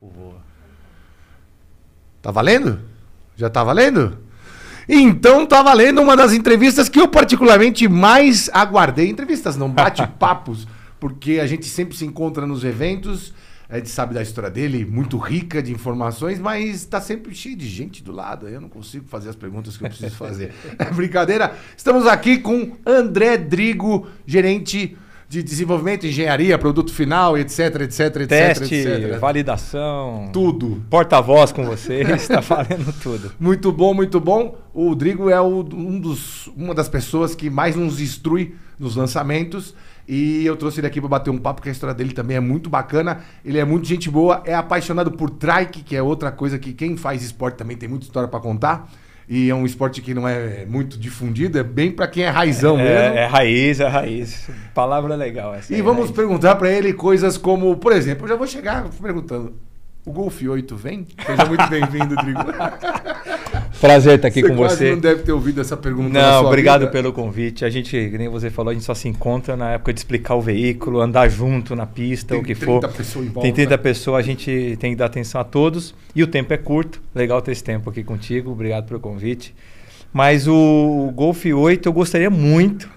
Boa. Tá valendo? Já tá valendo? Então tá valendo uma das entrevistas que eu particularmente mais aguardei. Entrevistas não, bate-papos, porque a gente sempre se encontra nos eventos, a gente sabe da história dele, muito rica de informações, mas tá sempre cheio de gente do lado. Eu não consigo fazer as perguntas que eu preciso fazer. é brincadeira. Estamos aqui com André Drigo, gerente de desenvolvimento, engenharia, produto final, etc, etc, etc. Teste, etc. validação. Tudo. Porta-voz com você, está valendo tudo. Muito bom, muito bom. O Rodrigo é o, um dos, uma das pessoas que mais nos instrui nos lançamentos. E eu trouxe ele aqui para bater um papo, porque a história dele também é muito bacana. Ele é muito gente boa, é apaixonado por trike, que é outra coisa que quem faz esporte também tem muita história para contar. E é um esporte que não é muito difundido, é bem para quem é raizão é, mesmo. É, é raiz, é raiz. Palavra legal essa. E é vamos raiz. perguntar para ele coisas como, por exemplo, eu já vou chegar perguntando: o Golf 8 vem? Seja muito bem-vindo, Drigo. Prazer estar tá aqui você com você. não deve ter ouvido essa pergunta. Não, obrigado vida. pelo convite. A gente, nem você falou, a gente só se encontra na época de explicar o veículo, andar junto na pista, tem o que for. Tem 30 pessoas em volta. Tem 30 pessoas, a gente tem que dar atenção a todos. E o tempo é curto. Legal ter esse tempo aqui contigo. Obrigado pelo convite. Mas o Golf 8 eu gostaria muito,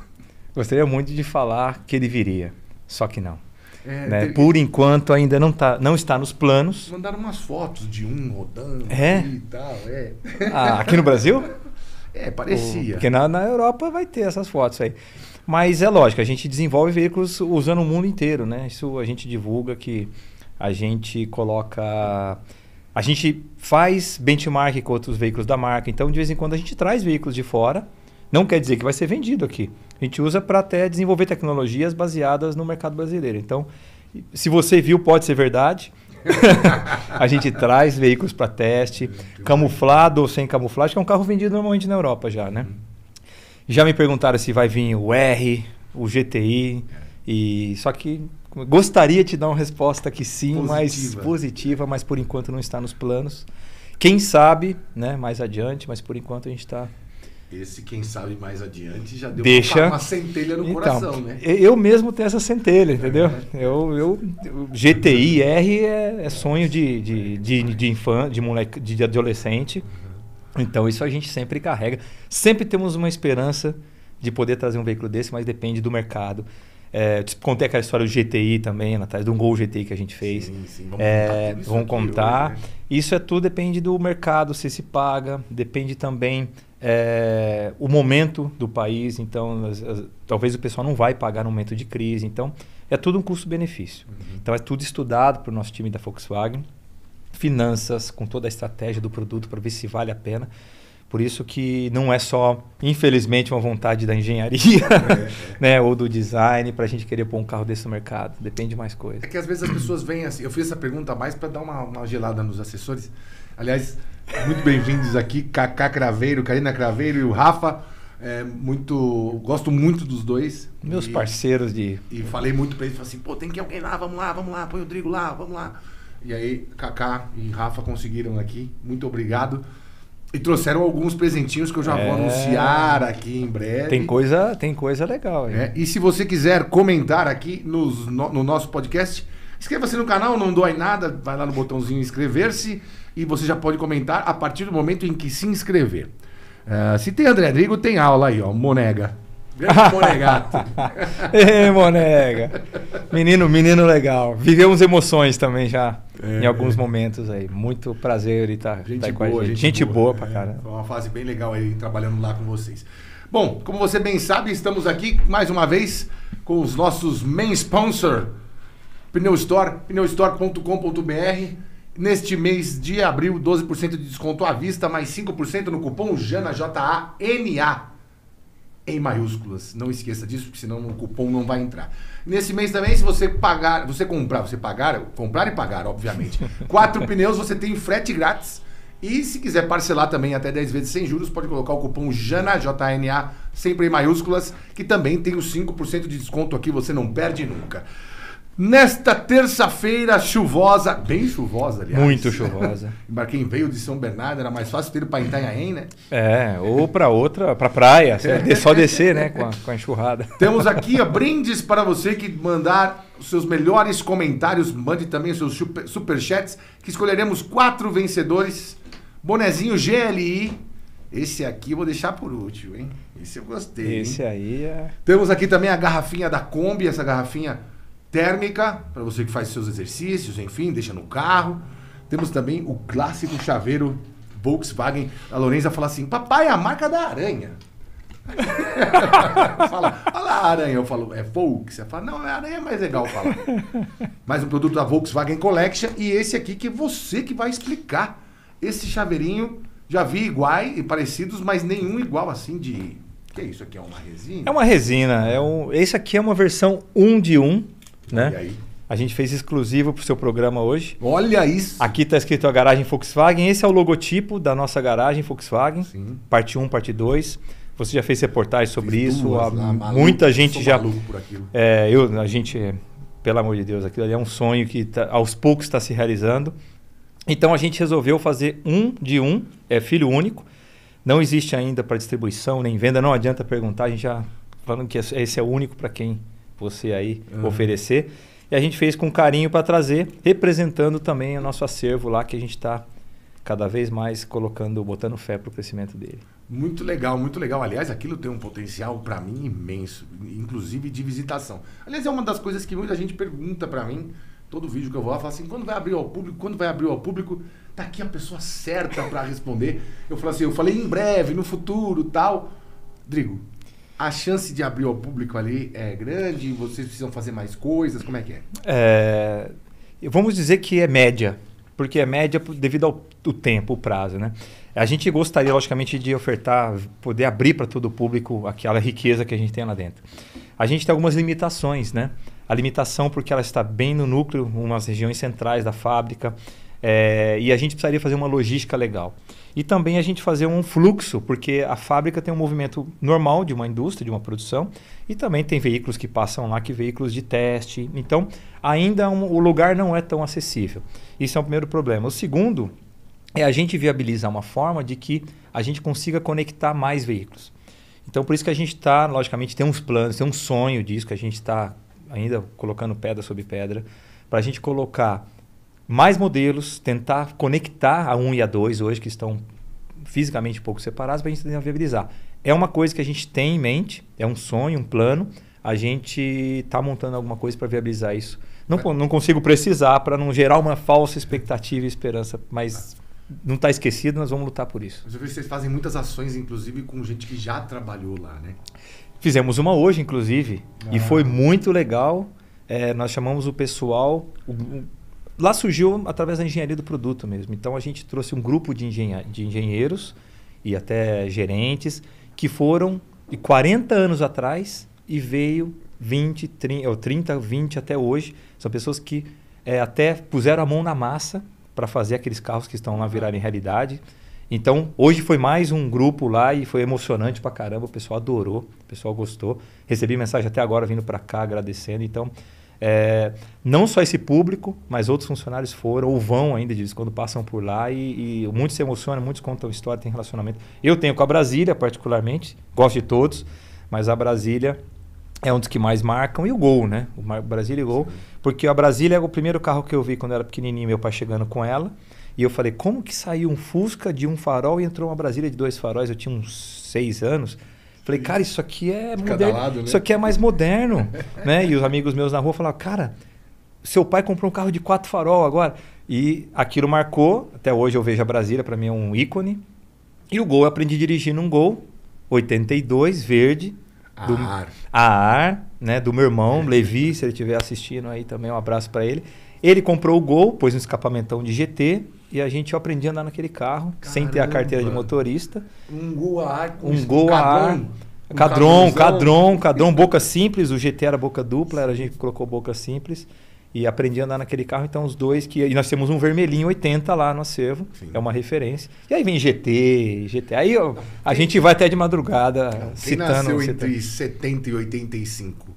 gostaria muito de falar que ele viria. Só que não. É, né? teve... Por enquanto ainda não, tá, não está nos planos. Mandaram umas fotos de um rodando é? e tal. É. Ah, aqui no Brasil? é, parecia. Porque na, na Europa vai ter essas fotos aí. Mas é lógico, a gente desenvolve veículos usando o mundo inteiro, né? Isso a gente divulga que a gente coloca. A gente faz benchmark com outros veículos da marca, então de vez em quando a gente traz veículos de fora não quer dizer que vai ser vendido aqui. A gente usa para até desenvolver tecnologias baseadas no mercado brasileiro. Então, se você viu, pode ser verdade. a gente traz veículos para teste, camuflado ou sem camuflagem, que é um carro vendido normalmente na Europa já, né? Já me perguntaram se vai vir o R, o GTI, e só que gostaria de dar uma resposta que sim, positiva. mas positiva, mas por enquanto não está nos planos. Quem sabe, né, mais adiante, mas por enquanto a gente está esse, quem sabe mais adiante, já deu Deixa... uma, centelha no então, coração, né? Eu mesmo tenho essa centelha, entendeu? É. Eu, eu, GTI R é, é sonho de, de, de, de, infante, de moleque, de adolescente. Uhum. Então isso a gente sempre carrega. Sempre temos uma esperança de poder trazer um veículo desse, mas depende do mercado. É, tipo, contei aquela história do GTI também, Natália, de um Gol GTI que a gente fez. Sim, sim, vamos é, contar. Vamos contar. Hoje, né? Isso é tudo, depende do mercado, se se paga, depende também é, o momento do país, então as, as, talvez o pessoal não vai pagar no momento de crise. Então é tudo um custo-benefício. Uhum. Então é tudo estudado para o nosso time da Volkswagen, finanças, com toda a estratégia do produto para ver se vale a pena. Por isso que não é só, infelizmente, uma vontade da engenharia é, é. né? ou do design para a gente querer pôr um carro desse no mercado. Depende de mais coisas. É que às vezes as pessoas vêm assim. Eu fiz essa pergunta mais para dar uma, uma gelada nos assessores. Aliás, muito bem-vindos aqui, Cacá Craveiro, Karina Craveiro e o Rafa. É muito, gosto muito dos dois. Meus e, parceiros de. E falei muito pra eles, falei assim, pô, tem que alguém lá, vamos lá, vamos lá, põe o Drigo lá, vamos lá. E aí, Kaká e Rafa conseguiram aqui. Muito obrigado. E trouxeram alguns presentinhos que eu já é... vou anunciar aqui em breve. Tem coisa, tem coisa legal. É, e se você quiser comentar aqui nos, no, no nosso podcast, inscreva-se no canal, não dói nada, vai lá no botãozinho inscrever-se e você já pode comentar a partir do momento em que se inscrever. Uh, se tem André Drigo, tem aula aí, ó. Monega. Grande Monegato. Ei, Monega. Menino, menino legal. Vivemos emoções também já é, em alguns é. momentos aí. Muito prazer ele estar tá, gente tá boa, com a gente. Gente, gente boa, boa pra é, Foi uma fase bem legal aí trabalhando lá com vocês. Bom, como você bem sabe, estamos aqui mais uma vez com os nossos main sponsor, Pneu Store, pneustore.com.br Neste mês de abril, 12% de desconto à vista, mais 5% no cupom JANA, J-A-N-A, em maiúsculas. Não esqueça disso, porque senão o cupom não vai entrar. Nesse mês também, se você pagar, você comprar, você pagar, comprar e pagar, obviamente. Quatro pneus, você tem frete grátis. E se quiser parcelar também até 10 vezes sem juros, pode colocar o cupom JANA, A sempre em maiúsculas, que também tem os 5% de desconto aqui, você não perde nunca. Nesta terça-feira chuvosa, bem chuvosa, aliás. Muito chuvosa. para quem veio de São Bernardo, era mais fácil ter para Itanhaém, né? É, ou para outra, para praia, é só descer, né, com a, com a enxurrada. Temos aqui brindes para você que mandar os seus melhores comentários, mande também os seus super, superchats, que escolheremos quatro vencedores. Bonezinho GLI, esse aqui eu vou deixar por último, hein? Esse eu gostei. Esse hein? aí é. Temos aqui também a garrafinha da Kombi, essa garrafinha térmica, para você que faz seus exercícios, enfim, deixa no carro. Temos também o clássico chaveiro Volkswagen. A Lorenza fala assim: Papai, a marca da aranha. fala, olha lá, aranha. Eu falo, é Volks. Ela fala, não, é aranha é mais legal. Fala. mais um produto da Volkswagen Collection. E esse aqui que é você que vai explicar. Esse chaveirinho, já vi iguais e parecidos, mas nenhum igual assim de. Que é isso aqui? É uma resina? É uma resina. É um... Esse aqui é uma versão 1 de 1 né? E aí? A gente fez exclusivo para o seu programa hoje. Olha isso! Aqui está escrito a garagem Volkswagen. Esse é o logotipo da nossa garagem Volkswagen. Sim. Parte 1, parte 2. Você já fez reportagens sobre fiz isso. Duas, a, maluco, muita gente já. É, eu, a gente, pelo amor de Deus, aquilo ali é um sonho que tá, aos poucos está se realizando. Então a gente resolveu fazer um de um, é filho único. Não existe ainda para distribuição nem venda. Não adianta perguntar. A gente já falando que esse é o único para quem você aí uhum. oferecer. E a gente fez com carinho para trazer, representando também o nosso acervo lá, que a gente está cada vez mais colocando, botando fé para o crescimento dele. Muito legal, muito legal. Aliás, aquilo tem um potencial para mim imenso, inclusive de visitação. Aliás, é uma das coisas que muita gente pergunta para mim, todo vídeo que eu vou lá, fala assim, quando vai abrir ao público? Quando vai abrir ao público? Tá aqui a pessoa certa para responder. Eu falo assim, eu falei em breve, no futuro, tal. Drigo, a chance de abrir ao público ali é grande? Vocês precisam fazer mais coisas? Como é que é? é vamos dizer que é média, porque é média devido ao, ao tempo, o prazo, né? A gente gostaria, logicamente, de ofertar, poder abrir para todo o público aquela riqueza que a gente tem lá dentro. A gente tem algumas limitações, né? A limitação porque ela está bem no núcleo, umas regiões centrais da fábrica, é, e a gente precisaria fazer uma logística legal e também a gente fazer um fluxo, porque a fábrica tem um movimento normal de uma indústria, de uma produção, e também tem veículos que passam lá, que veículos de teste. Então, ainda um, o lugar não é tão acessível. Isso é o primeiro problema. O segundo é a gente viabilizar uma forma de que a gente consiga conectar mais veículos. Então, por isso que a gente está, logicamente, tem uns planos, tem um sonho disso que a gente está ainda colocando pedra sobre pedra, para a gente colocar mais modelos, tentar conectar a 1 e a 2 hoje, que estão fisicamente um pouco separados, para a gente tentar viabilizar. É uma coisa que a gente tem em mente, é um sonho, um plano. A gente está montando alguma coisa para viabilizar isso. Não, é. não consigo precisar para não gerar uma falsa expectativa e esperança, mas é. não está esquecido, nós vamos lutar por isso. Mas eu vejo que vocês fazem muitas ações, inclusive, com gente que já trabalhou lá, né? Fizemos uma hoje, inclusive, ah. e foi muito legal. É, nós chamamos o pessoal, o, lá surgiu através da engenharia do produto mesmo. Então a gente trouxe um grupo de, engenha de engenheiros e até gerentes que foram de 40 anos atrás e veio 20, 30, ou 30, 20 até hoje. São pessoas que é, até puseram a mão na massa para fazer aqueles carros que estão lá virarem realidade. Então, hoje foi mais um grupo lá e foi emocionante para caramba. O pessoal adorou, o pessoal gostou. Recebi mensagem até agora vindo para cá agradecendo. Então, é, não só esse público, mas outros funcionários foram ou vão ainda disso quando passam por lá e, e muitos se emocionam, muitos contam história, tem relacionamento. Eu tenho com a Brasília, particularmente, gosto de todos, mas a Brasília é um dos que mais marcam e o Gol, né? O Brasília e o Gol, Sim. porque a Brasília é o primeiro carro que eu vi quando eu era pequenininho, meu pai chegando com ela. E eu falei, como que saiu um Fusca de um farol e entrou uma Brasília de dois faróis? Eu tinha uns seis anos. Falei, cara, isso aqui é moderno. Lado, né? Isso aqui é mais moderno. né? E os amigos meus na rua falaram, cara, seu pai comprou um carro de quatro farol agora. E aquilo marcou. Até hoje eu vejo a Brasília, para mim é um ícone. E o gol, eu aprendi dirigindo um gol 82, verde. Do, a ar. A ar, né? Do meu irmão, é. Levi, se ele estiver assistindo aí também, um abraço para ele. Ele comprou o gol, pôs um escapamentão de GT e a gente aprendia a andar naquele carro, Caramba. sem ter a carteira de motorista. Um Gol A, um, um Gol A. Cadron, um cadron, cadron, boca simples, o GT era boca dupla, era, a gente colocou boca simples e aprendi a andar naquele carro, então os dois que e nós temos um vermelhinho 80 lá no acervo, Sim. é uma referência. E aí vem GT, GT. Aí ó, a gente vai até de madrugada Quem citando, nasceu citando. entre 70 e 85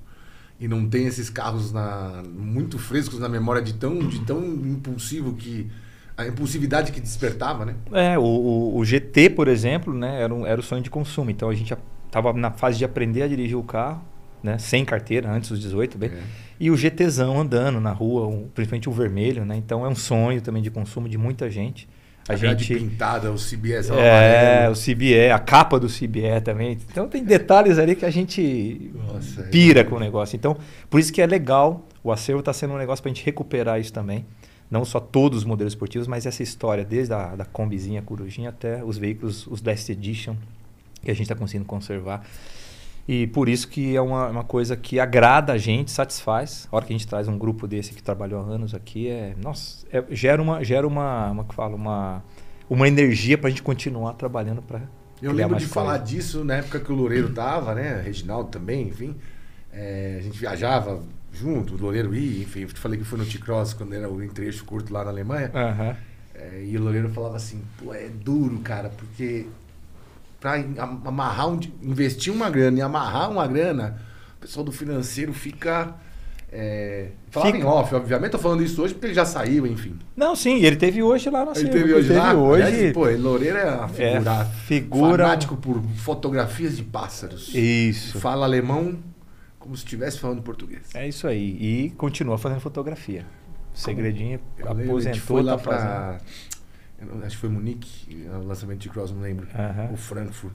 e não tem esses carros na, muito frescos na memória de tão, de tão impulsivo que a impulsividade que despertava, né? É, o, o, o, GT, por exemplo, né, era, um, era o sonho de consumo. Então a gente estava na fase de aprender a dirigir o carro, né, sem carteira, antes dos 18, bem. É. E o GTzão andando na rua, um, principalmente o vermelho, né? Então é um sonho também de consumo de muita gente. A, a gente pintada, o CBE, é, o CBE, a capa do CBE também. Então tem detalhes ali que a gente Nossa, é. pira é com o negócio. Então, por isso que é legal, o acervo está sendo um negócio para a gente recuperar isso também não só todos os modelos esportivos, mas essa história, desde a da combizinha, corujinha, até os veículos, os Last Edition, que a gente está conseguindo conservar. E por isso que é uma, uma coisa que agrada a gente, satisfaz. A hora que a gente traz um grupo desse que trabalhou há anos aqui, é, nossa, é, gera uma, gera uma, uma, que fala, uma, uma energia para a gente continuar trabalhando para Eu lembro de coisa. falar disso na época que o Loureiro estava, né? Reginaldo também, enfim. É, a gente viajava, junto, o Loureiro ia, enfim, eu te falei que foi no T-Cross quando era o trecho curto lá na Alemanha. Uhum. É, e o Loureiro falava assim, pô, é duro, cara, porque para amarrar, um, investir uma grana e amarrar uma grana, o pessoal do financeiro fica... É, Fica. em off, obviamente, tô falando isso hoje porque ele já saiu, enfim. Não, sim, ele teve hoje lá na Ele teve hoje ele lá. hoje... Aliás, pô, Loureiro é uma figura, é figura fanático por fotografias de pássaros. Isso. Fala alemão como se estivesse falando português. É isso aí. E continua fazendo fotografia. Segredinho, eu aposentou, lá tá pra, Acho que foi Munique, o lançamento de Cross, não lembro. Uh -huh. O Frankfurt.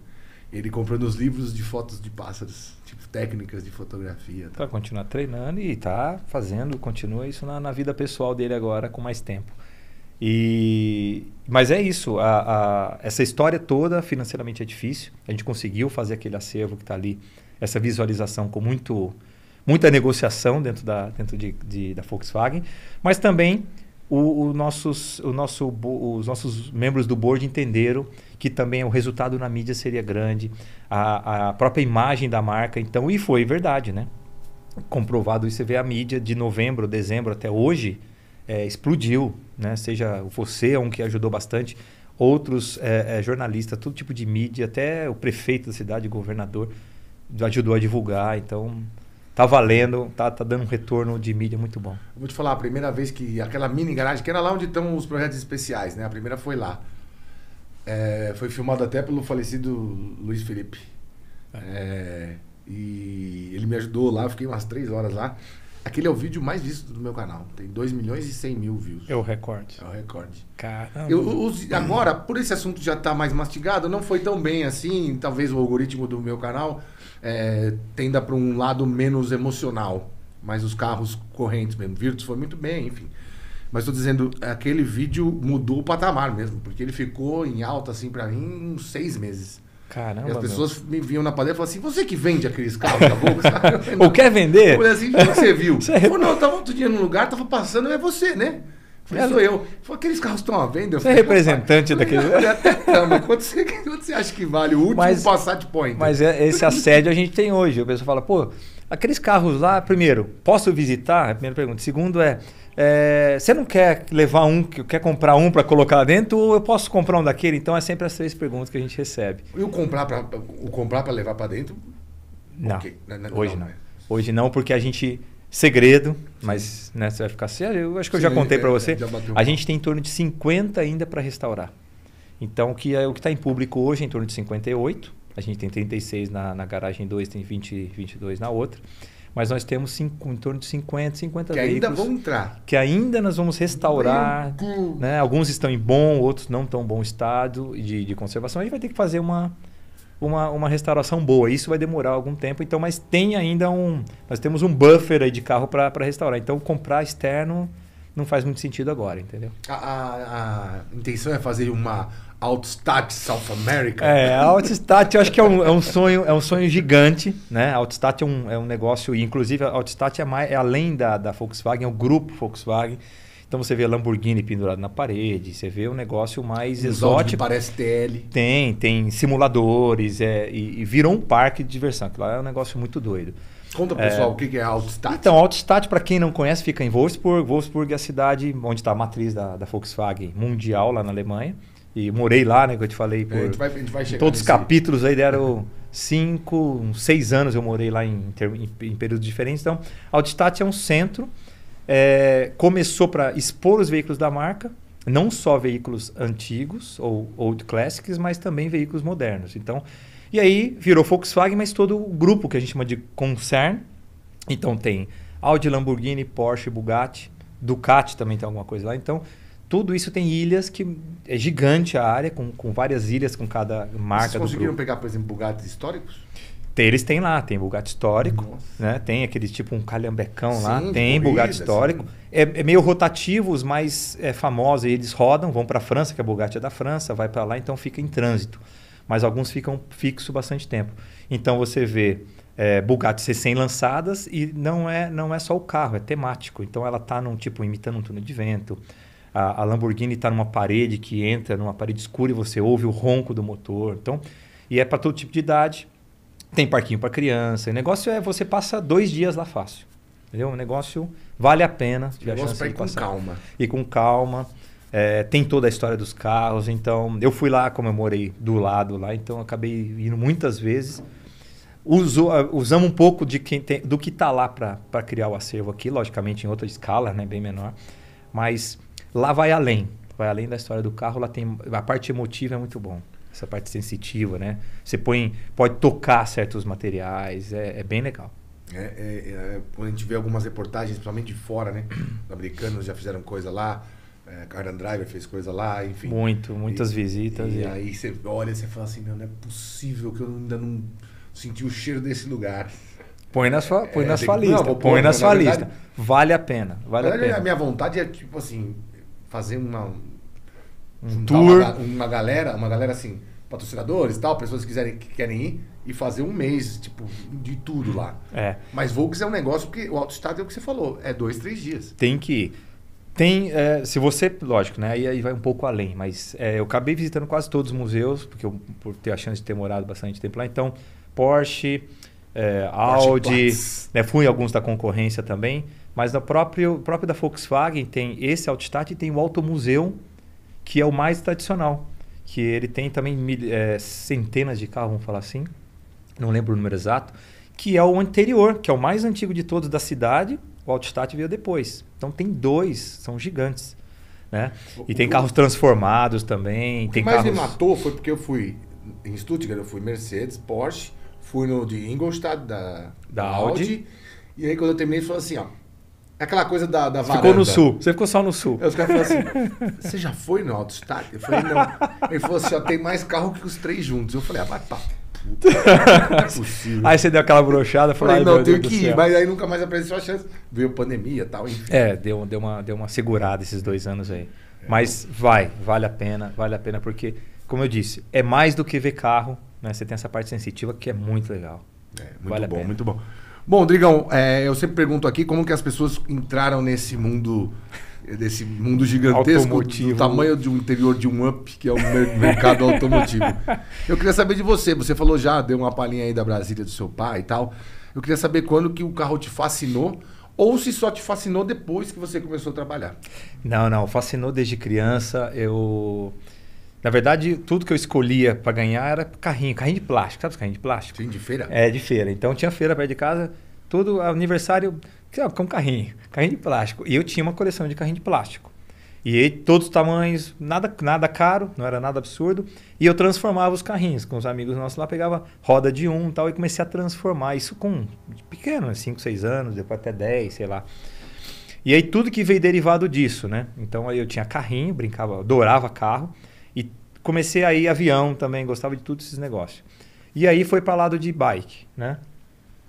Ele comprando os livros de fotos de pássaros, tipo técnicas de fotografia. Tá, tá continuar treinando e tá fazendo, continua isso na, na vida pessoal dele agora com mais tempo. E, mas é isso, a, a, essa história toda financeiramente é difícil. A gente conseguiu fazer aquele acervo que está ali essa visualização com muito, muita negociação dentro, da, dentro de, de da Volkswagen, mas também o, o nossos, o nosso, os nossos membros do board entenderam que também o resultado na mídia seria grande, a, a própria imagem da marca, então, e foi verdade, né? Comprovado isso, você vê a mídia de novembro, dezembro até hoje, é, explodiu, né? Seja você um que ajudou bastante, outros é, é, jornalistas, todo tipo de mídia, até o prefeito da cidade, governador, ajudou a divulgar, então tá valendo, tá, tá dando um retorno de mídia muito bom. Eu vou te falar, a primeira vez que aquela mini garagem, que era lá onde estão os projetos especiais, né? A primeira foi lá. É, foi filmado até pelo falecido Luiz Felipe. É, é e ele me ajudou lá, fiquei umas três horas lá. Aquele é o vídeo mais visto do meu canal. Tem 2 milhões e 100 mil views. É o recorde. É o recorde. Caramba. Eu, os, agora, por esse assunto já tá mais mastigado, não foi tão bem assim, talvez o algoritmo do meu canal é, tenda para um lado menos emocional, mas os carros correntes mesmo. Virtus foi muito bem, enfim. Mas estou dizendo, aquele vídeo mudou o patamar mesmo, porque ele ficou em alta, assim, para mim, uns seis meses. Caramba, e as pessoas meu. me vinham na padaria e falavam assim: você que vende aqueles carros da tá Ou quer vender? Eu falei assim: o que você viu? Você... É Ou não, eu tava outro dia num lugar, tava passando, é você, né? Falei, sou é eu. Falei, aqueles carros estão à venda? você é representante daquele. Olha, até Quanto você, acha que vale o último mas, Passat Point? Mas é, esse assédio a gente tem hoje. O pessoal fala, pô, aqueles carros lá, primeiro, posso visitar? A primeira pergunta. Segundo é, é, você não quer levar um, quer comprar um para colocar dentro ou eu posso comprar um daquele? Então é sempre as três perguntas que a gente recebe. E o comprar para o comprar para levar para dentro? Não. Okay. não. Hoje não. não. Hoje não, porque a gente segredo, mas né, você vai ficar assim. Ah, eu acho que eu já contei é, para você. a gente tem em torno de 50 ainda para restaurar. Então, o que é, está em público hoje é em torno de 58. A gente tem 36 na, na garagem 2, tem 20, 22 na outra. Mas nós temos cinco, em torno de 50, 50 que veículos. Que ainda vão entrar. Que ainda nós vamos restaurar. Né? Alguns estão em bom, outros não tão bom estado de, de conservação. gente vai ter que fazer uma, uma, uma restauração boa. Isso vai demorar algum tempo, então, mas tem ainda um. Nós temos um buffer aí de carro para restaurar. Então, comprar externo não faz muito sentido agora, entendeu? A, a, a intenção é fazer uma Autostat South America. É, a eu acho que é um, é um, sonho, é um sonho gigante, né? A é um, é um negócio, inclusive a Autostat é, mais, é além da, da Volkswagen, é o grupo Volkswagen. Então você vê Lamborghini pendurado na parede, você vê um negócio mais um exótico. Parece TL. Tem, tem simuladores, é, e, e, virou um parque de diversão. Que lá é um negócio muito doido. Conta, é. pessoal, é, o que é Altstadt? Então, Altstadt, para quem não conhece, fica em Wolfsburg. Wolfsburg é a cidade onde está a matriz da, da Volkswagen mundial lá na Alemanha. E morei lá, né? Que eu te falei. É, por, a gente vai, a gente vai chegar todos os capítulos aí deram cinco, seis anos eu morei lá em, em, em períodos diferentes. Então, Altstadt é um centro é, começou para expor os veículos da marca, não só veículos antigos ou old classics, mas também veículos modernos. Então, e aí virou Volkswagen, mas todo o grupo que a gente chama de concern. Então tem Audi, Lamborghini, Porsche, Bugatti, Ducati também tem alguma coisa lá. Então, tudo isso tem ilhas que é gigante a área, com, com várias ilhas com cada marca Vocês conseguiram pegar, por exemplo, Bugatti históricos? eles têm lá, tem Bugatti histórico, Nossa. né? Tem aquele tipo um calhambecão Sim, lá, tem corrida, Bugatti histórico. É, é, meio rotativo, os mais é, famosos eles rodam, vão para a França, que a Bugatti é da França, vai para lá, então fica em trânsito. Mas alguns ficam fixo bastante tempo. Então você vê é, Bugatti sem lançadas e não é não é só o carro, é temático. Então ela tá num tipo imitando um túnel de vento. A, a Lamborghini está numa parede que entra numa parede escura e você ouve o ronco do motor. Então e é para todo tipo de idade tem parquinho para criança. O negócio é você passa dois dias lá fácil. Entendeu? O negócio vale a pena. O negócio para ir com passar. calma. E com calma. É, tem toda a história dos carros. Então, eu fui lá, comemorei do lado lá. Então, acabei indo muitas vezes. Uso, ah, usamos um pouco de quem tem, do que está lá para criar o acervo aqui. Logicamente, em outra escala, né? bem menor. Mas lá vai além. Vai além da história do carro. Lá tem, a parte emotiva é muito bom essa parte sensitiva, né? Você põe, pode tocar certos materiais, é, é bem legal. É, é, é quando a gente vê algumas reportagens, principalmente de fora, né? Os americanos já fizeram coisa lá, é, Cardan Driver fez coisa lá, enfim. Muito, muitas e, visitas. E, e, aí você olha e você fala assim, não, não é possível que eu ainda não senti o cheiro desse lugar. Põe na sua, põe é, na sua que, lista. Não, põe na sua verdade, lista. Vale a pena. Vale a, pena. a minha vontade é, tipo assim, fazer uma. Um tour. Uma, uma, galera, uma galera assim, patrocinadores e tal, pessoas que, quiserem, que querem ir e fazer um mês, tipo, de tudo lá. É. Mas Volks é um negócio porque o alto estado é o que você falou, é dois, três dias. Tem que ir. Tem, é, se você, lógico, né? Aí, aí vai um pouco além, mas é, eu acabei visitando quase todos os museus, porque eu, por ter a chance de ter morado bastante tempo lá. Então, Porsche, é, Audi, né, fui em alguns da concorrência também, mas no próprio, próprio da Volkswagen tem esse Altstadt e tem o Automuseu, que é o mais tradicional que ele tem também mil, é, centenas de carros, vamos falar assim, não lembro o número exato, que é o anterior, que é o mais antigo de todos da cidade, o Altstadt veio depois. Então tem dois, são gigantes. Né? E tem carros transformados também. O que mais carros... me matou foi porque eu fui em Stuttgart, eu fui Mercedes, Porsche, fui no de Ingolstadt, da, da Audi. Audi. E aí quando eu terminei, ele falou assim, ó, é aquela coisa da, da varanda. Ficou no sul. Você ficou só no sul. Aí é, os caras falaram assim, você já foi no Alto Estádio? Eu falei, não. Ele falou assim, ó, tem mais carro que os três juntos. Eu falei, ah, vai pá Não é Aí você deu aquela brochada, falou, falei, não, tenho que ir. Mas aí nunca mais apareceu a chance. Veio pandemia e tal, enfim. É, deu, deu, uma, deu uma segurada esses dois anos aí. É. Mas vai, vale a pena, vale a pena. Porque, como eu disse, é mais do que ver carro. Né? Você tem essa parte sensitiva que é muito legal. É, muito vale bom, muito bom. Bom, Drigão, é, eu sempre pergunto aqui como que as pessoas entraram nesse mundo desse mundo gigantesco o do tamanho de um interior de um up, que é o mercado automotivo. Eu queria saber de você, você falou já, deu uma palhinha aí da Brasília do seu pai e tal. Eu queria saber quando que o carro te fascinou ou se só te fascinou depois que você começou a trabalhar. Não, não, fascinou desde criança. Eu na verdade, tudo que eu escolhia para ganhar era carrinho, carrinho de plástico. Sabe os carrinhos de plástico? Sim, de feira? É, de feira. Então tinha feira perto de casa, todo aniversário, sabe, com carrinho, carrinho de plástico. E eu tinha uma coleção de carrinho de plástico. E todos os tamanhos, nada, nada caro, não era nada absurdo. E eu transformava os carrinhos com os amigos nossos lá, pegava roda de um e tal, e comecei a transformar isso com pequeno, 5, 6 anos, depois até 10, sei lá. E aí tudo que veio derivado disso, né? Então aí eu tinha carrinho, brincava, adorava carro comecei aí avião também, gostava de tudo esses negócios. E aí foi para lado de bike, né?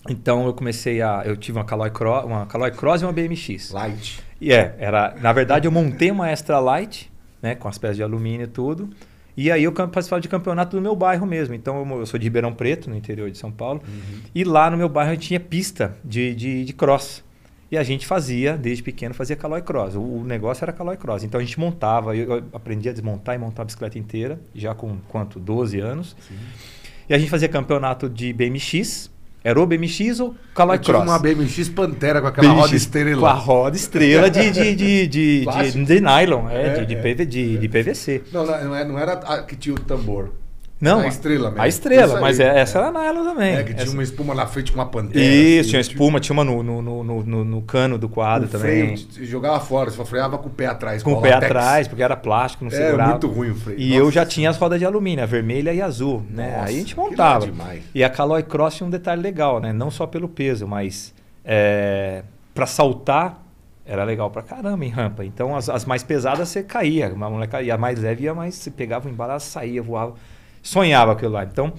Então eu comecei a. Eu tive uma Caloi Cross, uma Caloi Cross e uma BMX. Light. E é, era. Na verdade, eu montei uma extra light, né? Com as peças de alumínio e tudo. E aí eu participava de campeonato do meu bairro mesmo. Então eu, eu sou de Ribeirão Preto, no interior de São Paulo. Uhum. E lá no meu bairro eu tinha pista de, de, de cross. E a gente fazia, desde pequeno, fazia calói cross. O, o negócio era calói cross. Então a gente montava, eu, eu aprendi a desmontar e montar a bicicleta inteira, já com quanto? 12 anos. Sim. E a gente fazia campeonato de BMX. Era o BMX ou Caloi Cross? Tinha uma BMX Pantera com aquela BMX, roda estrela. Com a roda estrela de, de, de, de, de, de nylon, é, é, de, de, é, PV, de, é. de PVC. Não, não, era, não era a que tinha o tambor. Não. A estrela mesmo. A estrela, mas é, essa é. era na ela também. É, que tinha essa... uma espuma na frente com uma pantera. Isso, assim, tinha tipo espuma, tipo... tinha uma no, no, no, no, cano do quadro o também. Freio, jogava fora, só freava com o pé atrás. Com, o pé latex. atrás, porque era plástico, não é, segurava. Era muito ruim o freio. E Nossa, eu já tinha as rodas de alumínio, a vermelha e azul, né? Nossa, aí a gente é montava. E a Caloi Cross tinha um detalhe legal, né? Não só pelo peso, mas é, para saltar era legal pra caramba em rampa. Então as, as mais pesadas você caía, a moleca, e a mais leve ia mais, você pegava o embaraço, saía, voava sonhava aquilo lá. Então,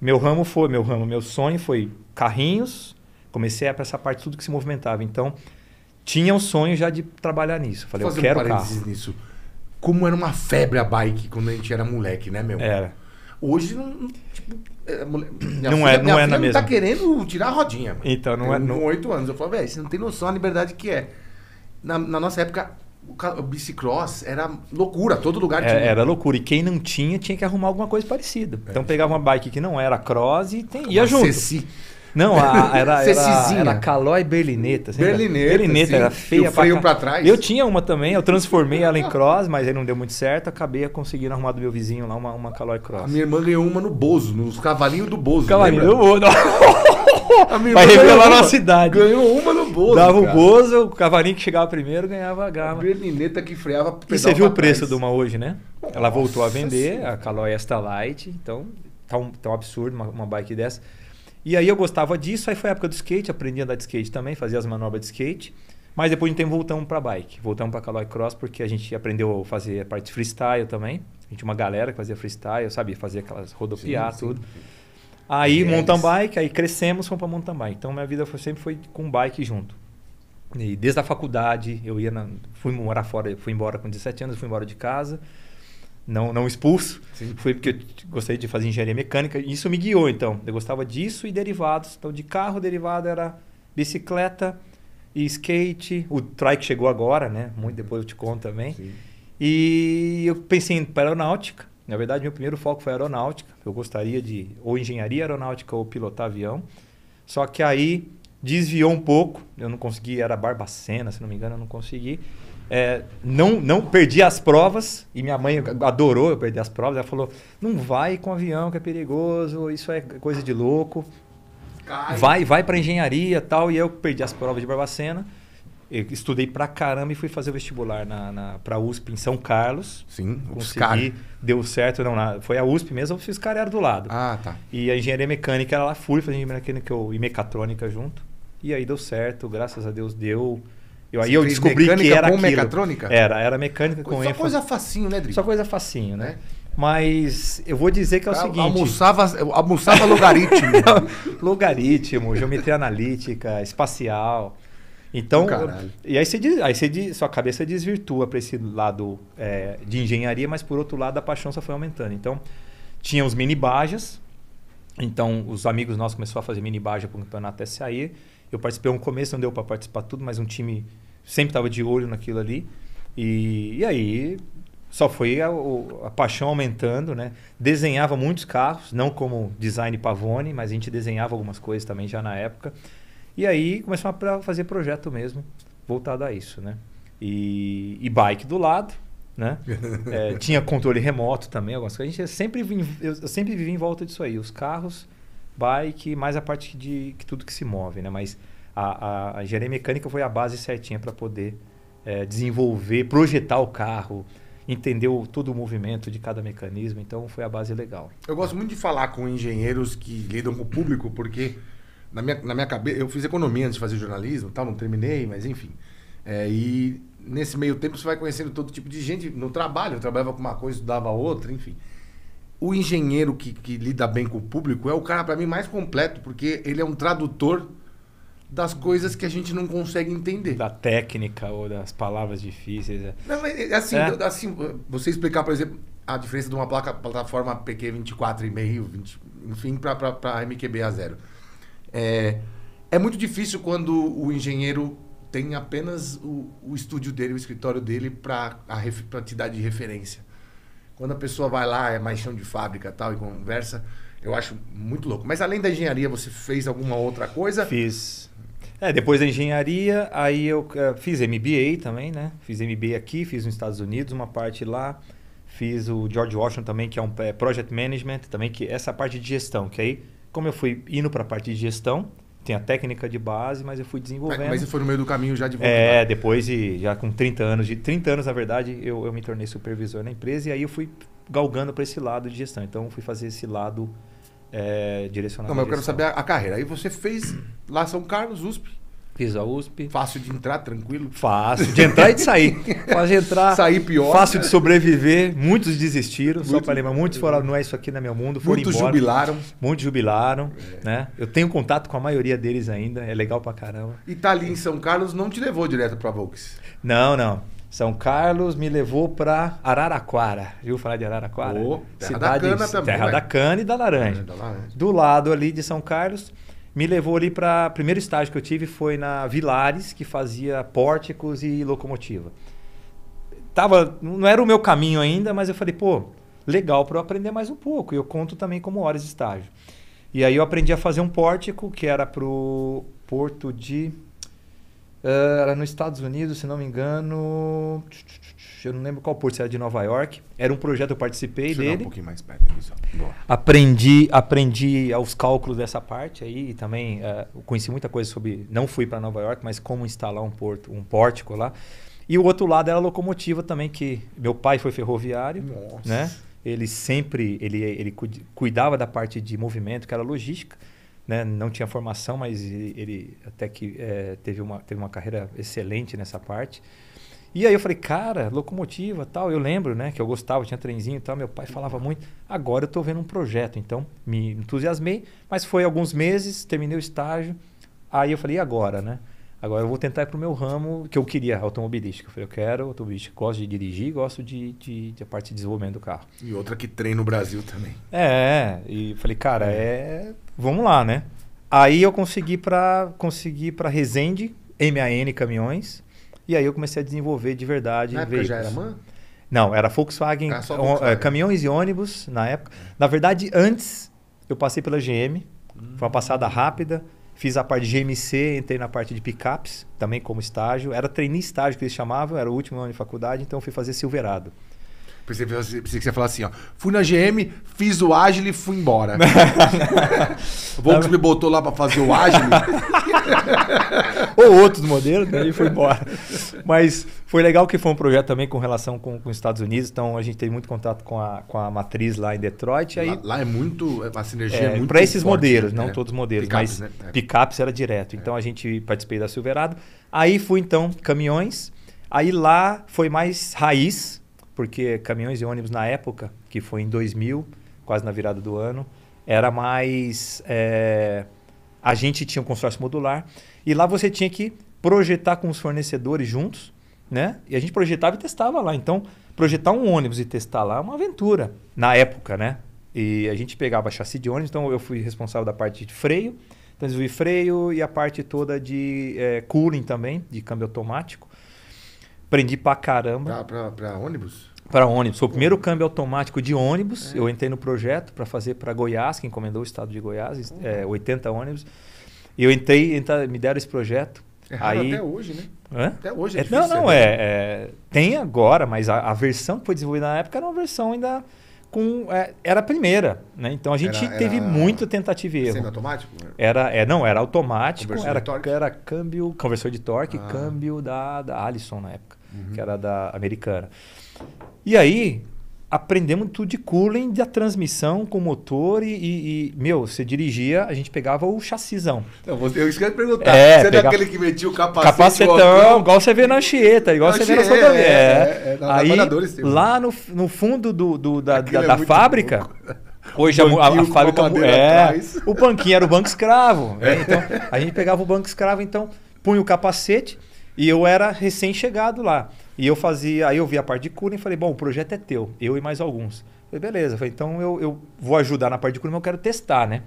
meu ramo foi, meu ramo, meu sonho foi carrinhos. Comecei a para essa parte tudo que se movimentava. Então, tinha um sonho já de trabalhar nisso. Falei, eu quero um carro. nisso. Como era uma febre a bike quando a gente era moleque, né, meu? Era. Hoje não. Tipo, é, não filha, é, não é na tá mesma. tá querendo tirar a rodinha. Mano. Então, não é. Com oito anos. Eu falei, velho, você não tem noção da liberdade que é. Na, na nossa época, o bicicross era loucura, todo lugar é, tinha. Era loucura. E quem não tinha, tinha que arrumar alguma coisa parecida. É. Então pegava uma bike que não era cross e tem, ia junto. Ceci. Não, a, era, era, era Calói Berlineta. Berlineta. Berlineta, sim. era feia. E pra, pra trás. Eu tinha uma também, eu transformei ela em cross, mas aí não deu muito certo. Acabei conseguindo arrumar do meu vizinho lá uma, uma Calói Cross. A minha irmã ganhou uma no Bozo, nos cavalinhos do Bozo. Cavalinho do Bozo. Vai revelar na cidade. Ganhou uma no Bozo. Dava cara. o Bozo, o cavalinho que chegava primeiro ganhava a gama. A berlineta que freava E você viu o preço trás. de uma hoje, né? Ela nossa voltou a vender, senhora. a Caloi Esta Light. Então, tá um, tá um absurdo uma, uma bike dessa. E aí eu gostava disso, aí foi a época do skate, aprendi a andar de skate também, fazia as manobras de skate. Mas depois de um tempo voltamos para bike, voltamos para Caloi Cross porque a gente aprendeu a fazer a parte de freestyle também. A gente tinha uma galera que fazia freestyle, sabe? Fazia aquelas rodopiar, sim, tudo. Sim. Aí yes. mountain bike, aí crescemos, fomos para mountain bike. Então minha vida foi, sempre foi com bike junto. E desde a faculdade, eu ia na, fui morar fora, fui embora com 17 anos, fui embora de casa não, não expulso. Sim. Foi porque eu gostei de fazer engenharia mecânica. isso me guiou, então. Eu gostava disso e derivados. Então, de carro, derivado era bicicleta e skate. O trike chegou agora, né? Muito depois eu te conto também. Sim. E eu pensei em aeronáutica. Na verdade, meu primeiro foco foi aeronáutica. Eu gostaria de ou engenharia aeronáutica ou pilotar avião. Só que aí desviou um pouco. Eu não consegui, era Barbacena, se não me engano, eu não consegui. É, não, não perdi as provas e minha mãe adorou eu perder as provas. Ela falou: não vai com avião que é perigoso, isso é coisa de louco. Cai. Vai, vai para engenharia tal. E eu perdi as provas de Barbacena. Eu estudei pra caramba e fui fazer vestibular na, na, pra USP em São Carlos. Sim, consegui, deu certo. Não, na, foi a USP mesmo, eu fiz eram do lado. Ah, tá. E a engenharia mecânica, ela lá fui fazer engenharia mecânica e mecatrônica junto. E aí deu certo, graças a Deus deu. Eu, aí eu descobri que era com aquilo. mecatrônica? Era, era mecânica com ênfase. Só coisa facinho, né, Dri? Só coisa facinho, né? É. Mas eu vou dizer que é o tá, seguinte. Almoçava, almoçava logaritmo. logaritmo, geometria analítica, espacial. Então, Caralho. e aí, você, aí você, sua cabeça desvirtua para esse lado é, de engenharia, mas por outro lado a paixão só foi aumentando. Então, tinha os mini bajas. Então, os amigos nossos começaram a fazer mini baja para o campeonato SAI. Eu participei um começo, não deu para participar tudo, mas um time sempre estava de olho naquilo ali. E, e aí só foi a, a, paixão aumentando, né? Desenhava muitos carros, não como design Pavone, mas a gente desenhava algumas coisas também já na época. E aí começou a fazer projeto mesmo, voltado a isso, né? E, e bike do lado, né? é, tinha controle remoto também, algumas coisas. A gente sempre, eu, eu sempre vivi em volta disso aí, os carros bike, mais a parte de que tudo que se move, né? Mas a, a, a engenharia mecânica foi a base certinha para poder é, desenvolver, projetar o carro, entender o, todo o movimento de cada mecanismo. Então foi a base legal. Eu gosto muito de falar com engenheiros que lidam com o público, porque na minha, na minha cabeça eu fiz economia antes de fazer jornalismo, tal, não terminei, mas enfim. É, e nesse meio tempo você vai conhecendo todo tipo de gente no trabalho. Eu trabalhava com uma coisa, estudava outra, enfim o engenheiro que, que lida bem com o público é o cara, para mim, mais completo, porque ele é um tradutor das coisas que a gente não consegue entender. Da técnica ou das palavras difíceis. É. Não, mas, é, assim, é. assim, você explicar, por exemplo, a diferença de uma placa, plataforma PQ 24,5, enfim, para MQB A0. É, é muito difícil quando o engenheiro tem apenas o, o estúdio dele, o escritório dele para te dar de referência. Quando a pessoa vai lá, é mais chão de fábrica tal, e conversa, eu acho muito louco. Mas além da engenharia, você fez alguma outra coisa? Fiz. É, depois da engenharia, aí eu uh, fiz MBA também, né? Fiz MBA aqui, fiz nos Estados Unidos, uma parte lá. Fiz o George Washington também, que é um é, Project Management, também que é essa parte de gestão, que aí, como eu fui indo para a parte de gestão, a técnica de base, mas eu fui desenvolvendo. Mas você foi no meio do caminho já de volta. É, né? depois de já com 30 anos, de 30 anos na verdade, eu, eu me tornei supervisor na empresa e aí eu fui galgando para esse lado de gestão. Então eu fui fazer esse lado é, direcionado. Não, mas eu quero saber a, a, carreira. Aí você fez lá São Carlos, USP. Fiz a USP. Fácil de entrar, tranquilo? Fácil de entrar e de sair. Fácil de entrar. sair pior. Fácil de sobreviver. Muitos desistiram, Muito, só para lembrar. Muitos foram, não é isso aqui no meu mundo. Foram muitos embora. jubilaram. Muitos jubilaram. É. Né? Eu tenho contato com a maioria deles ainda. É legal pra caramba. E tá ali em São Carlos, não te levou direto pra Volks? Não, não. São Carlos me levou para Araraquara. Viu falar de Araraquara? Oh, terra Cidade, da cana também. Terra né? da cana e da laranja. É, da laranja. Do lado ali de São Carlos me levou ali para. Primeiro estágio que eu tive foi na Vilares, que fazia pórticos e locomotiva. Tava, não era o meu caminho ainda, mas eu falei, pô, legal para eu aprender mais um pouco. E eu conto também como horas de estágio. E aí eu aprendi a fazer um pórtico que era pro porto de. Uh, era nos Estados Unidos, se não me engano eu não lembro qual porto, se era de Nova York. Era um projeto, eu participei Deixa dele. um pouquinho mais perto disso. Boa. Aprendi, aprendi os cálculos dessa parte aí e também uh, conheci muita coisa sobre. Não fui para Nova York, mas como instalar um porto, um pórtico lá. E o outro lado era a locomotiva também, que meu pai foi ferroviário, Nossa. né? Ele sempre ele, ele cuidava da parte de movimento, que era logística. Né? Não tinha formação, mas ele, ele até que é, teve, uma, teve uma carreira excelente nessa parte. E aí eu falei, cara, locomotiva tal. Eu lembro, né, que eu gostava, tinha trenzinho e tal. Meu pai falava muito. Agora eu estou vendo um projeto. Então me entusiasmei, mas foi alguns meses, terminei o estágio. Aí eu falei, e agora, né? Agora eu vou tentar ir para o meu ramo que eu queria, automobilística. Eu falei, eu quero automobilística, gosto de dirigir, gosto de, de, de, a parte de desenvolvimento do carro. E outra que treina no Brasil também. É, e falei, cara, é. Vamos lá, né? Aí eu consegui para consegui para Resende, MAN Caminhões. E aí eu comecei a desenvolver de verdade Na veículos. já era MAN? Não, era Volkswagen, Volkswagen. Eh, caminhões e ônibus na época. Na verdade, antes eu passei pela GM, hum. foi uma passada rápida. Fiz a parte de GMC, entrei na parte de picapes, também como estágio. Era trainee estágio que eles chamavam, era o último ano de faculdade, então fui fazer Silverado. Pensei, pensei que você ia falar assim, ó. Fui na GM, fiz o ágil e fui embora. o Volks me botou lá pra fazer o ágil Ou outro do modelo, daí né, foi embora. Mas foi legal que foi um projeto também com relação com, com os Estados Unidos. Então a gente teve muito contato com a, com a matriz lá em Detroit. Aí, lá, lá é muito. A sinergia é, é muito. Para esses forte, modelos, né? não é. todos os modelos, picapes, mas né? É. picapes era direto. É. Então é. a gente participei da Silverado. Aí fui então caminhões. Aí lá foi mais raiz porque caminhões e ônibus na época, que foi em 2000, quase na virada do ano, era mais. É, a gente tinha um consórcio modular e lá você tinha que projetar com os fornecedores juntos, né? E a gente projetava e testava lá. Então, projetar um ônibus e testar lá é uma aventura, na época, né? E a gente pegava chassi de ônibus, então eu fui responsável da parte de freio, então desenvolvi freio e a parte toda de é, cooling também, de câmbio automático. Aprendi pra caramba. Pra, pra, pra ônibus? Para ônibus. Foi o primeiro câmbio automático de ônibus. É. Eu entrei no projeto para fazer para Goiás, que encomendou o estado de Goiás, uhum. é, 80 ônibus. E eu entrei, me deram esse projeto. É raro aí... até hoje, né? Hã? Até hoje é, é Não, é não, é, é, Tem agora, mas a, a, versão que foi desenvolvida na época era uma versão ainda com. É, era a primeira, né? Então a gente era, teve muito muita tentativa e erro. Sendo automático? Era, é, não, era automático, era, era câmbio, conversor de torque, ah. câmbio da, da Allison na época uhum. que era da americana. E aí, aprendemos tudo de cooling, da transmissão com motor e, e, e, meu, você dirigia, a gente pegava o chassizão. eu esqueci de perguntar. É, você é aquele que metia o capacete? Capacetão, igual você vê na Anchieta, igual na você vê na sua é, né? é, é, é, Aí, lá no, no fundo do, do da, da, é da fábrica... Louco. Hoje a, a, a fábrica é, o banquinho era o banco escravo. Né? Então a gente pegava o banco escravo, então punha o capacete, e eu era recém-chegado lá. E eu fazia, aí eu vi a parte de cura e falei, bom, o projeto é teu, eu e mais alguns. Eu falei, beleza, eu falei, então eu, eu vou ajudar na parte de cura, mas eu quero testar, né?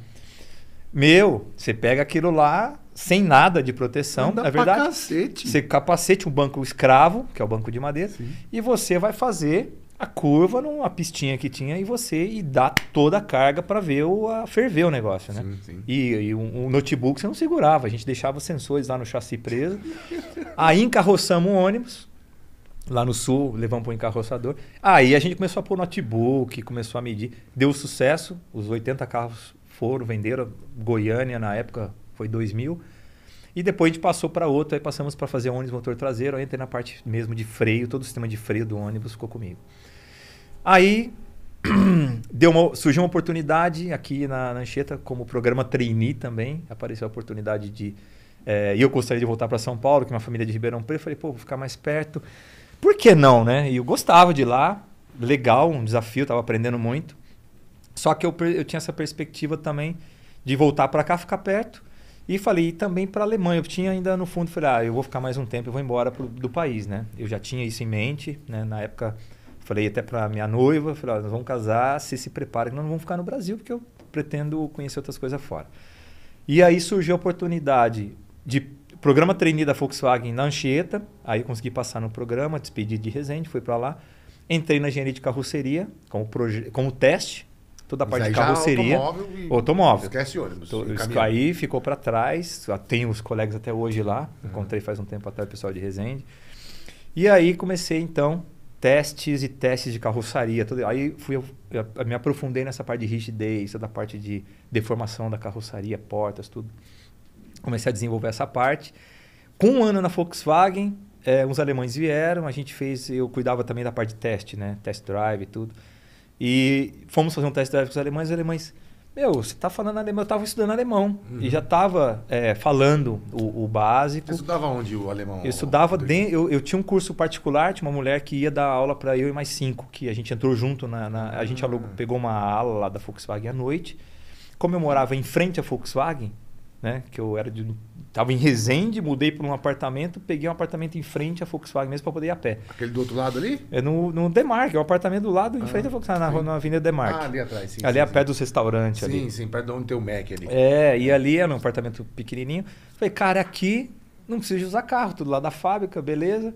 Meu, você pega aquilo lá sem nada de proteção, Anda é verdade? Cacete. Você capacete um banco escravo, que é o banco de madeira, Sim. e você vai fazer a curva numa pistinha que tinha e você e dá toda a carga para ver o a ferver o negócio, né? Sim, sim. E, e um, um, notebook você não segurava, a gente deixava os sensores lá no chassi preso. Aí encarroçamos um ônibus lá no sul, levamos para o encarroçador. Aí a gente começou a pôr notebook, começou a medir, deu sucesso, os 80 carros foram, venderam, Goiânia na época foi 2 mil. E depois a gente passou para outro, aí passamos para fazer ônibus motor traseiro, aí entrei na parte mesmo de freio, todo o sistema de freio do ônibus ficou comigo. Aí deu uma, surgiu uma oportunidade aqui na, na Anchieta, como programa trainee também. Apareceu a oportunidade de. É, e eu gostaria de voltar para São Paulo, que é uma família de Ribeirão Preto. Falei, pô, vou ficar mais perto. Por que não, né? E eu gostava de lá, legal, um desafio, estava aprendendo muito. Só que eu, eu tinha essa perspectiva também de voltar para cá, ficar perto. E falei, e também para a Alemanha. Eu tinha ainda no fundo, falei, ah, eu vou ficar mais um tempo, eu vou embora pro, do país, né? Eu já tinha isso em mente, né? Na época Falei até para minha noiva, falei, nós vamos casar, se se prepara que nós não vamos ficar no Brasil, porque eu pretendo conhecer outras coisas fora. E aí surgiu a oportunidade de programa trainee da Volkswagen na Anchieta, aí consegui passar no programa, despedi de Resende, fui para lá. Entrei na engenharia de carroceria como, como teste, toda a parte de carroceria. Automóvel, e... automóvel. Esquece ônibus. aí ficou para trás, tem os colegas até hoje lá, uhum. encontrei faz um tempo até o pessoal de Resende. E aí comecei então testes e testes de carroçaria. Tudo. Aí fui, eu, eu, me aprofundei nessa parte de rigidez, da parte de deformação da carroçaria, portas, tudo. Comecei a desenvolver essa parte. Com um ano na Volkswagen, é, uns alemães vieram, a gente fez, eu cuidava também da parte de teste, né? Test drive e tudo. E fomos fazer um test drive com os alemães, os alemães, meu, você tá falando alemão, eu tava estudando alemão. Uhum. E já tava é, falando o, o, básico. Você estudava onde o alemão? Eu estudava dentro. Eu, eu, tinha um curso particular, tinha uma mulher que ia dar aula para eu e mais cinco, que a gente entrou junto na. na a gente uhum. alugou, ah. pegou uma ala lá da Volkswagen à noite. Como eu morava em frente à Volkswagen, né? Que eu era de tava em Resende, mudei para um apartamento, peguei um apartamento em frente à Volkswagen mesmo para poder ir a pé. Aquele do outro lado ali? É no, no Demarque, é o um apartamento do lado em ah, frente à Volkswagen, na, na Avenida Demarque. Ah, ali atrás, sim. Ali sim, pé sim. perto dos restaurantes sim, ali. Sim, sim, perto de onde tem o Mac ali. É, e ali era um apartamento pequenininho. Falei, cara, aqui não precisa usar carro, tudo lá da fábrica, beleza.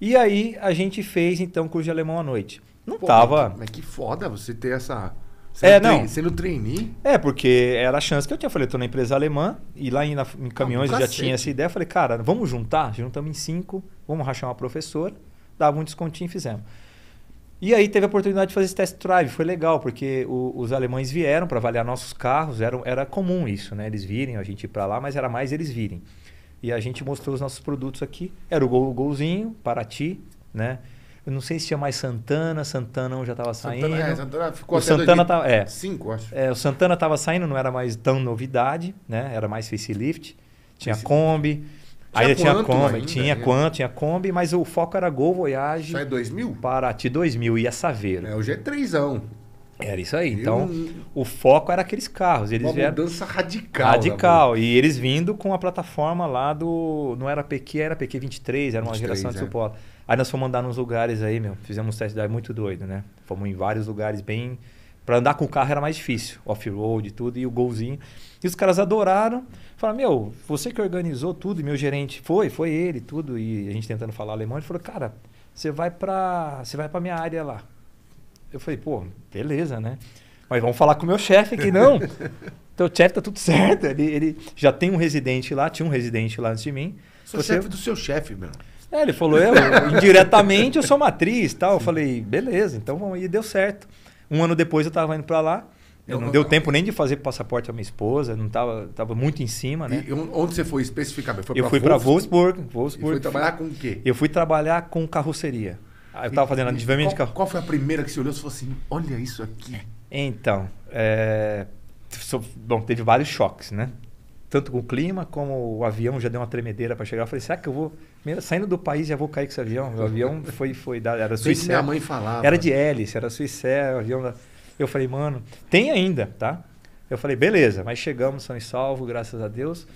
E aí a gente fez então curso de alemão à noite. Não Pô, tava. Mas que foda você ter essa Sendo é, não. Sendo trainee? É, porque era a chance que eu tinha. Eu falei, estou na empresa alemã e lá em, em ah, caminhões ah, eu já tinha essa ideia. falei, cara, vamos juntar? Juntamos em cinco, vamos rachar uma professora, dava um descontinho e fizemos. E aí teve a oportunidade de fazer esse test drive. Foi legal, porque o, os alemães vieram para avaliar nossos carros. Era, era comum isso, né? Eles virem, a gente ir para lá, mas era mais eles virem. E a gente mostrou os nossos produtos aqui. Era o, gol, o golzinho, Paraty, né? Eu não sei se tinha mais Santana, Santana um já estava saindo. Santana, é, Santana ficou o até Santana 2005, é, cinco, acho. É, o Santana estava saindo, não era mais tão novidade, né? Era mais facelift. Tinha facelift. Kombi. Tinha aí tinha Kombi, ainda, tinha né? Quanto, tinha Kombi, mas o foco era Gol Voyage. Isso é 2000? Paraty 2000 e a Saveiro. É, o g 3 ão Era isso aí. Eu... Então, o foco era aqueles carros. Eles Uma vieram... mudança radical. Radical. E eles vindo com a plataforma lá do. Não era PQ, era PQ23, era uma 23, geração de é. suporte. Aí nós fomos andar nos lugares aí, meu. Fizemos um test drive muito doido, né? Fomos em vários lugares bem. Pra andar com o carro era mais difícil, off-road e tudo, e o golzinho. E os caras adoraram. Falaram, meu, você que organizou tudo, e meu gerente foi, foi ele, tudo. E a gente tentando falar alemão, ele falou, cara, você vai pra. Você vai pra minha área lá. Eu falei, pô, beleza, né? Mas vamos falar com o meu chefe aqui, não. Teu então, chefe tá tudo certo. Ele, ele já tem um residente lá, tinha um residente lá antes de mim. Sou você... chefe do seu chefe, meu. É, ele falou, eu, indiretamente eu sou uma atriz tal. Eu falei, beleza, então vamos. E deu certo. Um ano depois eu tava indo para lá. Eu não, deu tempo nem de fazer passaporte à minha esposa, não tava, tava muito em cima, né? E onde você foi especificamente? Foi eu fui para Wolfsburg. Wolfsburg. E foi trabalhar com o quê? Eu fui trabalhar com carroceria. Eu estava fazendo adivamente de carro. Qual foi a primeira que você olhou e falou assim, olha isso aqui? Então, é... bom, teve vários choques, né? tanto com o clima, como o avião já deu uma tremedeira para chegar. Eu falei, será que eu vou. Saindo do país já vou cair com esse avião? O avião foi. foi da, era Suíça. Minha mãe falava. Era de hélice, era Suíça, é, o avião da. Eu falei, mano, tem ainda, tá? Eu falei, beleza, mas chegamos, são e salvo, graças a Deus.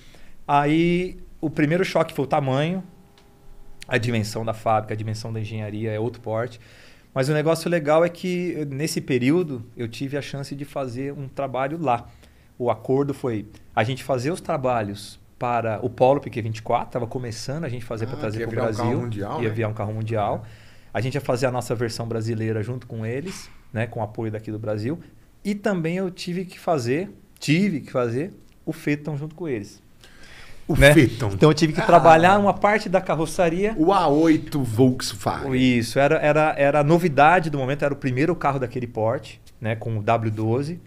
Aí o primeiro choque foi o tamanho, a dimensão da fábrica, a dimensão da engenharia é outro porte. Mas o negócio legal é que nesse período eu tive a chance de fazer um trabalho lá. O acordo foi a gente fazer os trabalhos para o Polo PQ24, estava começando a gente fazer ah, para trazer para o Brasil. Um carro mundial, ia né? um carro mundial. É. A gente ia fazer a nossa versão brasileira junto com eles, né, com apoio daqui do Brasil. E também eu tive que fazer, tive que fazer o Feton junto com eles. O né? Então eu tive que ah. trabalhar uma parte da carroçaria. O A8 Volkswagen. Isso, era, era, era a novidade do momento, era o primeiro carro daquele porte, né, com o W12.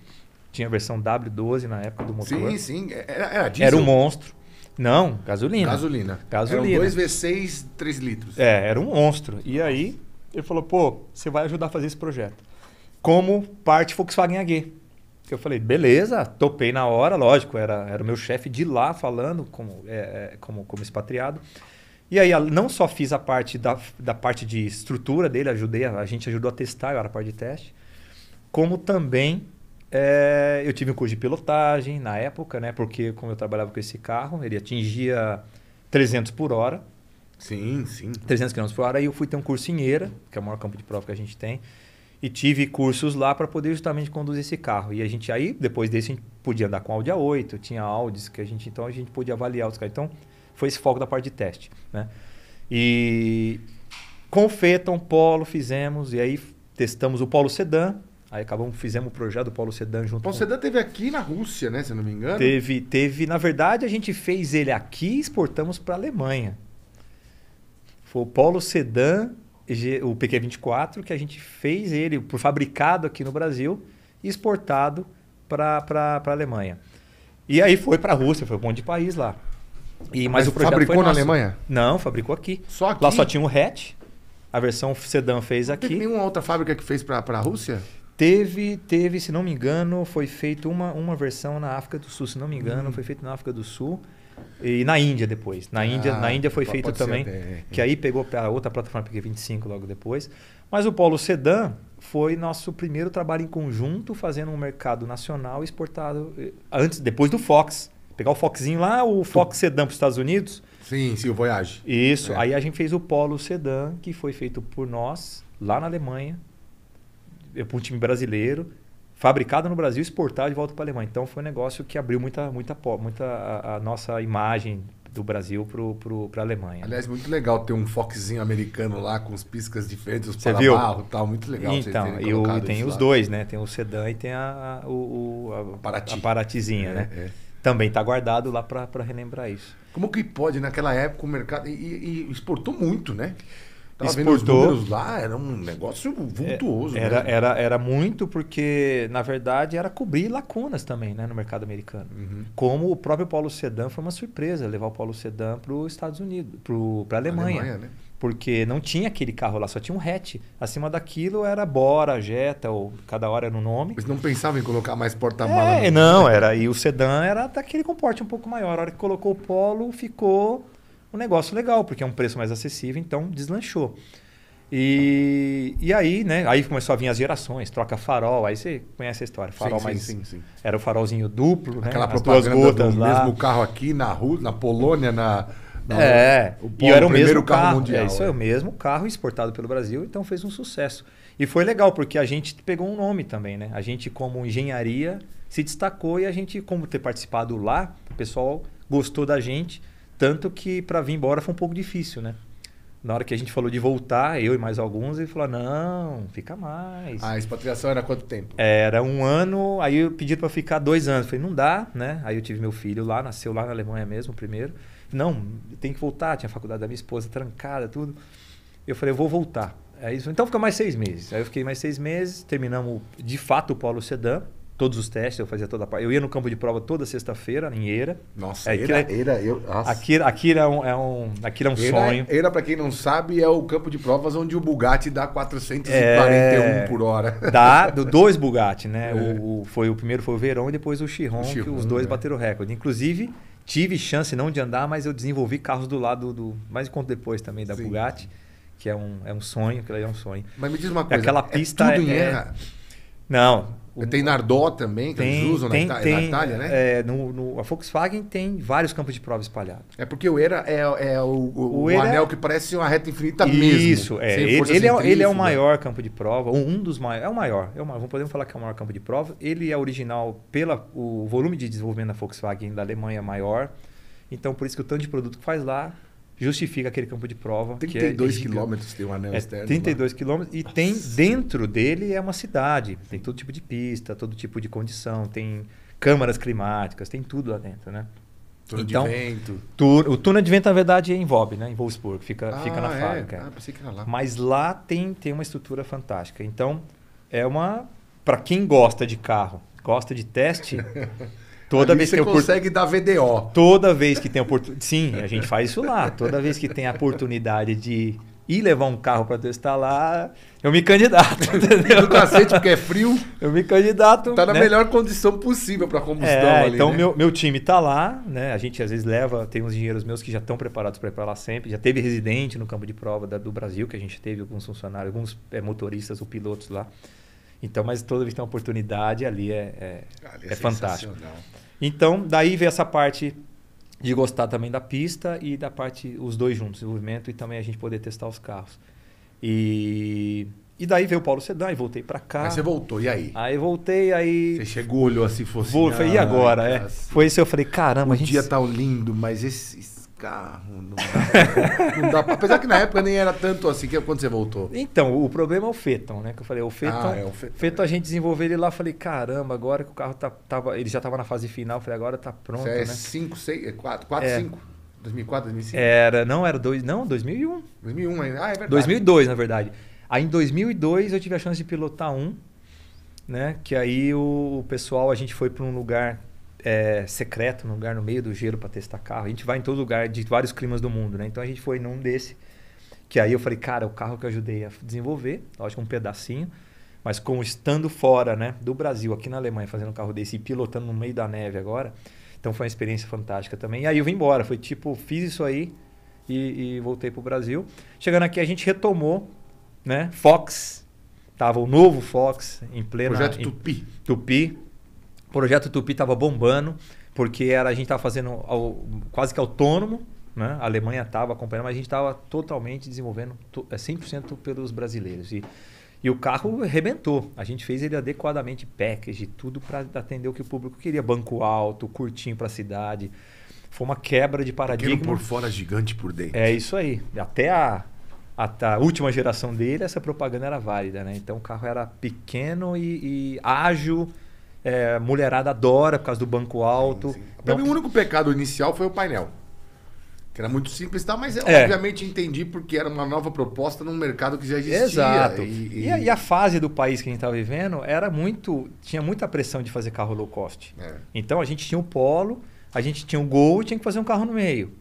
Tinha a versão W12 na época do motor. Sim, sim. Era, era diesel. Era um monstro. Não, gasolina. Gasolina. Gasolina. Eram 2 V6, 3 litros. É, era um monstro. E aí ele falou, pô, você vai ajudar a fazer esse projeto. Como parte Volkswagen AG. Eu falei, beleza, topei na hora, lógico, era, era o meu chefe de lá falando como, é, é como, como expatriado. E aí não só fiz a parte da, da parte de estrutura dele, ajudei, a gente ajudou a testar, eu era a parte de teste, como também é, eu tive um curso de pilotagem na época, né? Porque como eu trabalhava com esse carro, ele atingia 300 por hora. Sim, sim. 300 km por hora. E eu fui ter um curso em Eira, que é o maior campo de prova que a gente tem. E tive cursos lá para poder justamente conduzir esse carro. E a gente aí, depois desse, a gente podia andar com Audi A8, tinha Audis, que a gente, então a gente podia avaliar os carros. Então, foi esse foco da parte de teste, né? E com Feton, Polo fizemos, e aí testamos o Polo Sedan, Aí acabamos, fizemos o projeto do Paulo Sedan junto Paulo com... Sedan teve aqui na Rússia, né? Se eu não me engano. Teve, teve. Na verdade, a gente fez ele aqui e exportamos para a Alemanha. Foi o Polo Sedan, o PQ24, que a gente fez ele, fabricado aqui no Brasil e exportado para a Alemanha. E aí foi para a Rússia, foi um monte de país lá. E, mas, mas o projeto fabricou na Alemanha? Não, fabricou aqui. Só aqui? Lá só tinha um hatch. A versão Sedan fez aqui. Não tem nenhuma outra fábrica que fez para a Rússia? Teve, teve, se não me engano, foi feita uma, uma versão na África do Sul, se não me engano, hum. foi feito na África do Sul e na Índia depois. Na ah, Índia, ah, na Índia foi feito também, é, que aí pegou a outra plataforma PQ25 é logo depois. Mas o Polo Sedan foi nosso primeiro trabalho em conjunto, fazendo um mercado nacional exportado eh, antes, depois do Fox. Pegar o Foxinho lá, o Fox Sedan para os Estados Unidos. Sim, sim, o Voyage. Isso. É. Aí a gente fez o Polo Sedan, que foi feito por nós lá na Alemanha eh, para um time brasileiro, fabricada no Brasil, exportada de volta para a Alemanha. Então foi um negócio que abriu muita, muita, muita a, a nossa imagem do Brasil para a Alemanha. Aliás, muito legal ter um foquezinho americano lá com os piscas diferentes, os Você e tal. Muito legal. Então, e, o, e tem os lá. dois, né? Tem o sedã e tem a, o, o a, Parati. a Paratizinha, é, né? É. Também está guardado lá para relembrar isso. Como que pode, naquela época, o mercado. e, e exportou muito, né? Tava exportou. lá, era um negócio é, vultuoso. Era, né? era, era muito porque, na verdade, era cobrir lacunas também né, no mercado americano. Uhum. Como o próprio Paulo Sedan foi uma surpresa levar o Paulo Sedan para os Estados Unidos, para a Alemanha. Alemanha né? Porque não tinha aquele carro lá, só tinha um hatch. Acima daquilo era Bora, Jetta, ou cada hora era um nome. Mas não pensavam em colocar mais porta-mala? É, não, era. E o sedã era daquele comporte um pouco maior. A hora que colocou o Polo, ficou um negócio legal, porque é um preço mais acessível, então deslanchou. E, e aí, né? Aí começou a vir as gerações, troca farol, aí você conhece a história. Farol sim, mais. Sim, sim, era o farolzinho duplo, né, Aquela né? propaganda do lá. mesmo carro aqui na rua, na Polônia, na. na é, o, e era o, o mesmo carro, carro mundial. É, isso é. é o mesmo carro exportado pelo Brasil, então fez um sucesso. E foi legal, porque a gente pegou um nome também, né? A gente, como engenharia, se destacou e a gente, como ter participado lá, o pessoal gostou da gente tanto que para vir embora foi um pouco difícil, né? Na hora que a gente falou de voltar, eu e mais alguns, ele falou: não, fica mais. a ah, expatriação era quanto tempo? Era um ano, aí eu pedi para ficar dois anos. Falei, não dá, né? Aí eu tive meu filho lá, nasceu lá na Alemanha mesmo, primeiro. Não, tem que voltar, tinha a faculdade da minha esposa trancada, tudo. Eu falei, eu vou voltar. Aí, então fica mais seis meses. Aí eu fiquei mais seis meses, terminamos de fato o Polo Sedan, todos os testes, eu fazia toda a parte. Eu ia no campo de prova toda sexta-feira, em Eira. Nossa, é, Eira, é- Eira, eu, nossa. Aqui, aqui era é um, é um, aqui era um Eira, sonho. Eira, para quem não sabe, é o campo de provas onde o Bugatti dá 441 é, por hora. Dá, do dois Bugatti, né? É. O, o, foi, o primeiro foi o Verão e depois o Chiron, o Chiron que os dois é. bateram o recorde. Inclusive, tive chance não de andar, mas eu desenvolvi carros do lado do. Mais quanto depois também da Sim. Bugatti, que é um, é um sonho, que é um sonho. Mas me diz uma coisa. Aquela pista é. Tudo em Não, o, tem Nardó também, que tem, eles usam tem, na, tem, na Itália, né? É, no, no, a Volkswagen tem vários campos de prova espalhados. É porque o ERA é, é o, o, o anel que parece uma reta infinita Isso, mesmo. Isso, é. Ele, ele, é ele é o é maior campo de prova, um dos maiores. É o maior. É o maior. Podemos falar que é o maior campo de prova. Ele é original pela o volume de desenvolvimento da Volkswagen da Alemanha é maior. Então, por isso que o tanto de produto que faz lá justifica aquele campo de prova. 32 que é quilômetros tem um anel é, externo. 32 quilômetros e Nossa. tem dentro dele é uma cidade. Tem todo tipo de pista, todo tipo de condição, tem câmaras climáticas, tem tudo lá dentro, né? então, de vento. o túnel de vento, na verdade, é em Vob, né? Em Wolfsburg, fica, ah, fica na é? fábrica. Ah, pensei que era lá. Mas lá tem, tem uma estrutura fantástica. Então, é uma. Para quem gosta de carro, gosta de teste, Toda vez você que consegue dar VDO. Toda vez que tem oportunidade. Sim, a gente faz isso lá. Toda vez que tem a oportunidade de ir levar um carro para testar lá, eu me candidato. Entendeu? Do cacete, porque é frio. Eu me candidato. Tá na né? melhor condição possível para combustão é, ali, Então, né? meu, meu time tá lá, né? A gente às vezes leva, tem uns engenheiros meus que já estão preparados para ir para lá sempre. Já teve residente no campo de prova da, do Brasil, que a gente teve alguns funcionários, alguns é, motoristas ou pilotos lá. Então, mas toda vez que tem uma oportunidade ali é, é, ali é, é fantástico. Então, daí veio essa parte de gostar também da pista e da parte, os dois juntos, desenvolvimento e também a gente poder testar os carros. E, e daí veio o Paulo Sedan e voltei para cá. Mas você voltou, e aí? Aí voltei, aí. Você chegou, olhou assim, fosse. Assim, Vou, falei, e ah, agora? É. Foi isso, eu falei, caramba, o gente. O dia tá lindo, mas esse carro, não dá, não dá Apesar que na época nem era tanto assim, que é quando você voltou? Então, o problema é o Feton, né? Que eu falei, o Feton, ah, é o Feton, Feton é. a gente desenvolveu ele lá, falei, caramba, agora que o carro tá, tava, ele já tava na fase final, falei, agora tá pronto, é 5, 6, 4, 4, 5. 2004, 2005? Era, não, era dois, não, 2001. 2001 ainda, ah, é verdade. 2002, na verdade. Aí em 2002 eu tive a chance de pilotar um, né? Que aí o pessoal, a gente foi para um lugar é, secreto, num lugar no meio do gelo para testar carro. A gente vai em todo lugar, de vários climas do mundo, né? Então a gente foi num desse, que aí eu falei, cara, é o carro que eu ajudei a desenvolver, lógico, um pedacinho, mas como estando fora, né, do Brasil, aqui na Alemanha, fazendo um carro desse e pilotando no meio da neve agora, então foi uma experiência fantástica também. E aí eu vim embora, foi tipo, fiz isso aí e, e voltei pro Brasil. Chegando aqui, a gente retomou, né, Fox, tava o novo Fox em plena... Projeto Tupi. Em, Tupi, o projeto Tupi estava bombando, porque era, a gente estava fazendo ao, quase que autônomo, né? a Alemanha estava acompanhando, mas a gente estava totalmente desenvolvendo é, to, 100% pelos brasileiros. E, e o carro arrebentou. A gente fez ele adequadamente, package, tudo para atender o que o público queria. Banco alto, curtinho para a cidade. Foi uma quebra de paradigma. Pequeno por fora, gigante por dentro. É isso aí. Até a, a, a, última geração dele, essa propaganda era válida. né Então o carro era pequeno e, e ágil é, mulherada adora por causa do banco alto. Sim, sim. Pra mim, o único pecado inicial foi o painel. Que era muito simples, tá? mas eu é. obviamente entendi porque era uma nova proposta num mercado que já existia. Exato. E, e... e, a, e a, fase do país que a gente estava tá vivendo era muito. tinha muita pressão de fazer carro low cost. É. Então a gente tinha o Polo, a gente tinha o Gol e tinha que fazer um carro no meio.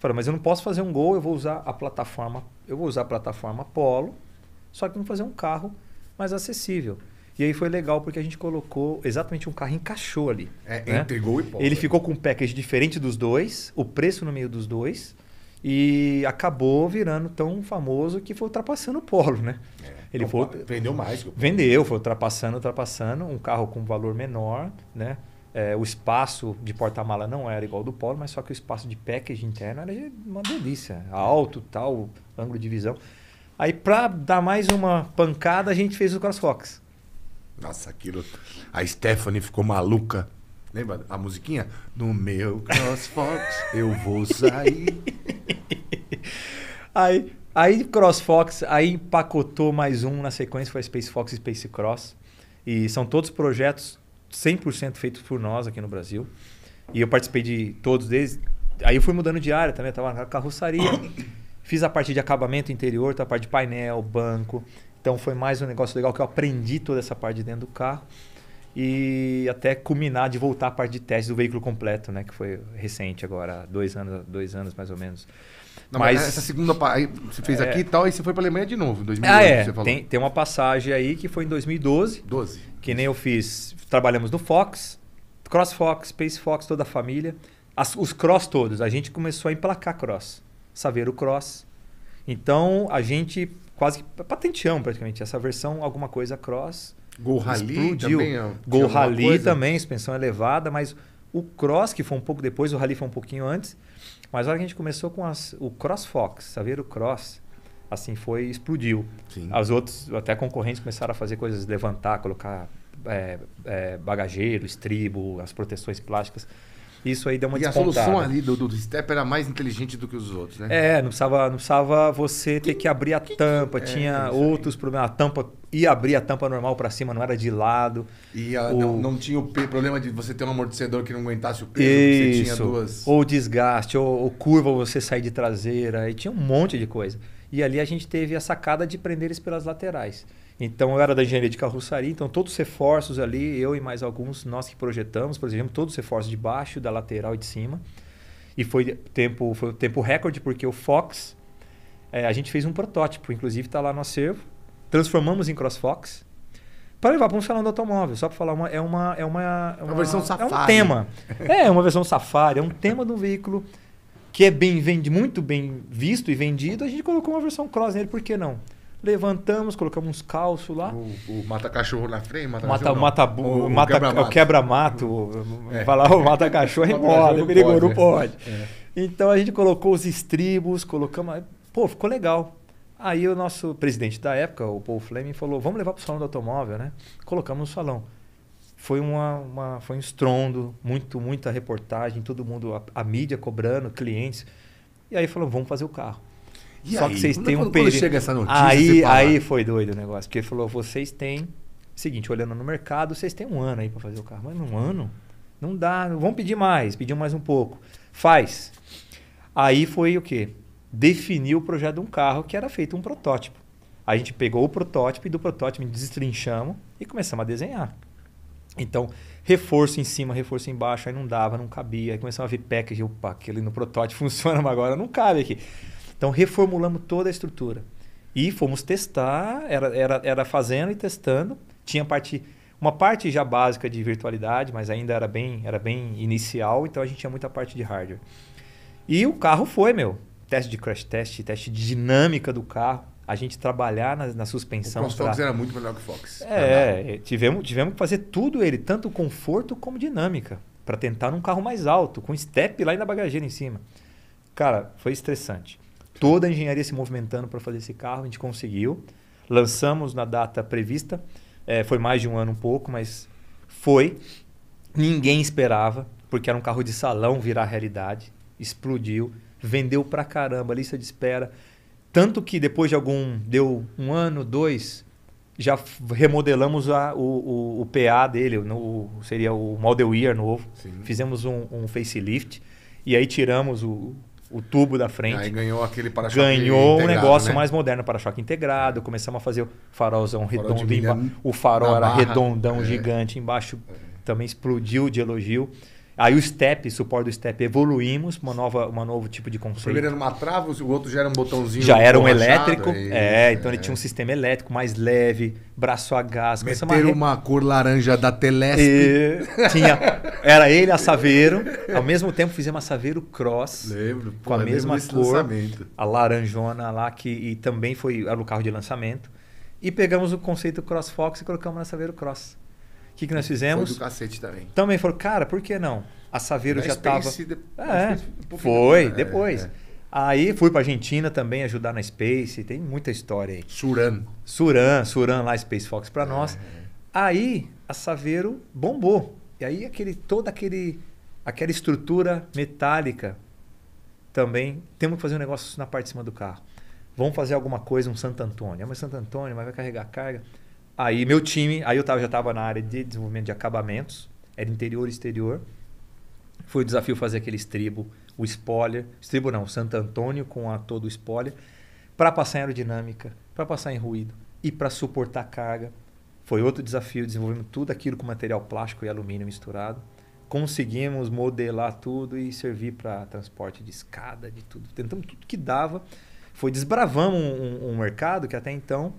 Falei, mas eu não posso fazer um Gol, eu vou usar a plataforma, eu vou usar a plataforma Polo, só que vamos fazer um carro mais acessível. E aí foi legal porque a gente colocou exatamente um carro encaixou ali. É, né? Entre gol e Polo. Ele ficou com um package diferente dos dois, o preço no meio dos dois. E acabou virando tão famoso que foi ultrapassando o Polo, né? É. Ele então, foi, vendeu mais. Vendeu, foi ultrapassando, ultrapassando. Um carro com valor menor, né? É, o espaço de porta-mala não era igual ao do Polo, mas só que o espaço de package interno era uma delícia. Alto, tal, ângulo de visão. Aí, para dar mais uma pancada, a gente fez o Crossfox. Nossa, aquilo. A Stephanie ficou maluca. Lembra a musiquinha? No meu CrossFox eu vou sair. aí, aí CrossFox, aí empacotou mais um na sequência, foi Space Fox e Space Cross. E são todos projetos 100% feitos por nós aqui no Brasil. E eu participei de todos eles. Aí eu fui mudando de área também, eu tava na carroçaria. Fiz a parte de acabamento interior, tá, a parte de painel, banco. Então foi mais um negócio legal que eu aprendi toda essa parte de dentro do carro e até culminar de voltar à parte de teste do veículo completo, né? Que foi recente agora, dois anos, dois anos mais ou menos. Não, mas, mas, essa segunda parte você fez é, aqui e tal, e você foi para Alemanha de novo, em 2012, ah, é. você falou. Tem, tem uma passagem aí que foi em 2012. 12. Que nem eu fiz. Trabalhamos no Fox, Cross Fox, Space Fox, toda a família. As, os cross todos. A gente começou a emplacar cross. Saveiro cross. Então, a gente quase que praticamente essa versão, alguma coisa cross. Gol Rally também. Gol Rally coisa. também, suspensão elevada, mas o cross, que foi um pouco depois, o Rally foi um pouquinho antes, mas a hora que a gente começou com as, o Cross Fox, o Cross, assim foi, explodiu. Sim. As outras, até concorrentes começaram a fazer coisas, levantar, colocar é, é, bagageiro, estribo, as proteções plásticas. Isso aí deu uma e despontada. E a solução ali do, do step era mais inteligente do que os outros, né? É, não precisava, não precisava você ter que, que abrir a que tampa. Que... Tinha é, outros problemas. A tampa ia abrir a tampa normal para cima, não era de lado. E a, ah, ou... não, não, tinha o problema de você ter um amortecedor que não aguentasse o peso, Isso. você tinha duas... Ou desgaste, ou, ou curva você sair de traseira. E tinha um monte de coisa. E ali a gente teve a sacada de prender eles pelas laterais. Então eu era da engenharia de carroçaria, então todos os reforços ali, eu e mais alguns, nós que projetamos, por exemplo, todos os reforços de baixo, da lateral e de cima. E foi tempo, foi tempo recorde porque o Fox, é, a gente fez um protótipo, inclusive está lá no acervo, transformamos em CrossFox para levar para um salão do automóvel, só para falar uma é uma é uma, é uma, uma versão safari. É um tema. é uma versão safari, é um tema do veículo que é bem vende muito bem visto e vendido, a gente colocou uma versão cross nele, por que não? Levantamos, colocamos uns calços lá. O, o mata-cachorro na frente, mata mata, mata, o, o, o mato Quebra-mato. É. Falar o mata-cachorro é bola perigoso, não né? pode. É. Então a gente colocou os estribos, colocamos. Pô, ficou legal. Aí o nosso presidente da época, o Paul Fleming, falou: vamos levar para o salão do automóvel, né? Colocamos no salão. Foi, uma, uma, foi um estrondo, muito, muita reportagem, todo mundo, a, a mídia cobrando, clientes. E aí falou: vamos fazer o carro. E Só aí? que vocês quando, têm um período. chega essa notícia, aí, aí foi doido o negócio, porque ele falou: vocês têm. Seguinte, olhando no mercado, vocês têm um ano aí para fazer o carro. Mas um ano? Não dá. Vamos pedir mais, pedir mais um pouco. Faz. Aí foi o quê? Definir o projeto de um carro que era feito um protótipo. A gente pegou o protótipo e do protótipo destrinchamos e começamos a desenhar. Então, reforço em cima, reforço embaixo, aí não dava, não cabia. Aí começamos a ver package, opa, aquele no protótipo funciona, mas agora não cabe aqui. Então reformulamos toda a estrutura. E fomos testar, era, era, era fazendo e testando. Tinha parte, uma parte já básica de virtualidade, mas ainda era bem, era bem inicial, então a gente tinha muita parte de hardware. E o carro foi, meu. Teste de crash test, teste de dinâmica do carro a gente trabalhar na, na suspensão. O CrossFox era muito melhor que o Fox. É, é, tivemos, tivemos que fazer tudo ele, tanto conforto como dinâmica, para tentar num carro mais alto, com step lá na bagageira em cima. Cara, foi estressante toda a engenharia se movimentando para fazer esse carro, a gente conseguiu. Lançamos na data prevista, é, foi mais de um ano um pouco, mas foi. Ninguém esperava, porque era um carro de salão virar realidade, explodiu, vendeu pra caramba, lista de espera. Tanto que depois de algum, deu um ano, dois, já remodelamos a, o, o, o PA dele, no, seria o Model Year novo. Sim. Fizemos um, um facelift e aí tiramos o, o tubo da frente. Aí ganhou aquele para-choque Ganhou um negócio né? mais moderno, para-choque integrado. Começamos a fazer o farolzão farol redondo. o farol era barra, redondão, é. gigante. Embaixo é. também explodiu de elogio. Aí o step, suporte do step, evoluímos, uma nova, novo tipo de conceito. O primeiro era uma trava, o outro já era um botãozinho. Já era um elétrico. Aí, é, é então ele é. tinha um sistema elétrico mais leve, braço a gás. Meter uma, re... uma cor laranja da Telesp. E... tinha, era ele a Saveiro. Ao mesmo tempo fizemos a Saveiro Cross. Lembro. com a mesma cor. Lançamento. A laranjona lá, que e também foi, era o carro de lançamento. E pegamos o conceito CrossFox e colocamos na Saveiro Cross que, que nós fizemos? Foi do cacete também. Também falou, cara, por que não? A Saveiro já estava. De... É, um foi, depois. É, é, Aí fui para Argentina também ajudar na Space, tem muita história aí. Suran. Suran, Suran lá, Space Fox para é, nós. É. Aí a Saveiro bombou. E aí aquele, toda aquele, aquela estrutura metálica também. Temos que fazer um negócio na parte de cima do carro. Vamos fazer alguma coisa, um Santo Antônio. É, mas Santo Antônio, mas vai carregar carga. Aí meu time, aí eu tava, já estava na área de desenvolvimento de acabamentos, era interior e exterior. Foi o desafio fazer aquele estribo, o spoiler, estribo não, Santo Antônio com a todo o spoiler, para passar em aerodinâmica, para passar em ruído e para suportar carga. Foi outro desafio, desenvolvendo tudo aquilo com material plástico e alumínio misturado. Conseguimos modelar tudo e servir para transporte de escada, de tudo. Tentamos tudo que dava. Foi desbravamos um, um mercado que até então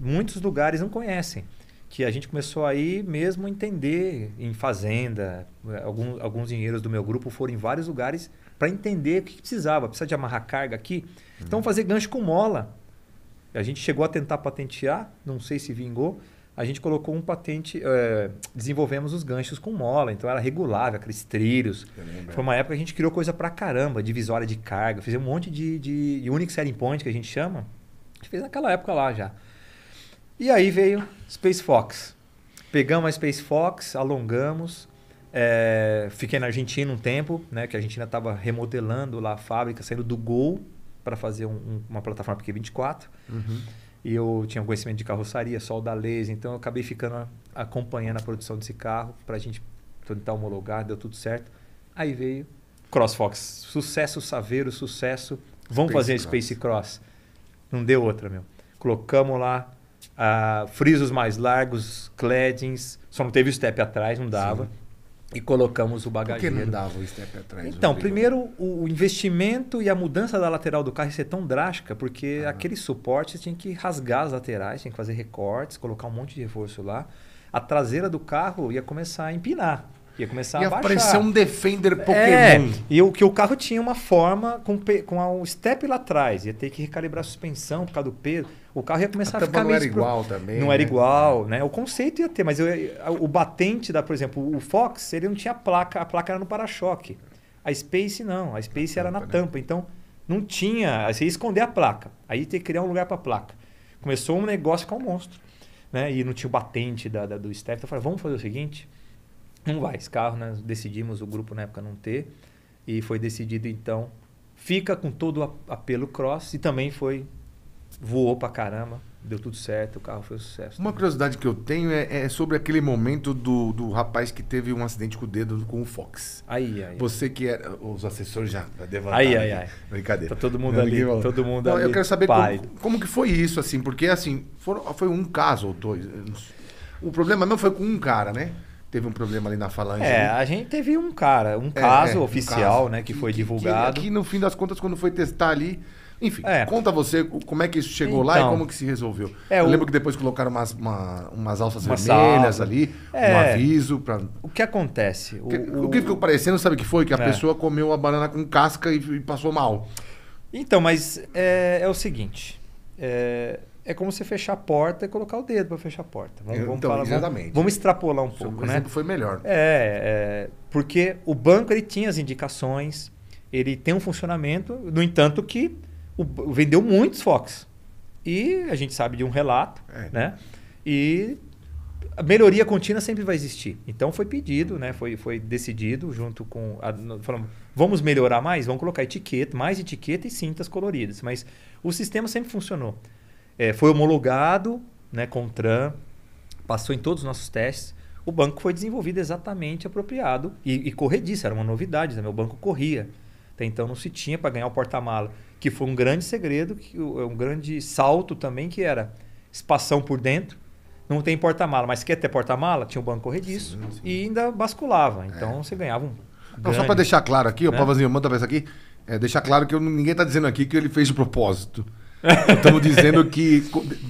muitos lugares não conhecem. Que a gente começou aí mesmo entender em fazenda. Alguns, alguns engenheiros do meu grupo foram em vários lugares para entender o que, precisava. Precisa de amarrar carga aqui? Hum. Então, uhum. fazer gancho com mola. A gente chegou a tentar patentear, não sei se vingou. A gente colocou um patente, é, desenvolvemos os ganchos com mola, então era regulável, aqueles trilhos. Foi uma época que a gente criou coisa pra caramba, divisória de carga, fizemos um monte de, de, de Unix Selling Point, que a gente chama. A gente fez naquela época lá já. E aí veio Space Fox. Pegamos a Space Fox, alongamos. É, fiquei na Argentina um tempo, né? Que a Argentina estava remodelando lá a fábrica, saindo do Gol para fazer um, uma plataforma PQ24. Uhum. E eu tinha um conhecimento de carroçaria, solda laser, então eu acabei ficando acompanhando a produção desse carro para a gente tentar homologar, deu tudo certo. Aí veio CrossFox, sucesso, Saveiro, sucesso. Vamos Space fazer a Space Cross. Não deu outra, meu. Colocamos lá ah, frisos mais largos, cledins, só não teve o step atrás, não dava. Sim. E colocamos o bagageiro. Por que não dava o step atrás? Então, primeiro, o investimento e a mudança da lateral do carro ia ser tão drástica, porque ah. aquele suporte tinha que rasgar as laterais, tinha que fazer recortes, colocar um monte de reforço lá. A traseira do carro ia começar a empinar. Ia começar ia a baixar. Ia aparecer um Defender Pokémon. É, e o que o carro tinha uma forma com, com o step lá atrás. Ia ter que recalibrar a suspensão por causa do peso o carro ia começar a, a ficar não era igual também. Não né? era igual, né? O conceito ia ter, mas eu, o batente da, por exemplo, o Fox, ele não tinha placa, a placa era no para-choque. A Space não, a Space na era tampa, na tampa, né? então não tinha, você ia esconder a placa. Aí ter que criar um lugar para a placa. Começou um negócio com um monstro, né? E não tinha o batente da, da do Steph. Então eu falei, vamos fazer o seguinte, não vai esse carro, né? Decidimos o grupo na época não ter e foi decidido então fica com todo o apelo cross e também foi voou pra caramba, deu tudo certo, o carro foi um sucesso. Uma também. curiosidade que eu tenho é, é, sobre aquele momento do, do rapaz que teve um acidente com o dedo com o Fox. Aí, aí. Você que era. Os assessores já levantaram. Aí, aí, aí. Brincadeira. Tá todo mundo Não, ali. Todo mundo Não, ali. Eu quero saber como, como, que foi isso, assim, porque assim, foram, foi um caso ou dois. O problema não foi com um cara, né? teve um problema ali na falange. É, ali. a gente teve um cara, um caso é, é oficial, um caso, né, que, que foi divulgado. Que, que, no fim das contas, quando foi testar ali, enfim, é. conta você como é que isso chegou então, lá e então, como que se resolveu. É, eu o... lembro que depois colocaram umas, uma, umas alças uma vermelhas salva. ali, é. um aviso. Pra... O que acontece? O que, o... o que ficou parecendo, sabe o que foi? Que a é. pessoa comeu a banana com casca e, e passou mal. Então, mas é, é o seguinte. É, é, como você fechar a porta e colocar o dedo para fechar a porta. Vamos, vamos então, falar, exatamente. Vamos, vamos, extrapolar um pouco, né? foi melhor. É, porque o banco ele tinha as indicações, ele tem um funcionamento, no entanto que o, vendeu muitos Fox. E a gente sabe de um relato, é. né? E a melhoria contínua sempre vai existir. Então foi pedido, né? Foi, foi decidido junto com. A, falamos, vamos melhorar mais? Vamos colocar etiqueta, mais etiqueta e cintas coloridas. Mas o sistema sempre funcionou. É, foi homologado né, com o TRAN, passou em todos os nossos testes. O banco foi desenvolvido exatamente apropriado e, e corrediço, era uma novidade, né? meu banco corria. Até então não se tinha para ganhar o porta-mala que foi um grande segredo, que é um grande salto também, que era espação por dentro, não tem porta-mala, mas quer ter porta-mala, tinha um banco corrediço sim, sim. e ainda basculava. É. Então é. você ganhava um. Não, grande, só para deixar claro aqui, né? o Pavazinho, manda para isso aqui. É, deixar claro que eu, ninguém está dizendo aqui que ele fez de propósito. Estamos dizendo que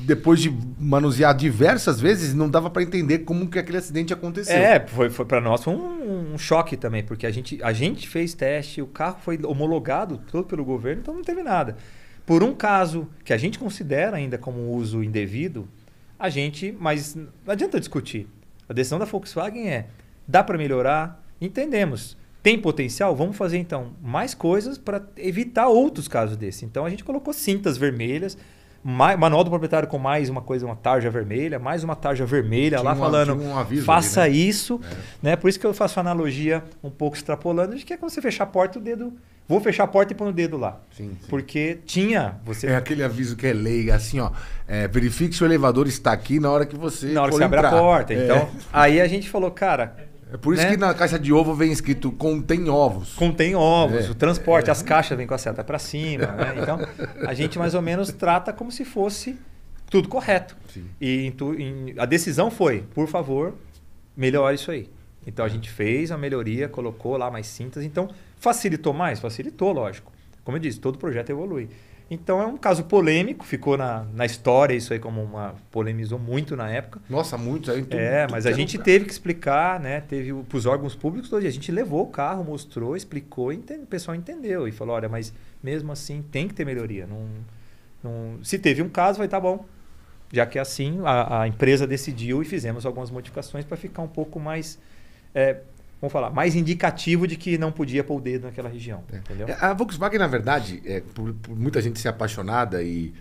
depois de manusear diversas vezes, não dava para entender como que aquele acidente aconteceu. É, foi, foi para nós foi um, um, choque também, porque a gente, a gente fez teste, o carro foi homologado todo pelo governo, então não teve nada. Por um caso que a gente considera ainda como uso indevido, a gente, mas não adianta discutir. A decisão da Volkswagen é: dá para melhorar? Entendemos tem potencial? Vamos fazer então mais coisas para evitar outros casos desse. Então a gente colocou cintas vermelhas, mais, manual do proprietário com mais uma coisa, uma tarja vermelha, mais uma tarja vermelha tinha lá um, falando, um faça ali, né? isso. É. Né? Por isso que eu faço a analogia um pouco extrapolando de que é quando você fechar a porta, o dedo... Vou fechar a porta e pôr o dedo lá. Sim, sim. Porque tinha... você É aquele aviso que é lei, assim, ó. É, verifique se o elevador está aqui na hora que você Na hora que você entrar. abre a porta. Então, é. aí a gente falou, cara, é por isso né? que na caixa de ovo vem escrito contém ovos. Contém ovos, é. o transporte, é. as caixas vêm com a seta para cima. Né? Então, a gente mais ou menos trata como se fosse tudo correto. Sim. E em, a decisão foi, por favor, melhore isso aí. Então, a gente fez a melhoria, colocou lá mais cintas. Então, facilitou mais? Facilitou, lógico. Como eu disse, todo projeto evolui. Então é um caso polêmico, ficou na, na história isso aí como uma polemizou muito na época. Nossa, muito aí. é, mas a é gente teve que explicar, né? Teve para os órgãos públicos hoje a gente levou o carro, mostrou, explicou, entende, o pessoal entendeu e falou, olha, mas mesmo assim tem que ter melhoria. Não, não se teve um caso, vai estar tá bom. Já que assim a, a, empresa decidiu e fizemos algumas modificações para ficar um pouco mais é, vamos falar, mais indicativo de que não podia pôr o dedo naquela região. É. Entendeu? É, a Volkswagen, na verdade, é, por, por muita gente ser apaixonada e,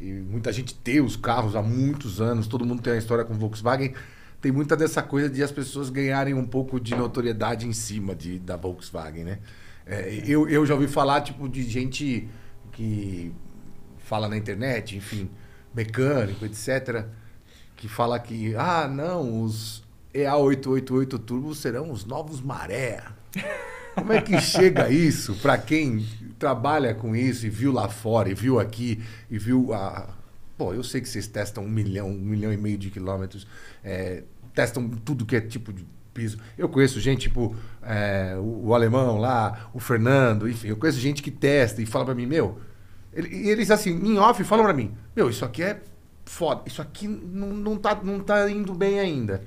e, muita gente ter os carros há muitos anos, todo mundo tem uma história com Volkswagen, tem muita dessa coisa de as pessoas ganharem um pouco de notoriedade em cima de, da Volkswagen, né? É, eu, eu já ouvi falar, tipo, de gente que fala na internet, enfim, mecânico, etc., que fala que, ah, não, os é EA888 Turbo serão os novos maré. Como é que chega isso para quem trabalha com isso e viu lá fora, e viu aqui, e viu a. Pô, eu sei que vocês testam um milhão, um milhão e meio de quilômetros, é, testam tudo que é tipo de piso. Eu conheço gente, tipo, é, o, o, alemão lá, o Fernando, enfim, eu conheço gente que testa e fala para mim, meu. E eles, assim, em off, falam para mim, meu, isso aqui é foda, isso aqui não, não, tá, não tá indo bem ainda.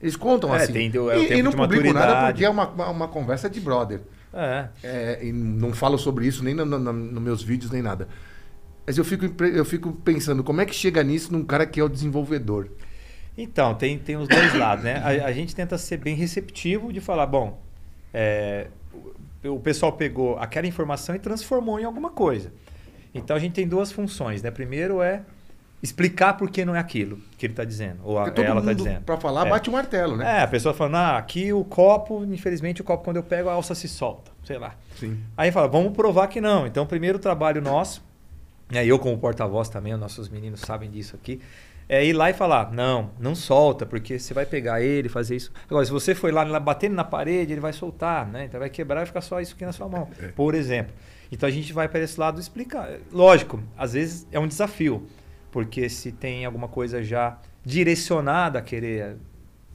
Eles contam é, assim. Tem, é e, e não publicam nada porque é uma, uma, uma conversa de brother. É. é. e não falo sobre isso nem nos no, no, no meus vídeos, nem nada. Mas eu fico, eu fico pensando, como é que chega nisso num cara que é o desenvolvedor? Então, tem, tem os dois lados, né? A, a, gente tenta ser bem receptivo de falar, bom, é, o, o pessoal pegou aquela informação e transformou em alguma coisa. Então a gente tem duas funções, né? Primeiro é explicar por que não é aquilo que ele está dizendo, ou a, ela está dizendo. Para falar, é. bate o martelo, né? É, a pessoa falando, ah, aqui o copo, infelizmente o copo quando eu pego a alça se solta, sei lá. Sim. Aí fala, vamos provar que não. Então, primeiro trabalho nosso, né, eu como porta-voz também, os nossos meninos sabem disso aqui, é ir lá e falar, não, não solta, porque você vai pegar ele, fazer isso. Agora, se você foi lá batendo na parede, ele vai soltar, né? Então vai quebrar e ficar só isso aqui na sua mão, é. por exemplo. Então a gente vai para esse lado explicar. Lógico, às vezes é um desafio. Porque se tem alguma coisa já direcionada a querer,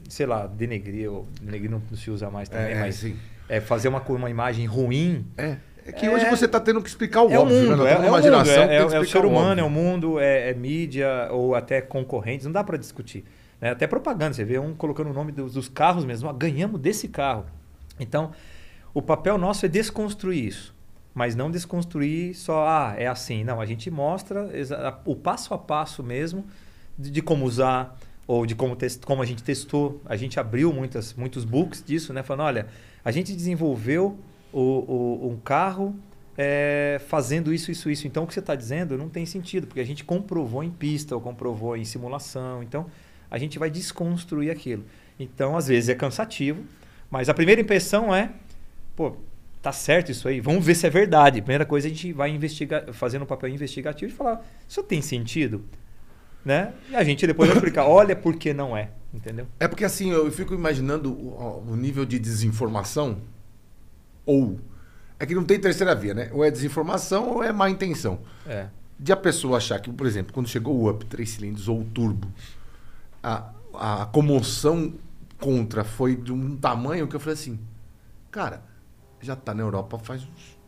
sei lá, denegrir, ou denegrir não, se usa mais também, é, é mas é, fazer uma, uma imagem ruim. É. É que hoje é. você está tendo que explicar o é óbvio, né? mundo, né? é, tá é uma geração é, é, o ser humano, o é o é mundo, é, mídia ou até concorrentes, não dá para discutir. Né? Até propaganda, você vê um colocando o nome dos, dos carros mesmo, ah, ganhamos desse carro. Então, o papel nosso é desconstruir isso mas não desconstruir só, ah, é assim. Não, a gente mostra o passo a passo mesmo de, de como usar ou de como, como a gente testou. A gente abriu muitas, muitos books disso, né? Falando, olha, a gente desenvolveu o, o um carro é, fazendo isso, isso, isso. Então, o que você está dizendo não tem sentido, porque a gente comprovou em pista ou comprovou em simulação. Então, a gente vai desconstruir aquilo. Então, às vezes é cansativo, mas a primeira impressão é, pô, tá certo isso aí? Vamos ver se é verdade. Primeira coisa, a gente vai investigar, fazendo um papel investigativo e falar, isso tem sentido? Né? E a gente depois vai explicar, olha por que não é, entendeu? É porque assim, eu fico imaginando o, o nível de desinformação ou... É que não tem terceira via, né? Ou é desinformação ou é má intenção. É. De a pessoa achar que, por exemplo, quando chegou o up, três cilindros ou o turbo, a, a comoção contra foi de um tamanho que eu falei assim, cara, já está na Europa faz uns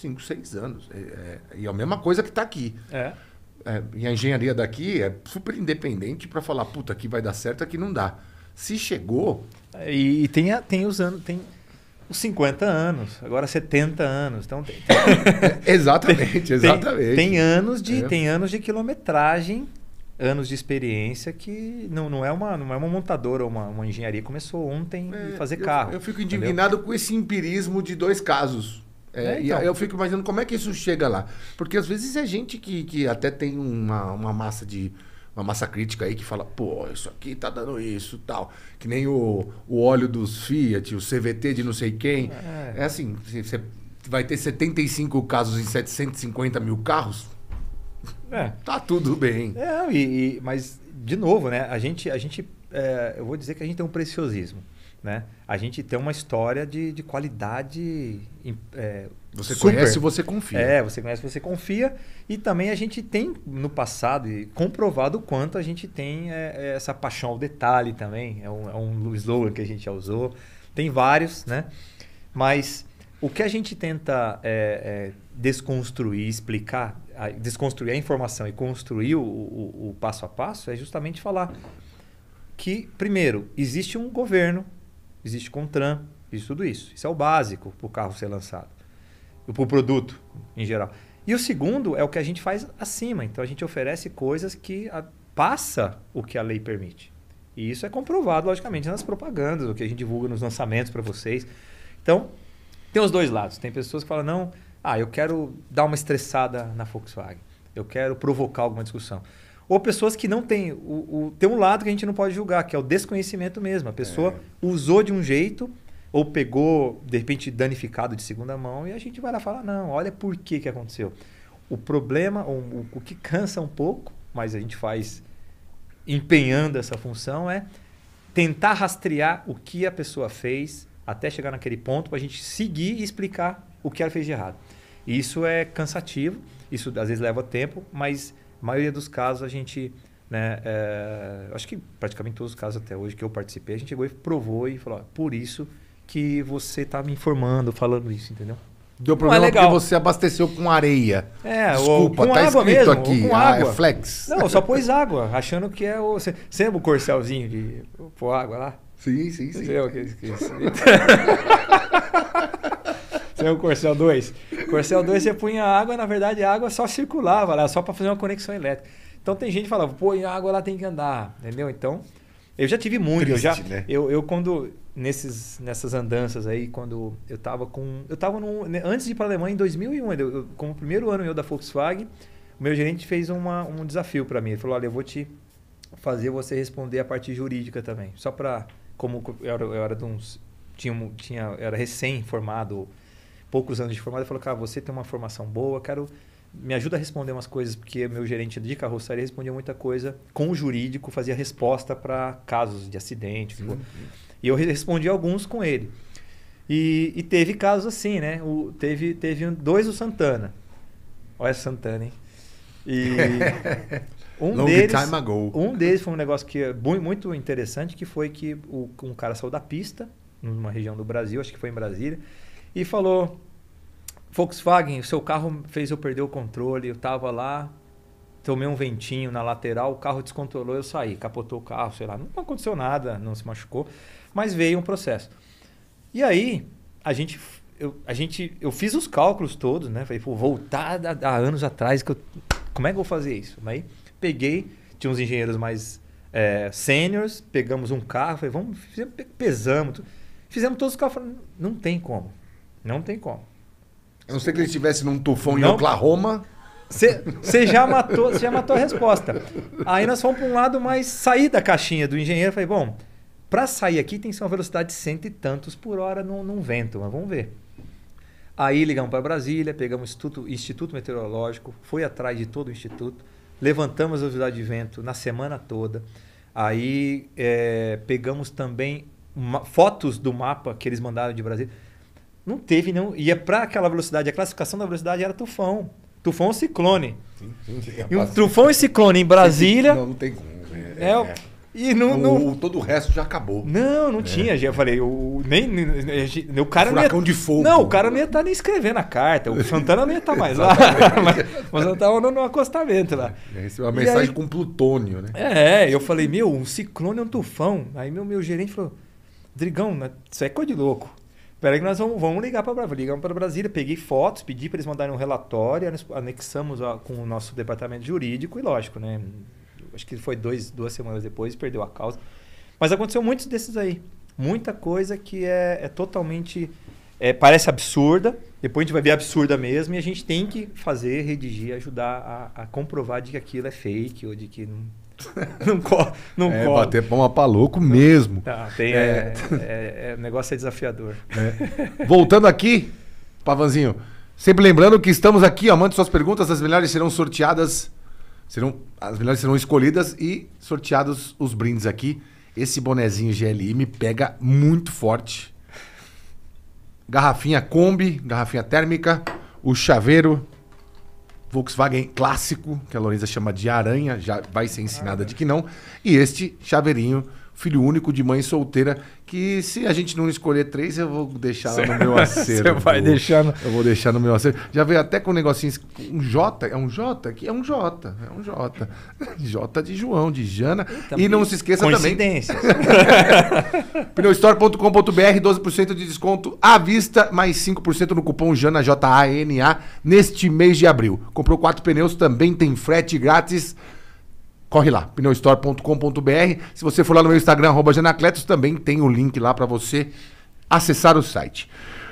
5, 6 anos. É, é, e é a mesma coisa que está aqui. É. é. e a engenharia daqui é super independente para falar, puta, aqui vai dar certo, aqui não dá. Se chegou. É, e, e tem, a, tem os anos. Tem os 50 anos, agora 70 anos. Então tem, é, tem... exatamente, exatamente. Tem, tem, anos de, tem anos de quilometragem anos de experiência que não, não, é, uma, não é uma montadora, uma, uma engenharia começou ontem é, e fazer eu, carro. Eu fico indignado entendeu? com esse empirismo de dois casos. É, é, então. E eu fico imaginando como é que isso chega lá. Porque às vezes é gente que, que até tem uma, uma massa de. Uma massa crítica aí que fala, pô, isso aqui tá dando isso tal. Que nem o, o óleo dos Fiat, o CVT de não sei quem. É, é assim, você vai ter 75 casos em 750 mil carros. É. Tá tudo bem. É, e, e, mas, de novo, né? A gente, a gente é, eu vou dizer que a gente tem um preciosismo. Né? A gente tem uma história de, de qualidade. É, você super. conhece, você confia. É, você conhece, você confia. E também a gente tem no passado comprovado o quanto a gente tem é, é, essa paixão ao detalhe também. É um, é um slogan que a gente já usou. Tem vários, né? Mas o que a gente tenta é, é desconstruir, explicar a desconstruir a informação e construir o, o, o passo a passo é justamente falar que, primeiro, existe um governo, existe CONTRAN, existe tudo isso. Isso é o básico para o carro ser lançado, para o produto em geral. E o segundo é o que a gente faz acima. Então a gente oferece coisas que a, passa o que a lei permite. E isso é comprovado, logicamente, nas propagandas, o que a gente divulga nos lançamentos para vocês. Então, tem os dois lados. Tem pessoas que falam, não, ah, eu quero dar uma estressada na Volkswagen. Eu quero provocar alguma discussão. Ou pessoas que não têm. O, o, tem um lado que a gente não pode julgar, que é o desconhecimento mesmo. A pessoa é. usou de um jeito, ou pegou, de repente, danificado de segunda mão, e a gente vai lá falar: não, olha por que, que aconteceu. O problema, o, o que cansa um pouco, mas a gente faz empenhando essa função, é tentar rastrear o que a pessoa fez até chegar naquele ponto para a gente seguir e explicar o que ela fez de errado. Isso é cansativo, isso às vezes leva tempo, mas a maioria dos casos a gente né? É, acho que praticamente todos os casos até hoje que eu participei, a gente chegou e provou e falou, por isso que você está me informando, falando isso, entendeu? Deu problema é porque você abasteceu com areia. É, Desculpa, ou com tá água escrito mesmo, aqui. com ah, é água. É flex. Não, só pôs água, achando que é o. Você lembra o corcelzinho de pôr água lá? Sim, sim, sim. Entendeu? é o Corsel 2? Corsel 2 você punha água, na verdade a água só circulava lá, só para fazer uma conexão elétrica. Então tem gente que falava, pô, a água lá tem que andar, entendeu? Então, eu já tive muito, Triste, eu já né? eu, eu quando nesses nessas andanças aí, quando eu tava com eu tava no né, antes de ir para a Alemanha em 2001, eu, como primeiro ano eu da Volkswagen, o meu gerente fez uma, um desafio para mim. Ele falou: "Olha, eu vou te fazer você responder a parte jurídica também, só para como eu era, eu era de uns tinha, tinha era recém formado poucos anos de formado, falou: Cara, você tem uma formação boa, quero. Me ajuda a responder umas coisas, porque meu gerente de carroçaria respondia muita coisa com o jurídico, fazia resposta para casos de acidente. Tipo, e eu respondi alguns com ele. E, e teve casos assim, né? O, teve teve dois o Santana. Olha Santana, hein? E um Long deles, time ago. um deles foi um negócio que é muito interessante, que foi que o, um cara saiu da pista numa região do Brasil, acho que foi em Brasília, e falou: Volkswagen, o seu carro fez eu perder o controle. Eu tava lá, tomei um ventinho na lateral, o carro descontrolou, eu saí, capotou o carro, sei lá. Não aconteceu nada, não se machucou, mas veio um processo. E aí, a gente eu, a gente, eu fiz os cálculos todos, né? Falei, pô, voltar há anos atrás, que eu, como é que eu vou fazer isso? Aí peguei, tinha uns engenheiros mais é, sêniores, pegamos um carro, falei, vamos, fizemos, pesamos, fizemos todos os carros, não tem como. Não tem como. A não ser que ele estivesse num tufão não. em Oklahoma. Você já matou, já matou a resposta. Aí nós fomos para um lado mais sair da caixinha do engenheiro. Falei, bom, para sair aqui tem que ser uma velocidade de cento e tantos por hora num, num vento, mas vamos ver. Aí ligamos para Brasília, pegamos o instituto, instituto, Meteorológico, foi atrás de todo o instituto, levantamos a velocidade de vento na semana toda. Aí é, pegamos também uma, fotos do mapa que eles mandaram de Brasília. Não teve não. e é para aquela velocidade, a classificação da velocidade era tufão. Tufão ou ciclone. Sim, sim, é e um tufão e ciclone em Brasília. Não, não tem como. Né? É, é, E no todo o resto já acabou. Não, não é. tinha. Já falei, o, nem, nem o cara Furacão ia, de fogo. Não, o cara não ia estar tá nem escrevendo a carta. O Santana não ia estar tá mais lá. mas, mas eu estava no, no, acostamento lá. Recebeu uma e mensagem aí, com plutônio, né? É, eu falei, meu, um ciclone é um tufão. Aí meu, meu gerente falou, Drigão, isso é coisa de louco. Peraí que nós vamos, vamos ligar para Brasília. Ligamos para Brasília, peguei fotos, pedi para eles mandarem um relatório, anexamos com o nosso departamento jurídico e lógico, né? Acho que foi dois, duas semanas depois, perdeu a causa. Mas aconteceu muitos desses aí. Muita coisa que é, é totalmente... É, parece absurda, depois a gente vai ver absurda mesmo, e a gente tem que fazer, redigir, ajudar a, a comprovar de que aquilo é fake ou de que não não corre. Não é, corre. bater palma pra louco mesmo. Tá, tem, é, é, é, é o negócio é desafiador. É. Voltando aqui, Pavanzinho, sempre lembrando que estamos aqui, ó, mande suas perguntas, as melhores serão sorteadas, serão, as melhores serão escolhidas e sorteados os brindes aqui. Esse bonezinho GLI me pega muito forte. Garrafinha Kombi, garrafinha térmica, o chaveiro, Volkswagen clássico, que a Lorenza chama de Aranha, já vai ser ensinada de que não. E este chaveirinho, filho único de mãe solteira, que se a gente não escolher três, eu vou deixar lá no meu acervo. Você vai deixando. Eu vou deixar no meu acervo. Já veio até com um negocinho, um J, é um J? Que é um J, é um J. J de João, de Jana. E, e não se esqueça coincidências. também... Pneustore.com.br, 12% de desconto à vista, mais 5% no cupom JANA, J-A-N-A, neste mês de abril. Comprou quatro pneus, também tem frete grátis corre lá, pneustore.com.br. Se você for lá no meu Instagram, Janacletos, também tem o link lá para você acessar o site.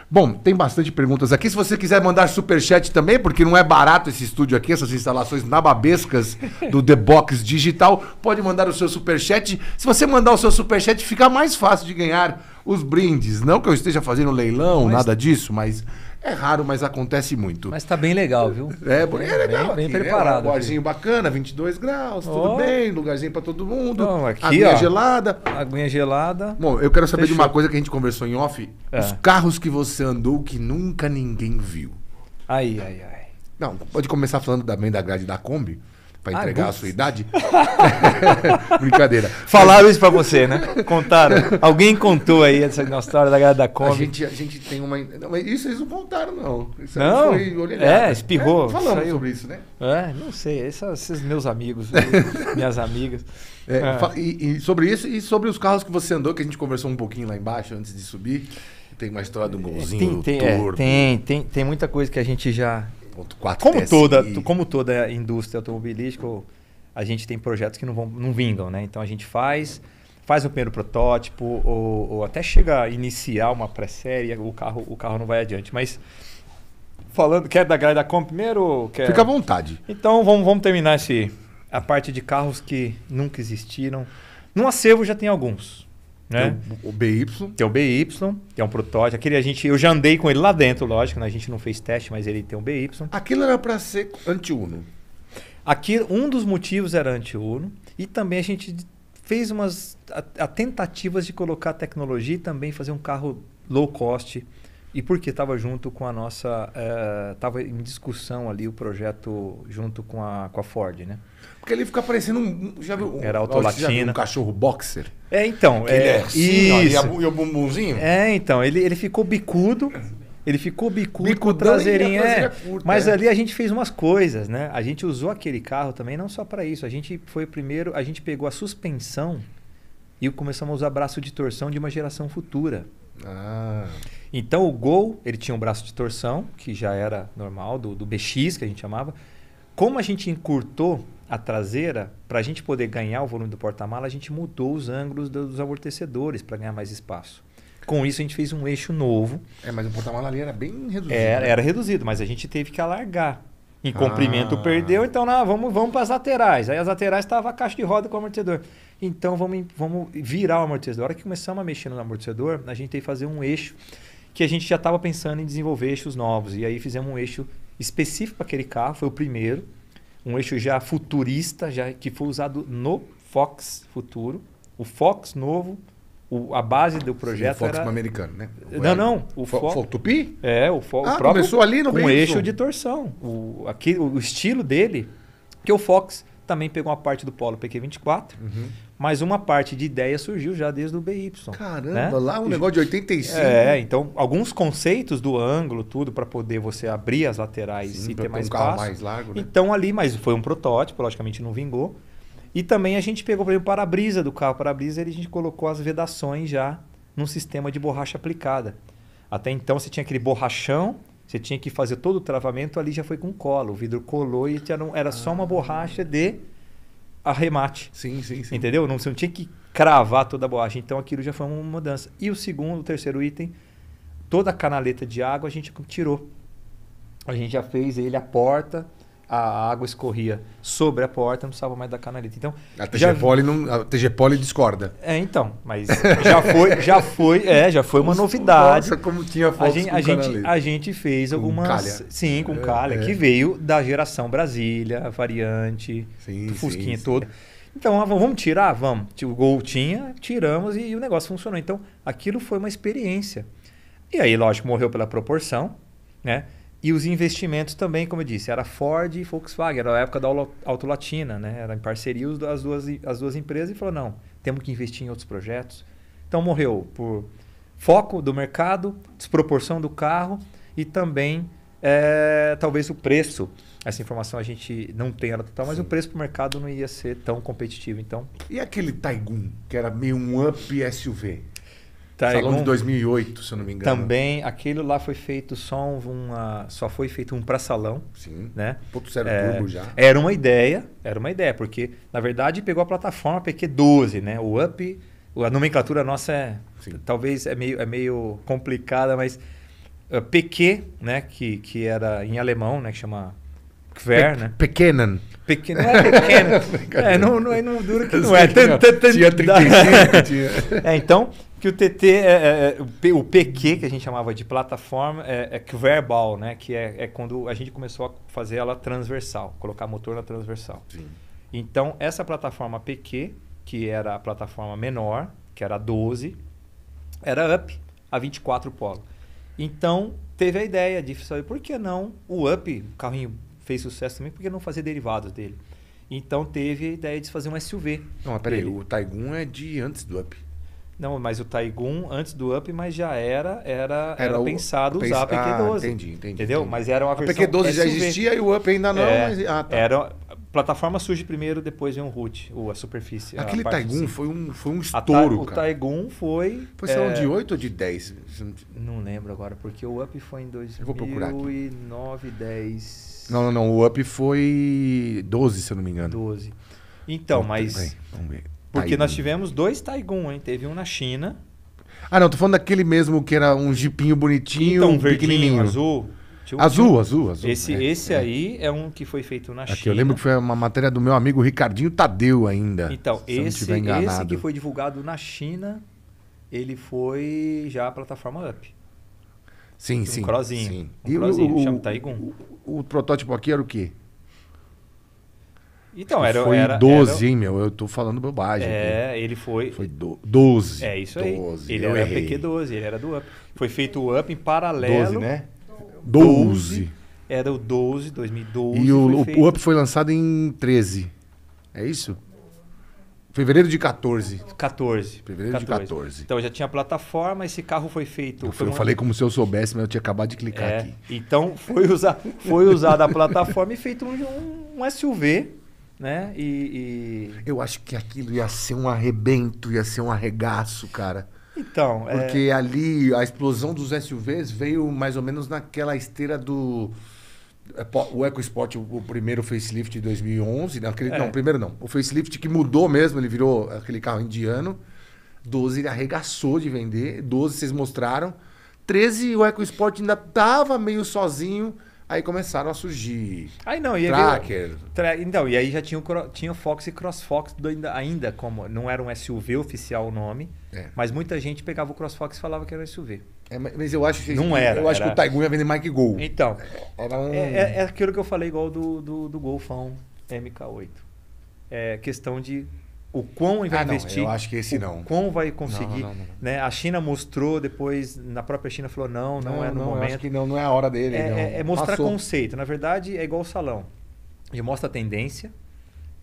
Bom, tem bastante perguntas aqui. Se você quiser mandar superchat também, porque não é barato esse estúdio aqui, essas instalações nababescas do The Box Digital, pode mandar o seu superchat. Se você mandar o seu superchat, fica mais fácil de ganhar os brindes. Não que eu esteja fazendo leilão, mas... nada disso, mas é raro, mas acontece muito. Mas tá bem legal, viu? É, é bem, é legal. Bem, bem né? preparado. Né? Um lugarzinho bacana, 22 graus, oh. tudo bem, lugarzinho para todo mundo. Então, aqui, aguinha ó, gelada. Aguinha gelada. Bom, eu quero saber Fechou. de uma coisa que a gente conversou em off. É. Os carros que você andou que nunca ninguém viu. Ai, ai, ai. Não, pode começar falando também da grade da Kombi para ah, entregar a sua idade? Brincadeira. Falaram isso para você, né? Contaram. Alguém contou aí essa história da galera da Kombi. A gente, a gente tem uma. Não, mas isso eles não contaram, não. Isso não foi olhada. É, espirrou. É, falamos saiu. sobre isso, né? É, não sei. Esses, esses meus amigos, minhas amigas. É, é. E, e sobre isso e sobre os carros que você andou, que a gente conversou um pouquinho lá embaixo antes de subir. Tem uma história do é, golzinho tem, tem, é, tem, tem, tem muita coisa que a gente já 1.4 como TSI. toda Como toda a indústria automobilística, a gente tem projetos que não, vão, não vingam, né? Então a gente faz, faz o primeiro protótipo, ou, ou até chega a iniciar uma pré-série, o carro, o carro não vai adiante. Mas falando, quer da galera da Comp primeiro? Quer... Fica à vontade. Então vamos, vamos terminar esse, a parte de carros que nunca existiram. No acervo já tem alguns. Né? o BY. Tem o BY, que é um protótipo. Aquele a gente, eu já andei com ele lá dentro, lógico, né? a gente não fez teste, mas ele tem um BY. Aquilo era para ser anti-Uno. Aqui, um dos motivos era anti-Uno. E também a gente fez umas a, a tentativas de colocar tecnologia e também fazer um carro low cost e porque estava junto com a nossa. Estava eh, em discussão ali o projeto junto com a, com a Ford, né? Porque ele fica parecendo um. Já viu, um Era autolatina. Um cachorro boxer. É, então. Que é, é assim, isso. Ó, e, a, e o bumbumzinho? É, então. Ele, ele ficou bicudo. Ele ficou bicudo com a traseirinha. É, é curta, mas é. ali a gente fez umas coisas, né? A gente usou aquele carro também, não só para isso. A gente foi o primeiro, a gente pegou a suspensão e começamos a usar braço de torção de uma geração futura. Ah. Então o Gol, ele tinha um braço de torção, que já era normal, do, do BX, que a gente chamava. Como a gente encurtou a traseira, para a gente poder ganhar o volume do porta-mala, a gente mudou os ângulos dos amortecedores para ganhar mais espaço. Com isso, a gente fez um eixo novo. É, mas o porta-mala ali era bem reduzido. Era, né? era reduzido, mas a gente teve que alargar. Em ah. comprimento ah. perdeu, então não, vamos, vamos para as laterais. Aí as laterais estava a caixa de roda com o amortecedor. Então vamos, vamos virar o amortecedor. A hora que começamos a mexer no amortecedor, a gente tem que fazer um eixo que a gente já estava pensando em desenvolver eixos novos. E aí fizemos um eixo específico para aquele carro, foi o primeiro. Um eixo já futurista, já que foi usado no Fox Futuro. O Fox novo, o, a base do projeto Sim, o Fox era... americano, né? O não, não. O Fo, Fo... Fo Tupi? É, o Fox. Ah, próprio, começou ali no um eixo de torção. O, aqui, o estilo dele, que o Fox também pegou uma parte do polo PQ24, uhum. mas uma parte de ideia surgiu já desde o BY. Caramba, né? lá um negócio de 85. É, então alguns conceitos do ângulo, tudo, para poder você abrir as laterais Sim, e ter mais um espaço. mais largo, né? Então ali, mas foi um protótipo, logicamente não vingou. E também a gente pegou, por exemplo, o para-brisa do carro, para-brisa, a gente colocou as vedações já num sistema de borracha aplicada. Até então você tinha aquele borrachão você tinha que fazer todo o travamento, ali já foi com cola. O vidro colou e era ah. só uma ah. borracha de arremate. Sim, sim, sim. Entendeu? Não, você não tinha que cravar toda a borracha. Então aquilo já foi uma mudança. E o segundo, o terceiro item, toda a canaleta de água a gente tirou. A gente já fez ele a porta, a água escorria sobre a porta, não precisava mais da canaleta. Então, a TG já... Poli não, a TG Poli discorda. É, então, mas já foi, já foi, é, já foi uma novidade. Nossa, como tinha fotos a gente, a gente, a gente, fez com algumas, calha. sim, com é, calha, é. que veio da geração Brasília, variante, sim, fusquinha sim, todo. Sim. Então, ah, vamos tirar, vamos. O gol tinha, tiramos e, e o negócio funcionou. Então, aquilo foi uma experiência. E aí, lógico, morreu pela proporção, né? E os investimentos também, como eu disse, era Ford e Volkswagen, era a época da Auto Latina, né? Era em parceria as duas, as duas empresas e falou, não, temos que investir em outros projetos. Então morreu por foco do mercado, desproporção do carro e também é, talvez o preço. Essa informação a gente não tem ela total, mas Sim. o preço para o mercado não ia ser tão competitivo. Então. E aquele Taigun, que era meio um up SUV? Taigon, tá, Salão de 2008, se eu não me engano. Também, aquele lá foi feito só uma, ah, só foi feito um para salão, Sim. né? Ponto zero é, turbo já. Era uma ideia, era uma ideia, porque na verdade pegou a plataforma PQ12, né? O up, a nomenclatura nossa é Sim. talvez é meio é meio complicada, mas uh, ah, PQ, né, que que era em alemão, né, que chama Quer, Pe né? Pequenan. Não é pequeno. é, não, não, é, não duro que não é. Tinha 35, tinha. É, então, que o TT, é, é, é, o PQ, que a gente chamava de plataforma, é, é verbal, né? Que é, é, quando a gente começou a fazer ela transversal, colocar motor na transversal. Sim. Então, essa plataforma PQ, que era a plataforma menor, que era 12, era up a 24 polo. Então, teve a ideia de saber por que não o up, o carrinho fez sucesso também, por que não fazer derivados dele? Então, teve a ideia de fazer um SUV. Não, mas peraí, o Taigun é de antes do up. Não, mas o Taigun, antes do Up, mas já era era, era, era pensado o, usar a PQ12. Ah, entendi, entendi. Entendeu? Entendi. Mas era uma versão. A PQ12 já existia e o Up ainda não. É, mas, ah, tá. Era, a plataforma surge primeiro, depois vem o root, ou a superfície. Aquele a Taigun assim. foi, um, foi um estouro, ta, O Taigun foi. Foi serão é, de 8 ou de 10? Não lembro agora, porque o Up foi em 2009, 10. Não, não, não. O Up foi 12, se eu não me engano. 12. Então, Muito mas. Bem, vamos ver. Porque Taigun. nós tivemos dois Taigun, hein? Teve um na China. Ah, não, tô falando daquele mesmo que era um jipinho bonitinho, então, um verdinho, pequenininho. azul. azul, azul, azul. Esse, é, esse é. aí é um que foi feito na Aqui, China. Eu lembro que foi uma matéria do meu amigo Ricardinho Tadeu ainda. Então, esse, esse que foi divulgado na China, ele foi já a plataforma Up. Sim, um sim. Crozinho, sim. Um crozinho, chama Taigun. O, o, o protótipo aqui era o quê? Então, tipo, era. Foi era, 12, era... hein, meu? Eu tô falando bobagem. É, aqui. ele foi. Foi do... 12. É isso 12. aí. Ele Eu era PQ12, ele era do UP. Foi feito o UP em paralelo. 12, né? 12. 12. Era o 12, 2012. E o, o UP foi lançado em 13. É isso? Fevereiro de 14. 14. Fevereiro 14. de 14. Então já tinha plataforma, esse carro foi feito. Eu, foi eu um... falei como se eu soubesse, mas eu tinha acabado de clicar é, aqui. Então foi, usar, foi usada a plataforma e feito um, um SUV né? E, e, Eu acho que aquilo ia ser um arrebento, ia ser um arregaço, cara. Então, é Porque é... ali a explosão dos SUVs veio mais ou menos naquela esteira do... É, o EcoSport, o primeiro facelift de 2011, né? Aquele, é. não, primeiro não. O facelift que mudou mesmo, ele virou aquele carro indiano. 12 ele arregaçou de vender, 12 vocês mostraram. 13 o EcoSport ainda tava meio sozinho Aí começaram a surgir. Aí não, e tracker. tra, então, e aí já tinha o, tinha o Fox e CrossFox ainda, ainda como não era um SUV oficial o nome, é. mas muita gente pegava o CrossFox e falava que era um SUV. É, mas eu acho que não era. Eu acho que o Taigun ia vender mais que Gol. Então, era um... É, é, é, aquilo que eu falei igual do, do, do Golfão MK8. É questão de o quão ele vai ah, investir. eu acho que esse o não. Quão vai conseguir. Não, não, né? A China mostrou depois, na própria China falou: não, não, é no momento. não, não é a hora dele. É, é, é mostrar Passou. conceito. Na verdade, é igual o salão. Ele mostra a tendência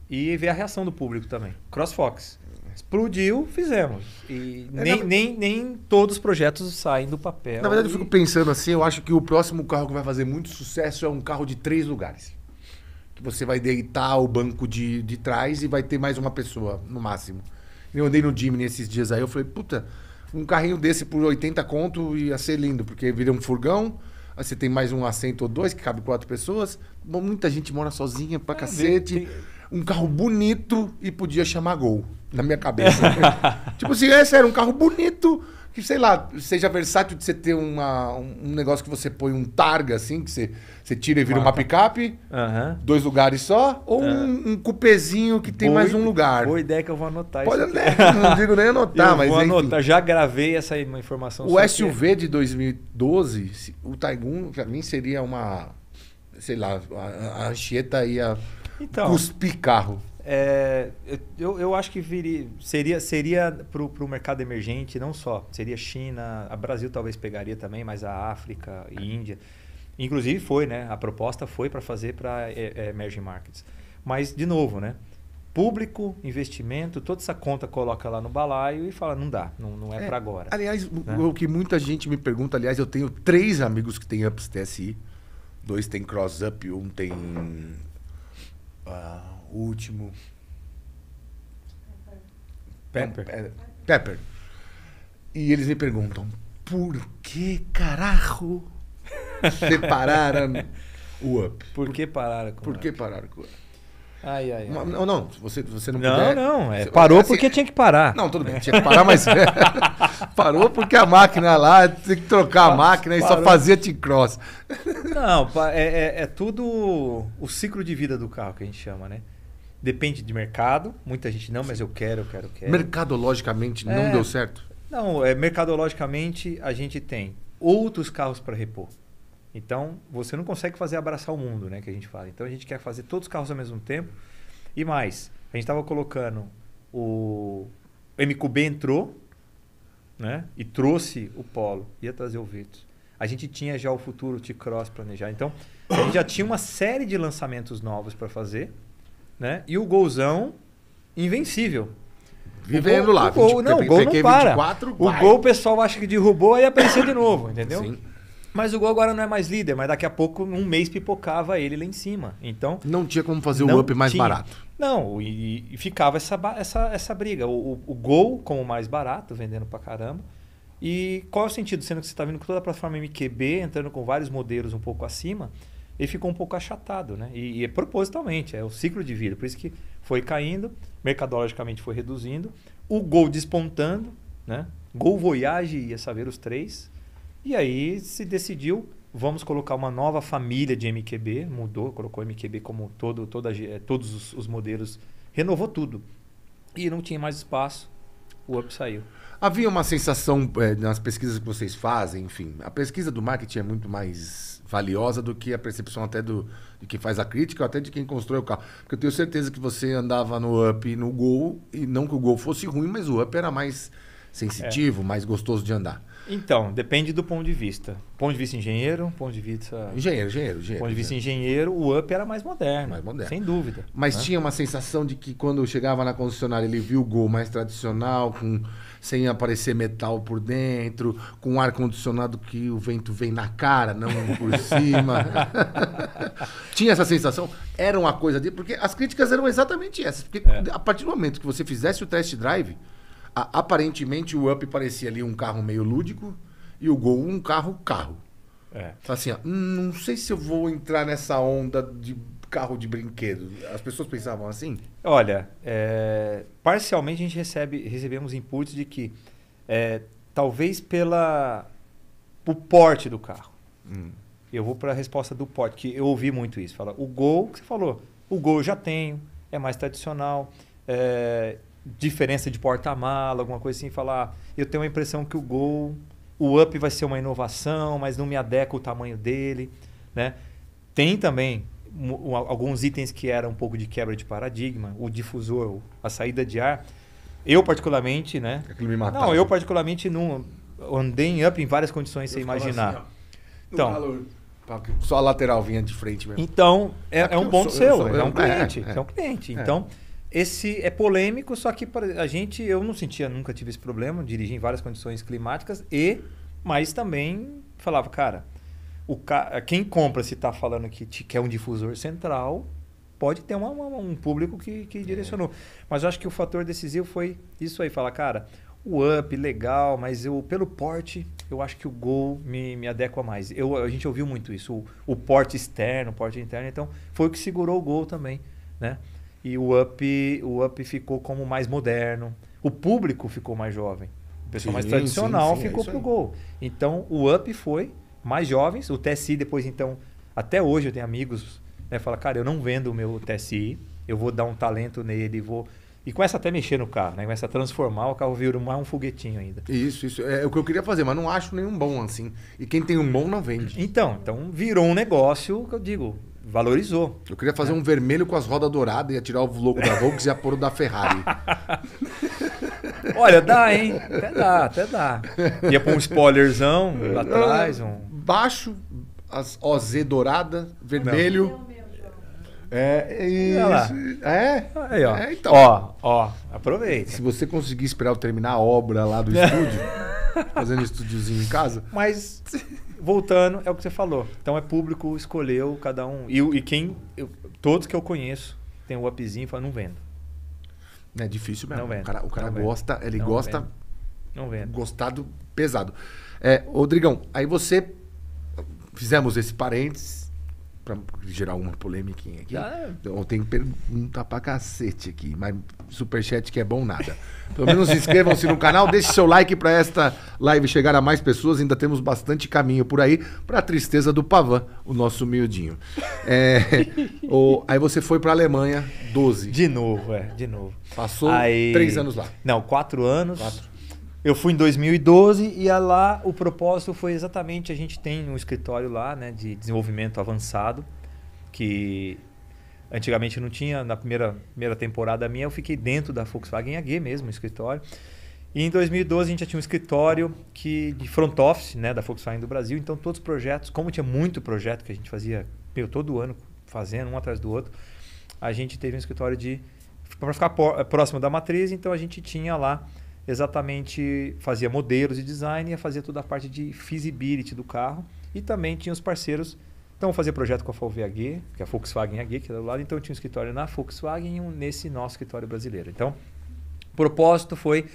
e vê a reação do público também. CrossFox. Explodiu, fizemos. E é, nem, na... nem, nem todos os projetos saem do papel. Na verdade, e... eu fico pensando assim: eu acho que o próximo carro que vai fazer muito sucesso é um carro de três lugares que você vai deitar o banco de, de trás e vai ter mais uma pessoa, no máximo. Eu andei no Jimmy esses dias aí, eu falei, puta, um carrinho desse por 80 conto ia ser lindo, porque vira um furgão, aí você tem mais um assento ou dois, que cabe quatro pessoas. Bom, muita gente mora sozinha pra é, cacete. Tem... Um carro bonito e podia chamar gol, na minha cabeça. tipo assim, esse era um carro bonito que, sei lá, seja versátil de você ter uma, um negócio que você põe um targa, assim, que você, você tira e vira Mata. uma picape, uhum. dois lugares só, ou uhum. um, um cupezinho que tem boa, mais um lugar. Boa ideia que eu vou anotar Pode, isso. Né? não digo nem anotar, eu mas. Vou anotar. Já gravei essa informação. O SUV de 2012, o Taigun, pra mim, seria uma. Sei lá, a, a Anchieta ia então, cuspir carro. É, eu, eu acho que viria, seria, seria para o mercado emergente, não só. Seria China, a Brasil talvez pegaria também, mas a África e Índia. Inclusive foi, né? A proposta foi para fazer para é, é, emerging markets. Mas, de novo, né? Público, investimento, toda essa conta coloca lá no balaio e fala, não dá, não, não é, é para agora. Aliás, né? o que muita gente me pergunta, aliás, eu tenho três amigos que têm ups TSI, dois têm cross-up, um tem... Uh, o último. Pepper. Pepper. É, pepper. E eles me perguntam: por que carajo separaram o Up? Por que pararam com Por que pararam com o Up? Ai, ai, ai. Não, não, você, você não, não puder... Não, não, é, parou assim, porque tinha que parar. Não, tudo bem, tinha que parar, mas... parou porque a máquina lá, tinha que trocar a máquina parou. e só fazia T-Cross. não, é, é, é, tudo o ciclo de vida do carro que a gente chama, né? Depende de mercado. Muita gente não, mas eu quero, eu quero, eu quero. Mercadologicamente não é. deu certo? Não, é, mercadologicamente a gente tem outros carros para repor. Então, você não consegue fazer abraçar o mundo, né, que a gente fala. Então, a gente quer fazer todos os carros ao mesmo tempo. E mais, a gente estava colocando o MQB entrou, né, e trouxe o Polo, ia trazer o Virtus. A gente tinha já o futuro T-Cross planejado. Então, a gente já tinha uma série de lançamentos novos para fazer né? E o golzão invencível. Vivendo lá. O gol, 20, não, o gol não é para. 24, o gol o pessoal acha que derrubou e apareceu de novo, entendeu? Sim. Mas o gol agora não é mais líder, mas daqui a pouco, um mês, pipocava ele lá em cima. Então. Não tinha como fazer o up mais tinha. barato. Não, e, e, ficava essa, essa, essa briga. O, o, o gol como mais barato, vendendo pra caramba. E qual é o sentido? Sendo que você está vindo com toda a plataforma MQB, entrando com vários modelos um pouco acima, e ficou um pouco achatado, né? E, e, é propositalmente, é o ciclo de vida. Por isso que foi caindo, mercadologicamente foi reduzindo, o gol despontando, né? Gol Voyage ia saber os três. E aí se decidiu, vamos colocar uma nova família de MQB, mudou, colocou MQB como todo, toda, eh, todos os, os modelos, renovou tudo. E não tinha mais espaço, o Up saiu. Havia uma sensação é, nas pesquisas que vocês fazem, enfim, a pesquisa do marketing é muito mais valiosa do que a percepção até do, de quem faz a crítica, ou até de quem constrói o carro. Porque eu tenho certeza que você andava no Up e no Gol, e não que o Gol fosse ruim, mas o Up era mais sensitivo, é. mais gostoso de andar. Então, depende do ponto de vista. Ponto de vista engenheiro, ponto de vista. Engenheiro, engenheiro, engenheiro. Ponto de vista engenheiro, o up era mais moderno. Mais moderno. Sem dúvida. Mas né? tinha uma sensação de que quando chegava na concessionária ele viu o gol mais tradicional, com sem aparecer metal por dentro, com ar condicionado que o vento vem na cara, não por cima. tinha essa sensação. Era uma coisa de. Porque as críticas eram exatamente essas. Porque é. a partir do momento que você fizesse o test drive a, aparentemente o Up parecia ali um carro meio lúdico e o Gol um carro carro. É. Tá assim, ó, hum, não sei se eu vou entrar nessa onda de carro de brinquedo. As pessoas pensavam assim? Olha, é, parcialmente a gente recebe, recebemos inputs de que é, talvez pela o porte do carro. Hum. Eu vou para a resposta do porte, que eu ouvi muito isso. Fala, o Gol, que você falou, o Gol eu já tenho, é mais tradicional. É, diferença de porta-mala, alguma coisa assim, falar, eu tenho a impressão que o Gol, o Up vai ser uma inovação, mas não me adequa o tamanho dele, né? Tem também alguns itens que eram um pouco de quebra de paradigma, o difusor, a saída de ar. Eu particularmente, né? É aquilo me matava. Não, eu particularmente não andei em Up em várias condições eu sem imaginar. Assim, então, calor. Tá, Só a lateral vinha de frente mesmo. Então, é, é, um ponto sou, seu, sou, é, é, é, um cliente, é, é, um cliente. Então, esse é polêmico, só que a gente, eu não sentia, nunca tive esse problema, dirigi em várias condições climáticas e, mas também falava, cara, o ca... quem compra se está falando que te quer é um difusor central, pode ter uma, uma, um público que, que é. direcionou. É. Mas eu acho que o fator decisivo foi isso aí, falar, cara, o up, legal, mas eu, pelo porte, eu acho que o gol me, me adequa mais. Eu, a gente ouviu muito isso, o, o porte externo, o porte interno, então foi o que segurou o gol também, né? e o Up, o Up ficou como mais moderno. O público ficou mais jovem. O pessoal mais tradicional sim, sim, é ficou é pro gol. Então o Up foi mais jovens. O TSI depois, então, até hoje eu tenho amigos, né? Fala, cara, eu não vendo o meu TSI, eu vou dar um talento nele, vou. E começa até mexer no carro, né? Começa a transformar, o carro vira mais um foguetinho ainda. Isso, isso. É, é o que eu queria fazer, mas não acho nenhum bom assim. E quem tem um bom não vende. Então, então virou um negócio que eu digo, valorizou. Eu queria fazer é. um vermelho com as rodas douradas, e tirar o logo da Volks e a pôr o da Ferrari. Olha, dá, hein? Até dá, até dá. Ia pôr um spoilerzão lá é. atrás. Um... Baixo, as OZ dourada, vermelho. É, e. É, é? Aí, ó. É, então. Ó, ó, aproveita. Se você conseguir esperar eu terminar a obra lá do estúdio, fazendo um estúdiozinho em casa. Mas voltando, é o que você falou. Então é público, escolheu cada um. E, e quem. Eu, todos que eu conheço tem o upzinho e fala, não vendo. É difícil mesmo. Não vendo. O cara, o cara gosta, vendo. ele não gosta. Vendo. Não vendo. Gostado pesado. É, Rodrigão, aí você. Fizemos esse parênteses para gerar alguma polêmica aqui. Ah, é. Então, eu tenho pra cacete aqui, mas superchat que é bom nada. Pelo menos inscrevam-se no canal, deixe seu like para esta live chegar a mais pessoas. Ainda temos bastante caminho por aí para tristeza do Pavan, o nosso miudinho. É, aí você foi para Alemanha, 12. De novo, é, de novo. Passou aí... três anos lá. Não, quatro anos. Quatro. Eu fui em 2012 e lá o propósito foi exatamente a gente tem um escritório lá, né, de desenvolvimento avançado que antigamente não tinha, na primeira, primeira temporada minha eu fiquei dentro da Volkswagen AG mesmo, o escritório. E em 2012 a gente já tinha um escritório que de front office, né, da Volkswagen do Brasil, então todos os projetos, como tinha muito projeto que a gente fazia, meu, todo ano fazendo um atrás do outro, a gente teve um escritório de para ficar próximo da matriz, então a gente tinha lá exatamente fazia modelos de design e fazia toda a parte de feasibility do carro. E também tinha os parceiros. Então, eu fazia projeto com a VAG, que é a Volkswagen AG, que é do lado. Então, eu tinha um escritório na Volkswagen e um nesse nosso escritório brasileiro. Então, o propósito foi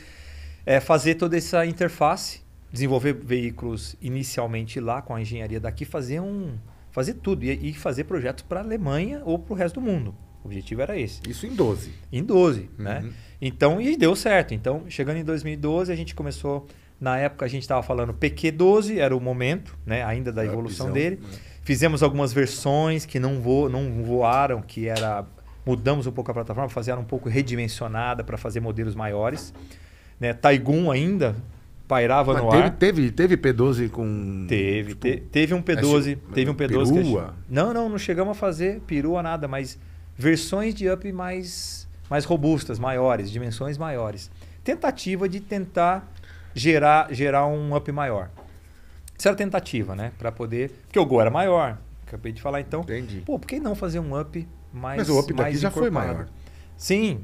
é, fazer toda essa interface, desenvolver veículos inicialmente lá com a engenharia daqui, fazer um fazer tudo e, e fazer projetos para a Alemanha ou para o resto do mundo. O objetivo era esse. Isso em 12. Em 12, uhum. né? Então, e deu certo. Então, chegando em 2012, a gente começou. Na época a gente estava falando PQ12, era o momento, né? Ainda da é, evolução visão, dele. Né? Fizemos algumas versões que não, vo, não voaram, que era. Mudamos um pouco a plataforma, fazia um pouco redimensionada para fazer modelos maiores. Né? Taigun ainda pairava Mas no teve, ar. Teve, teve P12 com. Teve, tipo, teve um P12. Esse, teve um P12. Perua? Gente, não, não, não chegamos a fazer perua nada, mas versões de up mais mais robustas, maiores, dimensões maiores. Tentativa de tentar gerar, gerar um up maior. Isso era tentativa, né? Para poder. Porque o Go era maior. Acabei de falar, então. Entendi. Pô, por que não fazer um up mais. Mas o up daqui já foi maior. Sim,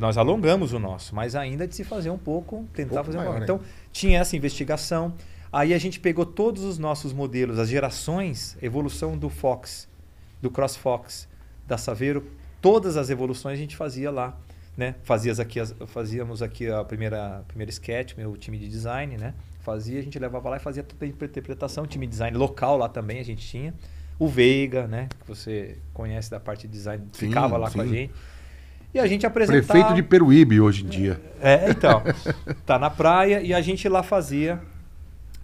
nós alongamos o nosso, mas ainda de se fazer um pouco, tentar pouco fazer um. maior. Né? Então, tinha essa investigação. Aí a gente pegou todos os nossos modelos, as gerações, evolução do Fox, do CrossFox, da Saveiro todas as evoluções a gente fazia lá. Né? Fazias aqui as, fazíamos aqui a primeira, primeira sketch, meu time de design, né? Fazia, a gente levava lá e fazia toda a interpretação, time de design local lá também a gente tinha. O Veiga, né? Que você conhece da parte de design, sim, ficava lá sim. com a gente. E a gente apresentava... Prefeito de Peruíbe hoje em dia. É, então. tá na praia e a gente lá fazia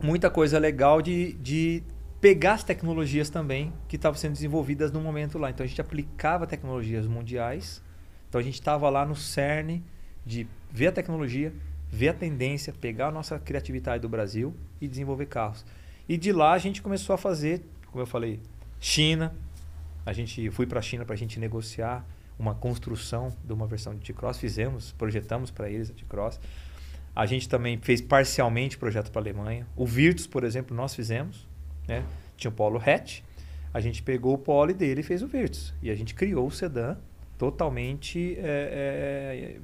muita coisa legal de, de pegar as tecnologias também que estavam sendo desenvolvidas no momento lá. Então a gente aplicava tecnologias mundiais. Então a gente estava lá no cerne de ver a tecnologia, ver a tendência, pegar a nossa criatividade do Brasil e desenvolver carros. E de lá a gente começou a fazer, como eu falei, China. A gente fui para a China para a gente negociar uma construção de uma versão de T-Cross. Fizemos, projetamos para eles a T-Cross. A gente também fez parcialmente projeto para a Alemanha. O Virtus, por exemplo, nós fizemos. Né? Tinha o polo hatch, a gente pegou o polo dele e fez o Virtus. E a gente criou o sedã totalmente é,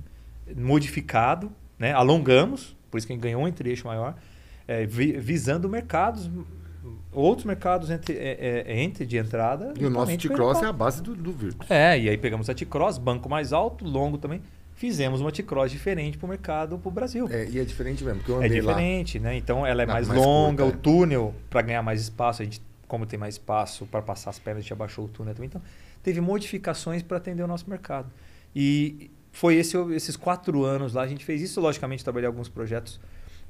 é, modificado, né? alongamos, por isso que ganhou um entre maior, é, visando mercados, outros mercados entre, é, é, entre de entrada. E o nosso T-Cross é a base do, do Virtus. É, e aí pegamos a T-Cross, banco mais alto, longo também fizemos uma T-Cross diferente para o mercado, para o Brasil. É, e é diferente mesmo, porque eu é andei É diferente, lá. né? Então ela é Não, mais, mais, longa, curta, o é. túnel, para ganhar mais espaço, a gente, como tem mais espaço para passar as pernas, a gente abaixou o túnel também. Então, teve modificações para atender o nosso mercado. E foi esse, esses quatro anos lá, a gente fez isso. Logicamente, trabalhei alguns projetos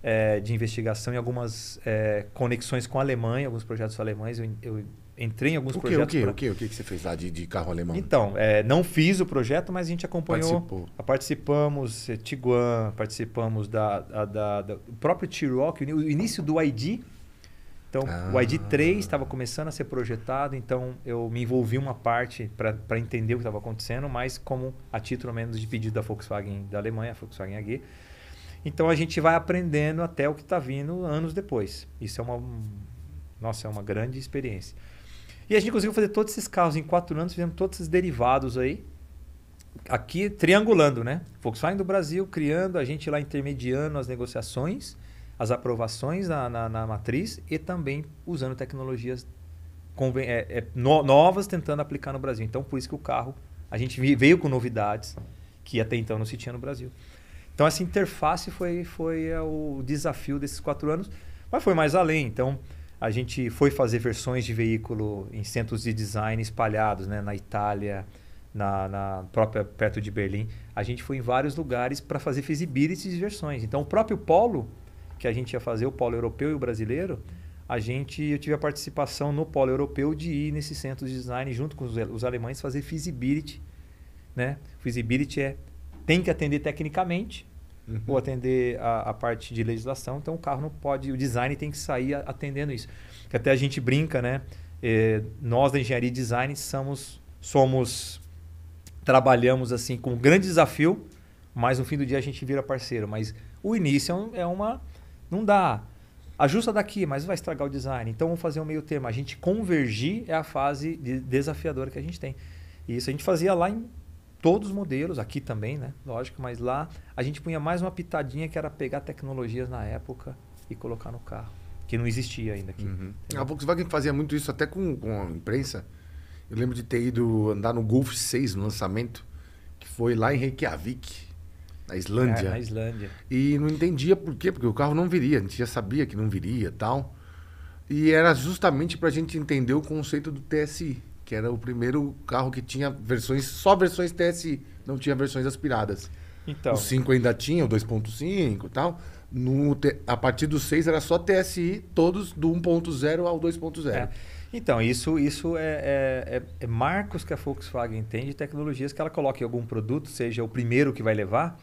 é, de investigação e algumas é, conexões com a Alemanha, alguns projetos alemães. Eu, eu entrei em alguns o projetos. O que, pra... o, que, o que você fez lá de, de carro alemão? Então, é, não fiz o projeto, mas a gente acompanhou. Participamos é, Tiguan, participamos da, da, da do próprio T-Rock, o início do ID. Então, ah. o ID 3 estava começando a ser projetado, então eu me envolvi uma parte para entender o que estava acontecendo, mas como a título menos de pedido da Volkswagen da Alemanha, Volkswagen AG. Então a gente vai aprendendo até o que está vindo anos depois. Isso é uma, nossa, é uma grande experiência. E a gente conseguiu fazer todos esses carros em quatro anos, fizemos todos esses derivados aí. Aqui triangulando, né? Volkswagen do Brasil criando, a gente lá intermediando as negociações, as aprovações na, na, na matriz e também usando tecnologias é, é, no, novas tentando aplicar no Brasil. Então, por isso que o carro, a gente veio com novidades que até então não se tinha no Brasil. Então, essa interface foi, foi é, o desafio desses quatro anos, mas foi mais além. Então, a gente foi fazer versões de veículo em centros de design espalhados, né? Na Itália, na, na própria perto de Berlim. A gente foi em vários lugares para fazer feasibility de versões. Então, o próprio polo que a gente ia fazer, o polo europeu e o brasileiro, a gente, eu tive a participação no polo europeu de ir nesses centros de design junto com os, os alemães fazer feasibility, né? Feasibility é tem que atender tecnicamente, uhum. ou atender a, a, parte de legislação. Então o carro não pode, o design tem que sair atendendo isso. Que até a gente brinca, né? É, nós da engenharia e design somos, somos trabalhamos assim com um grande desafio, mas no fim do dia a gente vira parceiro. Mas o início é, um, é uma. Não dá. Ajusta daqui, mas vai estragar o design. Então vamos fazer um meio termo. A gente convergir é a fase de desafiadora que a gente tem. E isso a gente fazia lá em todos os modelos, aqui também, né? Lógico, mas lá a gente punha mais uma pitadinha que era pegar tecnologias na época e colocar no carro, que não existia ainda aqui. Uhum. A Volkswagen fazia muito isso até com, com a imprensa. Eu lembro de ter ido andar no Golf 6 no lançamento, que foi lá em Reykjavik, na Islândia. É, na Islândia. E não entendia por quê, porque o carro não viria, a gente já sabia que não viria tal. E era justamente para a gente entender o conceito do TSI que era o primeiro carro que tinha versões, só versões TSI, não tinha versões aspiradas. Então. O 5 ainda tinha, o 2.5 e tal. No, a partir do 6 era só TSI, todos do 1.0 ao 2.0. É. Então, isso, isso é, é, é, é, marcos que a Volkswagen tem de tecnologias que ela coloca em algum produto, seja o primeiro que vai levar,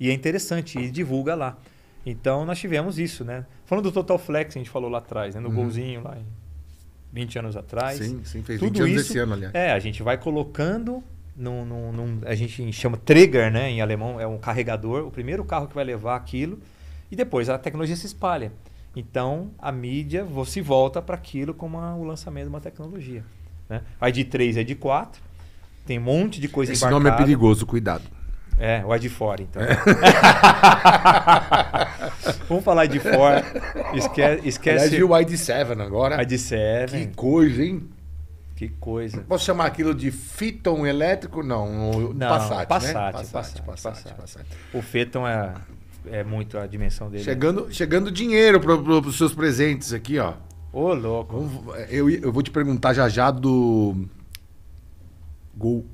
e é interessante, e divulga lá. Então, nós tivemos isso, né? Falando do Total Flex, a gente falou lá atrás, né? no uhum. golzinho lá, 20 anos atrás. Sim, sim, fez Tudo 20 anos isso, esse ano, aliás. É, a gente vai colocando num, num, num, a gente chama trigger, né, em alemão, é um carregador, o primeiro carro que vai levar aquilo, e depois a tecnologia se espalha. Então, a mídia se volta para aquilo como a, o lançamento de uma tecnologia. Né? A ID3 é de 4, tem um monte de coisa Esse embarcada. Esse nome é perigoso, cuidado. É, o fora, então. É. Vamos falar de fora. Esquece. esquece... Aliás, o ID7 agora. ID7. Que coisa, hein? Que coisa. Posso chamar aquilo de Fiton elétrico? Não, Não Passat, Passat, né? Passat, Passat, Passat, Passat, Passat. O Fiton é, é muito a dimensão dele. Chegando, chegando dinheiro para pro, os seus presentes aqui, ó. Ô, louco. É, eu, eu vou te perguntar já já do Gol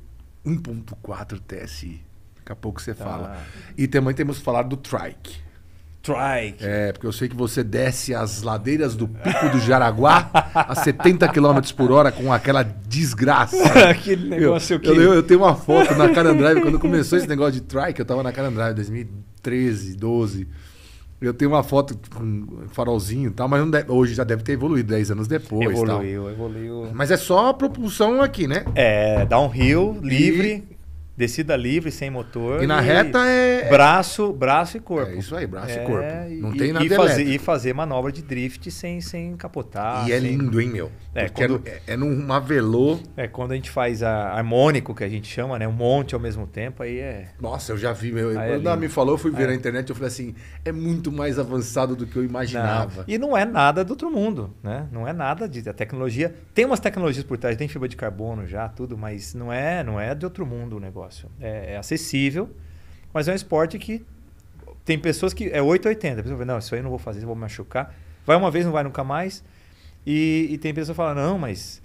1.4 TSI. Daqui a pouco você tá. fala. E também temos que falar do trike. Trike. É, porque eu sei que você desce as ladeiras do Pico do Jaraguá a 70 km por hora com aquela desgraça. Aquele negócio eu, que... Eu, eu, tenho uma foto na Caran Drive, quando começou esse negócio de trike, eu tava na Caran Drive 2013, 12. Eu tenho uma foto com farolzinho e tal, mas deve, hoje já deve ter evoluído 10 anos depois. Evoluiu, tal. evoluiu. Mas é só a propulsão aqui, né? É, downhill, livre. E Descida livre, sem motor. E na e reta é. Braço, braço e corpo. É isso aí, braço é, e corpo. Não e, tem nada e fazer, e fazer manobra de drift sem, sem capotar. E é lindo, hein, meu? É, é quando... é, é numa velô. É quando a gente faz a harmônico, que a gente chama, né? Um monte ao mesmo tempo, aí é. Nossa, eu já vi, meu. Aí é quando é ela me falou, eu fui ver é. na internet, eu falei assim: é muito mais avançado do que eu imaginava. Não. E não é nada do outro mundo, né? Não é nada de. A tecnologia. Tem umas tecnologias por trás, tem fibra de carbono já, tudo, mas não é, não é de outro mundo o negócio negócio. É, é acessível, mas é um esporte que tem pessoas que é 880. A pessoa fala, não, isso aí eu não vou fazer, vou me machucar. Vai uma vez, não vai nunca mais. E, e tem pessoas que falam, não, mas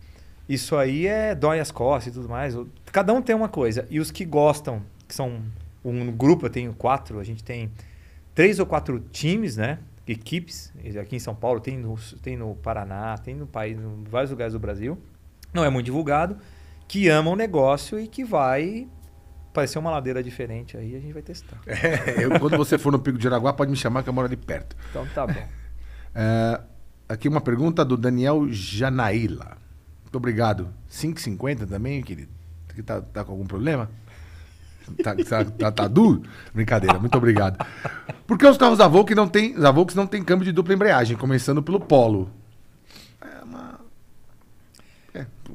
isso aí é dói as costas e tudo mais. Cada um tem uma coisa. E os que gostam, que são um grupo, eu tenho quatro, a gente tem três ou quatro times, né? Equipes, aqui em São Paulo, tem no, tem no Paraná, tem no país, em vários lugares do Brasil. Não é muito divulgado, que ama o negócio e que vai Parecer uma ladeira diferente aí, a gente vai testar. É, eu, quando você for no Pico de Araguá, pode me chamar que eu moro ali perto. Então tá bom. É, aqui uma pergunta do Daniel Janaíla. Muito obrigado. 5,50 também, querido? Que tá, tá com algum problema? Tá, tá, tá, tá, duro? Brincadeira, muito obrigado. Por que os carros da Volks não tem, da Volkswagen não tem câmbio de dupla embreagem, começando pelo Polo?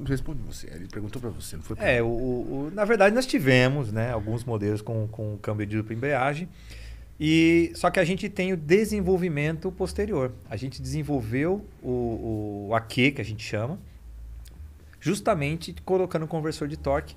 Responde você. Ele perguntou para você, não foi? é, o, o, na verdade nós tivemos, né, alguns modelos com, com câmbio de dupla embreagem. E só que a gente tem o desenvolvimento posterior. A gente desenvolveu o, o AQ, que a gente chama, justamente colocando conversor de torque.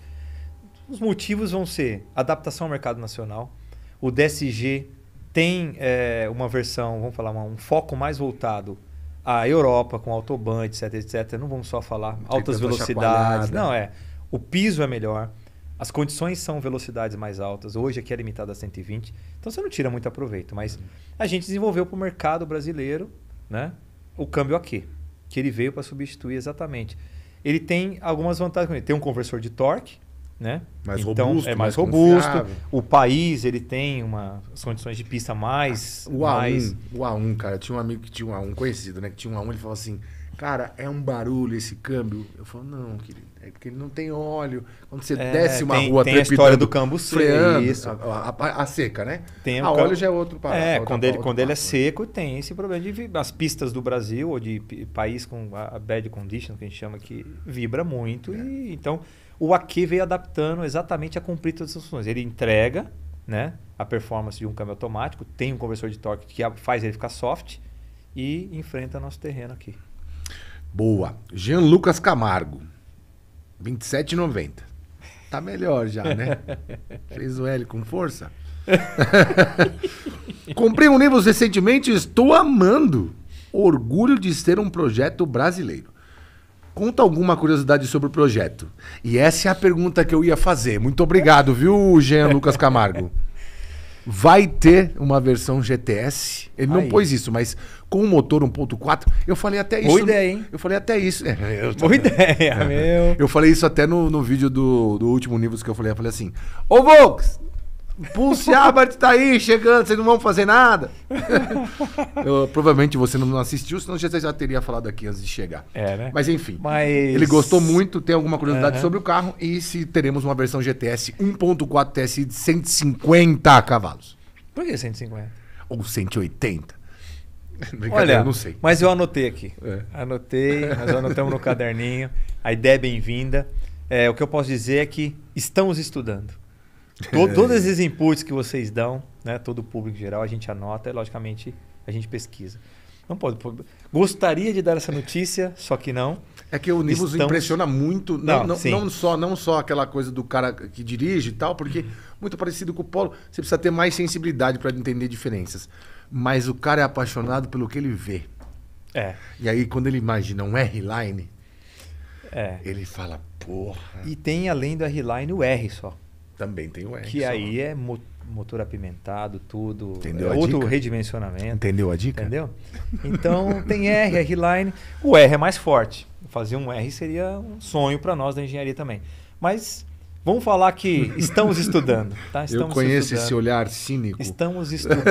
Os motivos vão ser adaptação ao mercado nacional. O DSG tem é, uma versão, vamos falar, um foco mais voltado a Europa com autobahn, etc, etc. Não vamos só falar altas velocidades. Não, é. O piso é melhor. As condições são velocidades mais altas. Hoje aqui é limitado a 120. Então você não tira muito aproveito. Mas uhum. a gente desenvolveu para o mercado brasileiro né, o câmbio aqui. Que ele veio para substituir exatamente. Ele tem algumas vantagens. Ele tem um conversor de torque né? Mais então, robusto, é né? mais, mais robusto. Confiável. O país ele tem uma, as condições de pista mais. O A1, mais... o A1, cara. Tinha um amigo que tinha um A1, conhecido, né? Que tinha um A1, ele falou assim: Cara, é um barulho esse câmbio. Eu falo, não, querido. É porque ele não tem óleo. Quando você é, desce uma tem, rua tem a história do câmbio seco A, a, a, seca, né? Tem a ah, óleo já é outro para É, outra, quando, ele, quando ele é seco, tem esse problema de as pistas do Brasil ou de país com a bad condition, que a gente chama, que vibra muito. É. E, então, o Aki veio adaptando exatamente a cumprir todas as funções. Ele entrega né, a performance de um câmbio automático, tem um conversor de torque que faz ele ficar soft e enfrenta nosso terreno aqui. Boa. Jean Lucas Camargo, 27,90. Tá melhor já, né? Fez o L com força. Comprei um livro recentemente e estou amando. Orgulho de ser um projeto brasileiro. Conta alguma curiosidade sobre o projeto. E essa é a pergunta que eu ia fazer. Muito obrigado, viu, Jean Lucas Camargo? Vai ter uma versão GTS. Ele Aí. não pôs isso, mas com o motor 1.4, eu falei até isso. Boa ideia, hein? Eu falei até isso. É, Boa ideia, meu. Eu falei isso até no, no vídeo do, do último nível que eu falei. Eu falei assim: Ô, Volks, Pulse Abart tá aí chegando, vocês não vão fazer nada. Eu, provavelmente você não assistiu, senão você já teria falado aqui antes de chegar. É, né? Mas enfim, Mas... ele gostou muito, tem alguma curiosidade uhum. sobre o carro e se teremos uma versão GTS 1.4 TSI de 150 cavalos. Por que 150? Ou 180. Olha, eu não sei. Mas eu anotei aqui. É. Anotei, nós anotamos no caderninho. A ideia é bem-vinda. É, o que eu posso dizer é que estamos estudando. Todo, é. todos esses inputs que vocês dão, né, todo o público geral, a gente anota e, logicamente, a gente pesquisa. Não pode. Gostaria de dar essa notícia, só que não. É que o Nibus Estamos... impressiona muito, não, não, não, não, só, não só aquela coisa do cara que dirige e tal, porque muito parecido com o Polo, você precisa ter mais sensibilidade para entender diferenças. Mas o cara é apaixonado pelo que ele vê. É. E aí quando ele imagina um R-line, é. ele fala, porra. E tem além do R-line o R só. Também tem o R. Que aí né? é motor apimentado, tudo. Entendeu é outro dica? redimensionamento. Entendeu a dica? Entendeu? Então tem R, R-Line. O R é mais forte. Fazer um R seria um sonho para nós da engenharia também. Mas Vamos falar que estamos estudando. Tá? Estamos Eu conheço estudando. esse olhar cínico. Estamos estudando.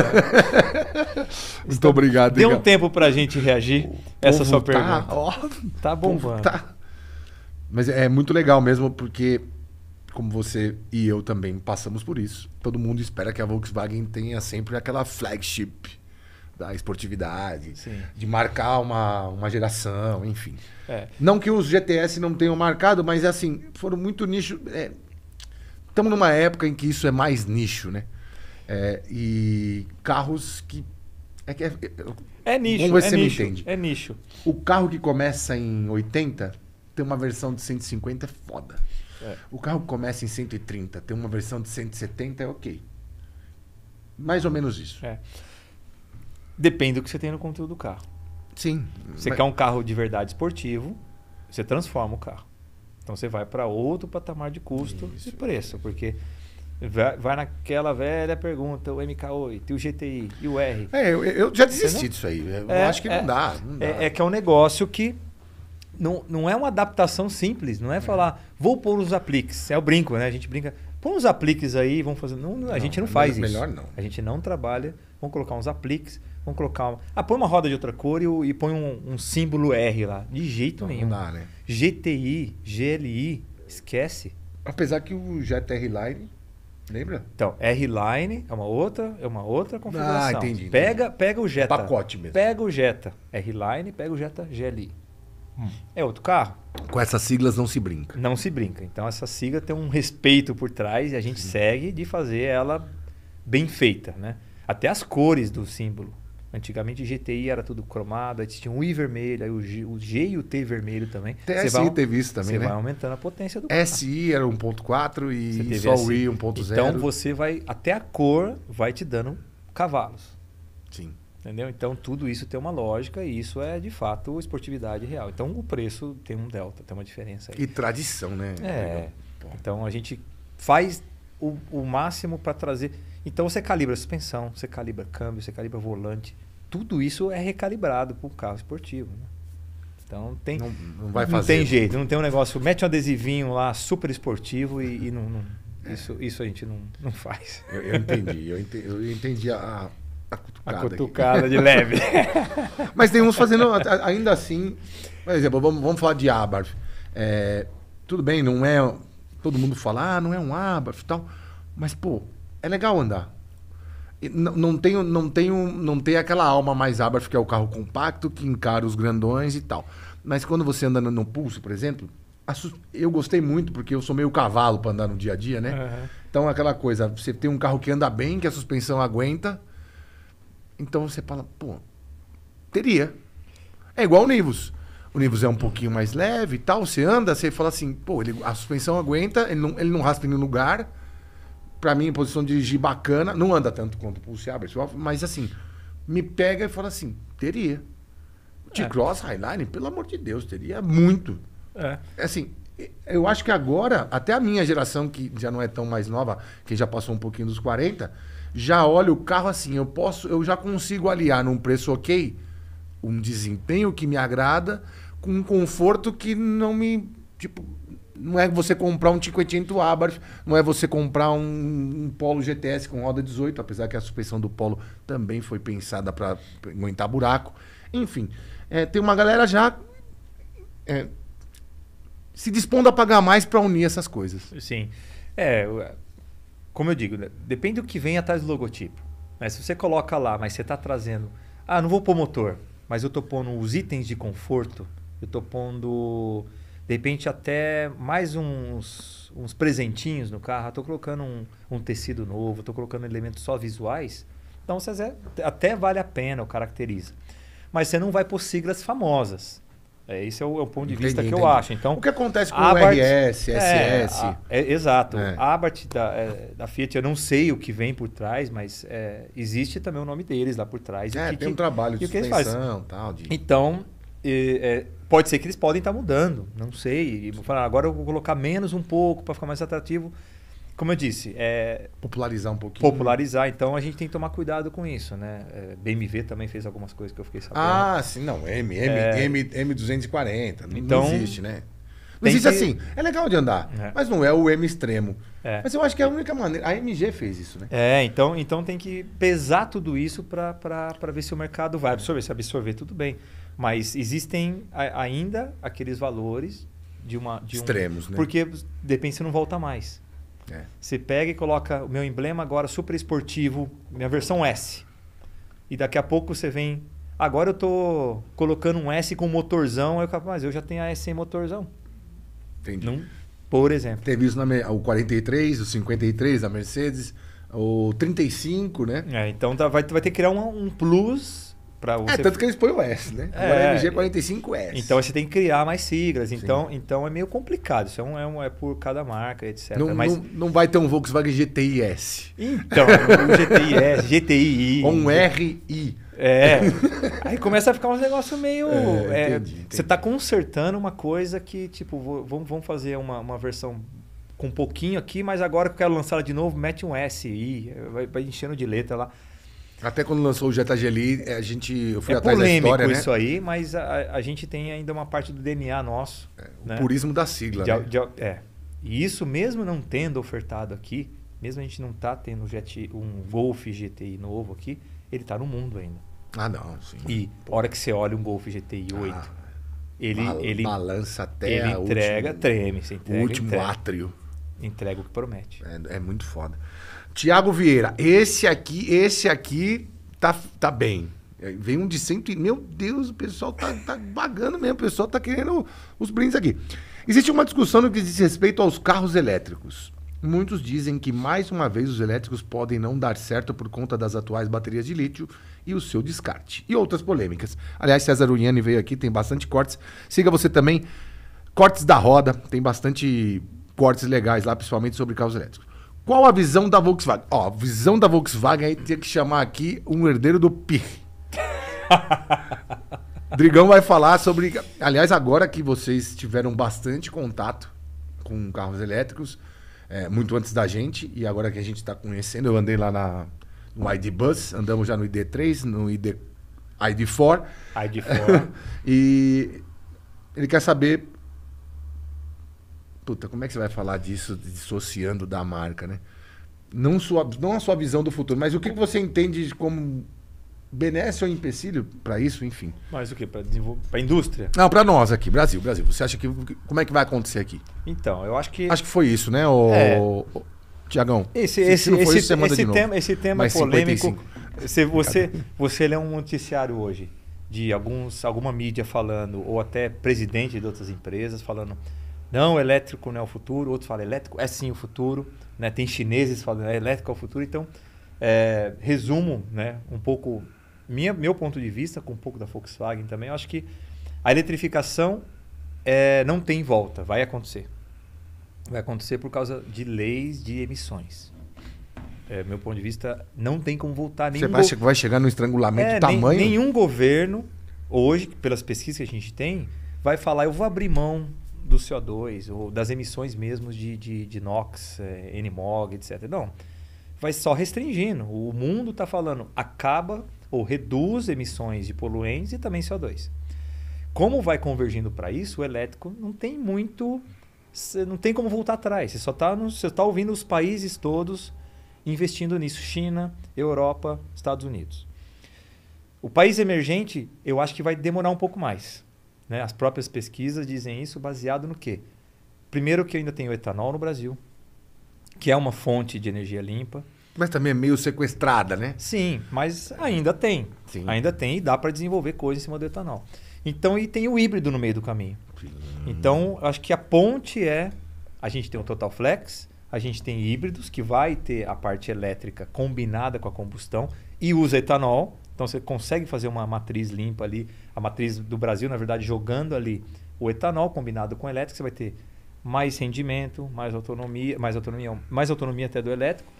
Muito obrigado. Deu um tempo para a gente reagir o essa é sua tá, pergunta. Ó, tá bombando. Tá. Mas é muito legal mesmo porque como você e eu também passamos por isso, todo mundo espera que a Volkswagen tenha sempre aquela flagship da esportividade, Sim. de marcar uma, uma geração, enfim. É. Não que os GTS não tenham marcado, mas assim, foram muito nicho. Estamos é, numa época em que isso é mais nicho, né? É, e carros que. É, que é, é nicho, vamos você é nicho, me entende. É nicho. O carro que começa em 80 tem uma versão de 150 foda. É. O carro começa em 130, tem uma versão de 170, é ok. Mais ou menos isso. É. Depende do que você tem no conteúdo do carro. Sim. Você mas... quer um carro de verdade esportivo, você transforma o carro. Então você vai para outro patamar de custo isso, e preço, isso. porque vai, naquela velha pergunta, o MK8 o GTI e o R. É, eu, eu já desisti disso aí. Eu é, acho que é, não dá. Não é, dá. É, é que é um negócio que não, não é uma adaptação simples, não é, é. falar, vou pôr os apliques. É o brinco, né? A gente brinca, põe uns apliques aí, vamos fazer. Não, não, a gente não faz melhor, isso. Melhor não. A gente não trabalha, vamos colocar uns apliques, vamos colocar. Uma... Ah, põe uma roda de outra cor e, e põe um, um, símbolo R lá. De jeito nenhum. Não dá, né? GTI, GLI, esquece. Apesar que o GTR Line. Lembra? Então, R-Line é uma outra, é uma outra configuração. Ah, entendi. Pega, entendi. pega o Jetta. pacote mesmo. Pega o Jetta R-Line, pega o Jetta GLI. Hum. É outro carro. Com essas siglas não se brinca. Não se brinca. Então essa sigla tem um respeito por trás e a gente Sim. segue de fazer ela bem feita, né? Até as cores do símbolo. Antigamente GTI era tudo cromado, aí tinha um I vermelho, aí o G, o G e o T vermelho também. Até vai, teve isso também, Você né? vai aumentando a potência do carro. SI era 1.4 e só o I 1.0. Então você vai, até a cor vai te dando cavalos. Sim. Entendeu? Então, tudo isso tem uma lógica e isso é, de fato, esportividade real. Então, o preço tem um delta, tem uma diferença aí. E tradição, né? É. Então, a gente faz o, o máximo para trazer... Então, você calibra suspensão, você calibra câmbio, você calibra volante. Tudo isso é recalibrado para o carro esportivo. Né? Então, tem, não, não vai fazer. Não tem jeito, não tem um negócio... Mete um adesivinho lá super esportivo e, e não, não... É. Isso, isso a gente não, não faz. Eu, eu entendi, eu entendi, eu entendi a, a tá cutucada. A cutucada de leve. Mas tem uns fazendo, ainda assim. Por exemplo, vamos, vamos falar de Abarth. É, tudo bem, não é. Todo mundo fala, ah, não é um Abarth e tal. Mas, pô, é legal andar. Não, não, tenho, não, tenho, não tem aquela alma mais Abarth, que é o carro compacto, que encara os grandões e tal. Mas quando você anda no pulso, por exemplo, eu gostei muito, porque eu sou meio cavalo para andar no dia a dia, né? Uhum. Então, é aquela coisa, você tem um carro que anda bem, que a suspensão aguenta, então você fala, pô, teria. É igual o Nivus. O Nivus é um pouquinho mais leve e tal. Você anda, você fala assim, pô, ele, a suspensão aguenta, ele não, ele não raspa em nenhum lugar. Pra mim, em posição de dirigir bacana, não anda tanto quanto o Pulse mas assim, me pega e fala assim, teria. De é. cross, highline, pelo amor de Deus, teria muito. É. é. Assim, eu acho que agora, até a minha geração, que já não é tão mais nova, que já passou um pouquinho dos 40, já olho o carro assim, eu posso, eu já consigo aliar num preço ok, um desempenho que me agrada, com um conforto que não me. Tipo, não é você comprar um 500 Abarth, não é você comprar um, um, Polo GTS com roda 18, apesar que a suspensão do Polo também foi pensada para aguentar buraco. Enfim, é, tem uma galera já é, se dispondo a pagar mais para unir essas coisas. Sim. É, como eu digo, né, depende do que vem atrás do logotipo. Né? Se você coloca lá, mas você está trazendo. Ah, não vou pôr motor, mas eu estou pondo os itens de conforto, eu estou pondo, de repente, até mais uns, uns presentinhos no carro, estou colocando um, um, tecido novo, estou colocando elementos só visuais. Então, você é, até vale a pena, o caracteriza. Mas você não vai por siglas famosas. É, esse é o, é o ponto de entendi, vista que entendi. eu acho. Então, o que acontece com Abart, o RS, é, SS? É, exato. A é. Abart da, é, da Fiat, eu não sei o que vem por trás, mas existe também o nome deles lá por trás. É, que, tem um que, trabalho de suspensão tal. De... Então, pode ser que eles podem estar tá mudando, não sei. E falar, ah, agora eu vou colocar menos um pouco para ficar mais atrativo como eu disse, é. Popularizar um pouquinho. Popularizar, então a gente tem que tomar cuidado com isso, né? É, BMV também fez algumas coisas que eu fiquei sabendo. Ah, sim, não. M, M, é... M, M240. Não, então, não existe, né? Não existe que... assim. É legal de andar, é. mas não é o M extremo. É. Mas eu acho que é a única maneira. A MG fez isso, né? É, então, então tem que pesar tudo isso para ver se o mercado vai absorver. Se absorver, tudo bem. Mas existem ainda aqueles valores de uma. De Extremos, um... né? Porque depende se não volta mais. É. Você pega e coloca o meu emblema agora super esportivo, minha versão S. E daqui a pouco você vem. Agora eu tô colocando um S com motorzão, eu falo, mas eu já tenho a S sem motorzão. Entendi. Não? Por exemplo. Teve isso na, o 43, o 53 da Mercedes, o 35, né? É, então tá, vai, vai ter que criar um, um plus para é, você. É, tanto que eles põem o S, né? É, MG45S. Então você tem que criar mais siglas. Então, então é meio complicado. Isso é, um, é, um, é por cada marca, etc. Não, Mas... não, não vai ter um Volkswagen GTI S. Então, um GTI S, GTI. Ou um RI. É. Aí começa a ficar um negócio meio. É, é, entendi, entendi. Você está consertando uma coisa que, tipo, vou, vamos fazer uma, uma versão com um pouquinho aqui, mas agora que eu quero lançar ela de novo, mete um S, I, vai, vai enchendo de letra lá. Até quando lançou o Jetageli, eh, a gente eu fui é atrás da história, né? isso aí, mas a, a, gente tem ainda uma parte do DNA nosso. É, o né? purismo da sigla. De, né? de, é. E isso mesmo não tendo ofertado aqui, mesmo a gente não tá tendo jet, um Golf GTI novo aqui, ele tá no mundo ainda. Ah, não, sim. E Pô. a hora que você olha um Golf GTI 8, ah, ele, bal ele balança até ele entrega, último, treme, entrega, o último entrega, átrio. Entrega o que promete. É, é muito foda. Tiago Vieira, esse aqui, esse aqui tá, tá bem. É, vem um de cento e... Meu Deus, o pessoal tá, tá bagando mesmo. O pessoal tá querendo os brindes aqui. Existe uma discussão no que diz respeito aos carros elétricos. Muitos dizem que, mais uma vez, os elétricos podem não dar certo por conta das atuais baterias de lítio e o seu descarte. E outras polêmicas. Aliás, César Uriani veio aqui, tem bastante cortes. Siga você também, Cortes da Roda, tem bastante cortes legais lá, principalmente sobre carros elétricos. Qual a visão da Volkswagen? Ó, a visão da Volkswagen aí tinha que chamar aqui um herdeiro do PIR. Drigão vai falar sobre. Aliás, agora que vocês tiveram bastante contato com carros elétricos, é, muito antes da gente, e agora que a gente está conhecendo, eu andei lá na, no ID Bus, andamos já no ID3, no ID, ID4. ID4. e ele quer saber puta, como é que você vai falar disso dissociando da marca, né? Não, sua, não a sua visão do futuro, mas o que você entende como benesse ou empecilho para isso, enfim. Mas o que? Para a indústria? Não, para nós aqui, Brasil, Brasil. Você acha que. Como é que vai acontecer aqui? Então, eu acho que. Acho que foi isso, né, o... É. Tiagão? Esse, esse, esse, isso, esse, tema, esse tema Mas polêmico. Se você, você lê um noticiário hoje de alguns, alguma mídia falando, ou até presidente de outras empresas falando não, elétrico não é o futuro, outros falam elétrico é sim o futuro, né? Tem chineses falando é elétrico é o futuro, então é, resumo, né? Um pouco minha, meu ponto de vista com um pouco da Volkswagen também, eu acho que a eletrificação é, não tem volta, vai acontecer, vai acontecer por causa de leis de emissões. É, meu ponto de vista não tem como voltar nenhum. Você acha que vai chegar no estrangulamento é, tamanho? nenhum governo hoje, pelas pesquisas que a gente tem, vai falar eu vou abrir mão do CO2 ou das emissões mesmo de, de, de NOx, é, eh, NMOG, etc. Não. Vai só restringindo. O mundo está falando acaba ou reduz emissões de poluentes e também CO2. Como vai convergindo para isso, o elétrico não tem muito. Não tem como voltar atrás. Você só está tá ouvindo os países todos investindo nisso: China, Europa, Estados Unidos. O país emergente, eu acho que vai demorar um pouco mais. Né? As próprias pesquisas dizem isso baseado no quê? Primeiro que ainda tem o etanol no Brasil, que é uma fonte de energia limpa. Mas também é meio sequestrada, né? Sim, mas ainda tem. Sim. Ainda tem e dá para desenvolver coisa em cima do etanol. Então, e tem o híbrido no meio do caminho. Então, acho que a ponte é... A gente tem o Total Flex, a gente tem híbridos, que vai ter a parte elétrica combinada com a combustão e usa etanol. Então você consegue fazer uma matriz limpa ali, a matriz do Brasil, na verdade, jogando ali o etanol combinado com o elétrico, você vai ter mais rendimento, mais autonomia, mais autonomia, mais autonomia até do elétrico.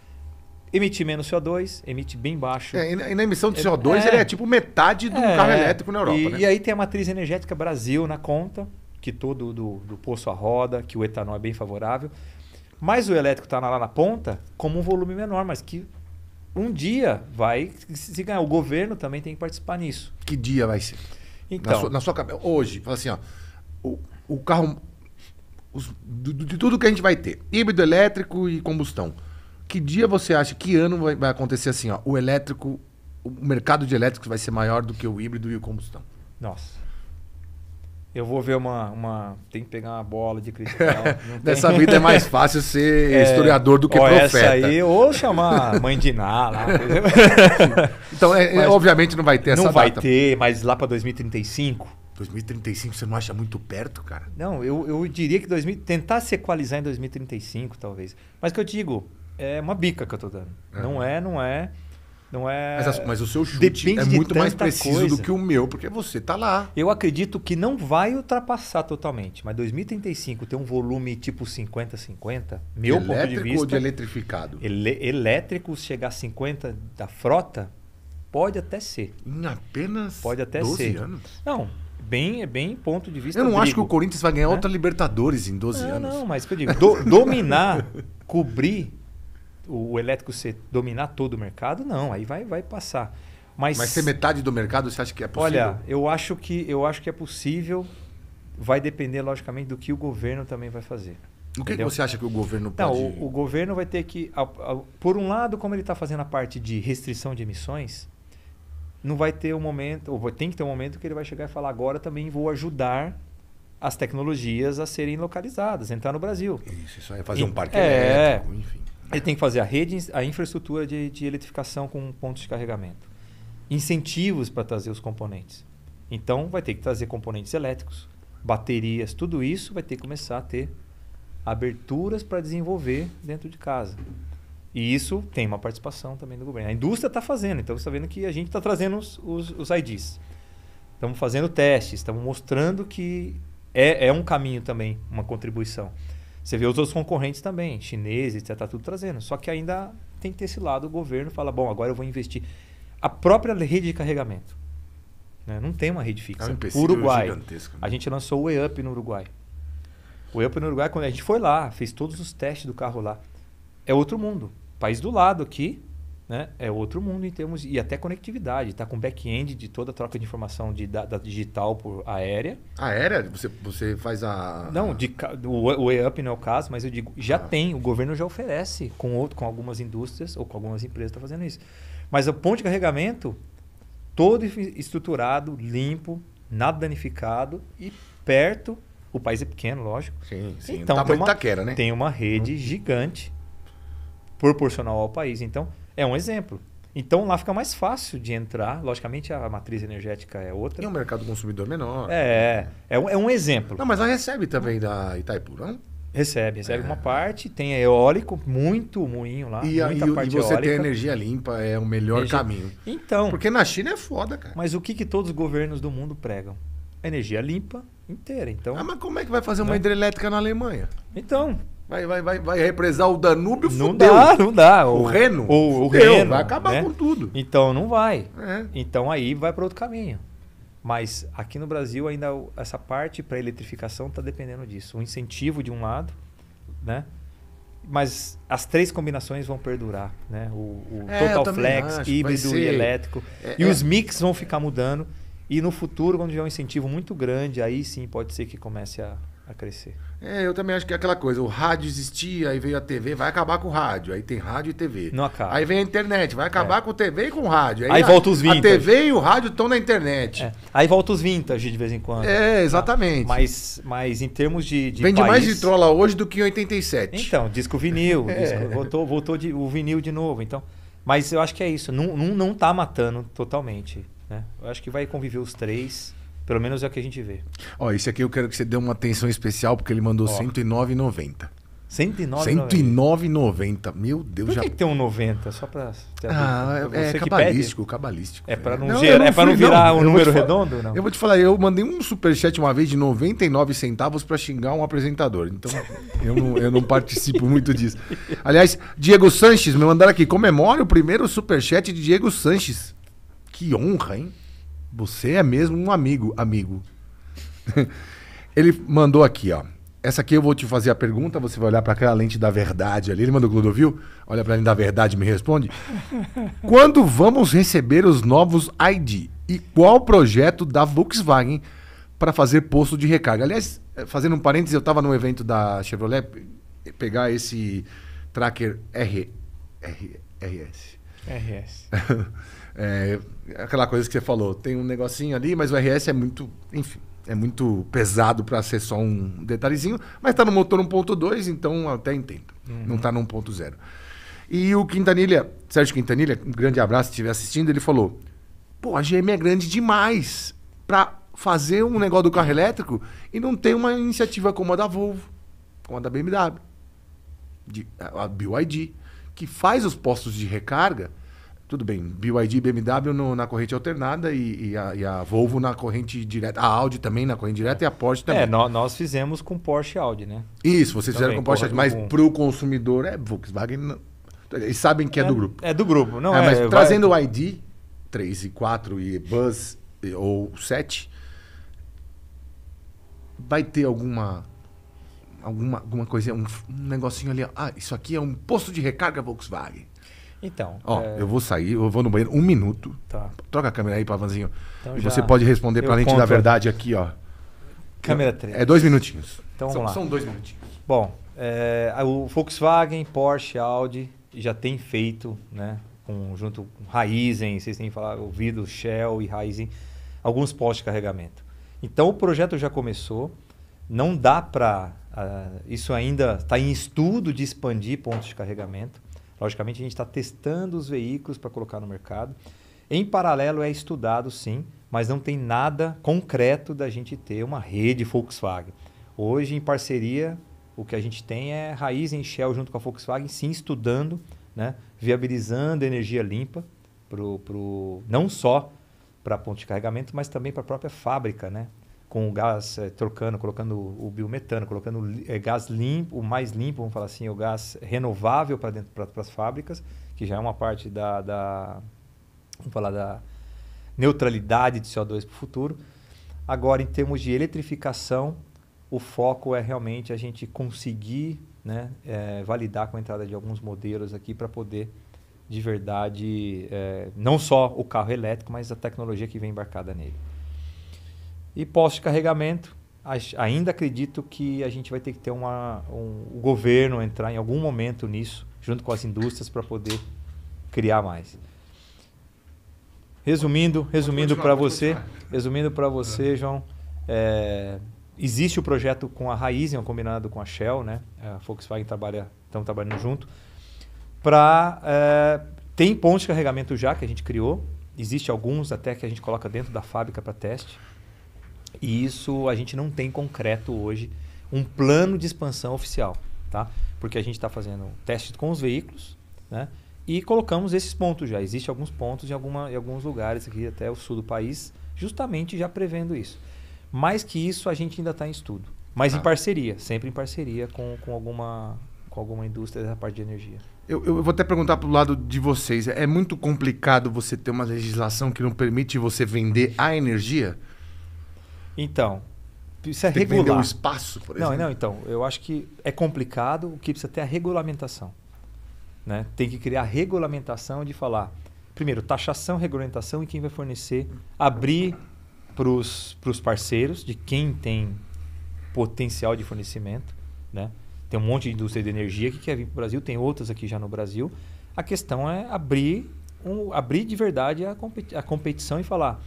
Emitir menos CO2, emite bem baixo. É, e na emissão de é, CO2 é, ele é tipo metade do é, carro elétrico na Europa. E, né? e aí tem a matriz energética Brasil na conta, que todo do, do poço à roda, que o etanol é bem favorável. Mas o elétrico está lá na ponta como um volume menor, mas que um dia vai se ganhar. O governo também tem que participar nisso. Que dia vai ser? Então, na sua, cabeça, hoje, fala assim, ó, o, o carro, os, de tudo que a gente vai ter, híbrido elétrico e combustão, que dia você acha, que ano vai, vai acontecer assim, ó, o elétrico, o mercado de elétricos vai ser maior do que o híbrido e o combustão? Nossa. Eu vou ver uma, uma. Tem que pegar uma bola de cristal. Nessa vida é mais fácil ser é, historiador do que ó, profeta. Essa aí, ou chamar mãe de Iná lá. então, é, é, mas, obviamente não vai ter não essa Não vai ter, mas lá para 2035. 2035 você não acha muito perto, cara? Não, eu, eu diria que 2000, tentar se equalizar em 2035, talvez. Mas o que eu digo, é uma bica que eu tô dando. É. Não é, não é. Não é. Mas, mas o seu chute Depende é muito mais preciso coisa. do que o meu, porque você está lá. Eu acredito que não vai ultrapassar totalmente, mas 2035 ter um volume tipo 50-50, meu elétrico ponto de vista. Elétrico ou de eletrificado? Ele, elétrico chegar a 50 da frota, pode até ser. Em apenas pode até 12 ser. anos? Não, bem, é bem ponto de vista. Eu não acho que o Corinthians vai ganhar né? outra Libertadores em 12 não, anos. Não, mas que eu digo, do, dominar, cobrir o elétrico ser, dominar todo o mercado, não, aí vai, vai passar. Mas, Mas ser metade do mercado, você acha que é possível? Olha, eu acho que, eu acho que é possível. Vai depender, logicamente, do que o governo também vai fazer. O que, que você acha que o governo pode... Não, o, o governo vai ter que... A, a, por um lado, como ele está fazendo a parte de restrição de emissões, não vai ter um momento, ou tem que ter um momento que ele vai chegar e falar, agora também vou ajudar as tecnologias a serem localizadas, entrar no Brasil. Isso, isso aí é fazer e, um parque é, elétrico, enfim. Ele tem que fazer a rede, a infraestrutura de, de eletrificação com pontos de carregamento. Incentivos para trazer os componentes. Então, vai ter que trazer componentes elétricos, baterias, tudo isso vai ter que começar a ter aberturas para desenvolver dentro de casa. E isso tem uma participação também do governo. A indústria está fazendo, então você está vendo que a gente está trazendo os, os, os IDs. Estamos fazendo testes, estamos mostrando que é, é um caminho também, uma contribuição. Você vê os outros concorrentes também, chineses, etc, tá tudo trazendo. Só que ainda tem que ter esse lado, o governo fala, bom, agora eu vou investir. A própria rede de carregamento. Né? Não tem uma rede fixa. É um Uruguai. Né? A gente lançou o E-Up no Uruguai. O E-Up no Uruguai, quando a gente foi lá, fez todos os testes do carro lá. É outro mundo. País do lado aqui, né? é outro mundo em termos e até conectividade. Está com back-end de toda a troca de informação de, da, da digital por aérea. Aérea? Você, você faz a. Não, de, o, o e-up não é o caso, mas eu digo, já ah. tem, o governo já oferece com, outro, com algumas indústrias ou com algumas empresas está fazendo isso. Mas o ponto de carregamento, todo estruturado, limpo, nada danificado e perto. O país é pequeno, lógico. Sim, sim. Então, tem uma, tá né? tem uma rede hum. gigante proporcional ao país. Então, é um exemplo. Então lá fica mais fácil de entrar. Logicamente a matriz energética é outra. E um mercado consumidor menor. É, é, é, um, é um exemplo. Não, mas ela recebe também da Itaipu, não? Recebe, recebe é. uma parte, tem eólico, muito moinho lá. E, muita e, parte e você eólica. energia limpa é o melhor energia... caminho. Então. Porque na China é foda, cara. Mas o que, que todos os governos do mundo pregam? Energia limpa inteira. Então, ah, mas como é que vai fazer né? uma hidrelétrica na Alemanha? Então, Vai, vai, vai, vai represar o Danúbio, Não fudeu. dá, não dá. O, o Reno? O, o Reno. Vai acabar né? com tudo. Então não vai. É. Então aí vai para outro caminho. Mas aqui no Brasil ainda essa parte para eletrificação está dependendo disso. O incentivo de um lado, né? Mas as três combinações vão perdurar, né? O, o é, Total Flex, acho, híbrido e elétrico. É, e é. os mix vão ficar mudando. E no futuro, quando tiver um incentivo muito grande, aí sim pode ser que comece a, a crescer. É, eu também acho que é aquela coisa, o rádio existia, aí veio a TV, vai acabar com o rádio, aí tem rádio e TV. Não acaba. Aí vem a internet, vai acabar é. com TV e com o rádio. Aí, aí a, volta os vintage. A TV e o rádio estão na internet. É. Aí volta os vintage de vez em quando. É, tá? exatamente. Tá? Mas, mas em termos de, de Vende país... mais de trola hoje do que em 87. Então, disco vinil, é. disco, voltou, voltou de, o vinil de novo, então... Mas eu acho que é isso, não, não, não tá matando totalmente, né? Eu acho que vai conviver os três... Pelo menos é o que a gente vê. Ó, esse aqui eu quero que você dê uma atenção especial, porque ele mandou R$ 109,90. 109,90. 109,90. Meu Deus, Por que Por que tem um 90? Só pra. Ah, pra é cabalístico, cabalístico. É pra não, não, ger... não, é pra não virar não, um número redondo? Não. Eu vou te falar, eu mandei um superchat uma vez de 99 centavos pra xingar um apresentador. Então, eu não, eu não participo muito disso. Aliás, Diego Sanches, me mandaram aqui, comemora o primeiro superchat de Diego Sanches. Que honra, hein? Você é mesmo um amigo, amigo. Ele mandou aqui, ó. Essa aqui eu vou te fazer a pergunta, você vai olhar para aquela lente da verdade ali. Ele mandou Clodovil, olha para a lente da verdade e me responde. Quando vamos receber os novos ID? E qual o projeto da Volkswagen para fazer posto de recarga? Aliás, eh, fazendo um parênteses, eu estava no evento da Chevrolet pegar esse tracker R, R, RS. RS. É, aquela coisa que você falou, tem um negocinho ali, mas o RS é muito, enfim, é muito pesado para ser só um detalhezinho, mas está no motor 1.2, então até entendo. Uhum. Não está no 1.0. E o Quintanilha, Sérgio Quintanilha, um grande abraço se estiver assistindo, ele falou: "Pô, a GM é grande demais para fazer um negócio do carro elétrico e não tem uma iniciativa como a da Volvo, como a da BMW, de, a BYD, que faz os postos de recarga tudo bem, BYD e BMW no, na corrente alternada e, e, a, e, a, Volvo na corrente direta. A Audi também na corrente direta e a Porsche também. É, nós, nós fizemos com Porsche e Audi, né? Isso, vocês também, fizeram com Porsche Audi. Mas para o consumidor é Volkswagen. Eles sabem que é, é do grupo. É do grupo, não é? é mas vai... trazendo o ID 3 e 4 e Buzz ou 7, vai ter alguma alguma, alguma coisinha, um, um negocinho ali. Ah, isso aqui é um posto de recarga Volkswagen. Então. Ó, é... eu vou sair, eu vou no banheiro um minuto. Tá. Troca a câmera aí, Pavanzinho. Então, e já... você pode responder para a gente da verdade aqui, ó. Câmera 3. É dois minutinhos. Então são, vamos lá. São dois minutinhos. Bom, é, o Volkswagen, Porsche, Audi já tem feito, né? Com, junto com Raizen, vocês têm falado, ouvido Shell e Raizen, alguns postos de carregamento. Então o projeto já começou. Não dá para. Uh, ah, isso ainda está em estudo de expandir pontos de carregamento. Logicamente, a gente está testando os veículos para colocar no mercado. Em paralelo, é estudado sim, mas não tem nada concreto da gente ter uma rede Volkswagen. Hoje, em parceria, o que a gente tem é Raiz em Shell junto com a Volkswagen, sim, estudando, né, viabilizando energia limpa, pro, pro, não só para ponto de carregamento, mas também para a própria fábrica, né? com o gás é, trocando, colocando o biometano, colocando é, gás limpo, o mais limpo, vamos falar assim, o gás renovável para dentro para as fábricas, que já é uma parte da, da vamos falar da neutralidade de CO2 para o futuro. Agora, em termos de eletrificação, o foco é realmente a gente conseguir né, é, validar com a entrada de alguns modelos aqui para poder de verdade, é, não só o carro elétrico, mas a tecnologia que vem embarcada nele. E pós-carregamento, ainda acredito que a gente vai ter que ter uma, um, o governo entrar em algum momento nisso, junto com as indústrias, para poder criar mais. Resumindo, resumindo para você, resumindo para você, João, é, existe o projeto com a Raizen, combinado com a Shell, né? A Volkswagen trabalha, estão trabalhando junto. Para é, tem pontos de carregamento já que a gente criou. Existe alguns até que a gente coloca dentro da fábrica para teste. E isso a gente não tem concreto hoje, um plano de expansão oficial, tá? Porque a gente está fazendo testes com os veículos, né? E colocamos esses pontos já. Existem alguns pontos em, alguma, em alguns lugares aqui, até o sul do país, justamente já prevendo isso. Mais que isso, a gente ainda está em estudo. Mas ah. em tá. parceria, sempre em parceria com, com, alguma, com alguma indústria dessa parte de energia. Eu, eu, vou até perguntar pro lado de vocês. É muito complicado você ter uma legislação que não permite você vender a energia? Então, precisa é Tem regular. Tem um espaço, por exemplo. Não, não, então, eu acho que é complicado, o que precisa ter é a regulamentação. Né? Tem que criar regulamentação de falar, primeiro, taxação, regulamentação e quem vai fornecer, abrir para os parceiros de quem tem potencial de fornecimento, né? Tem um monte de indústria de energia que quer vir para o Brasil, tem outras aqui já no Brasil. A questão é abrir, um, abrir de verdade a, competi a competição e falar,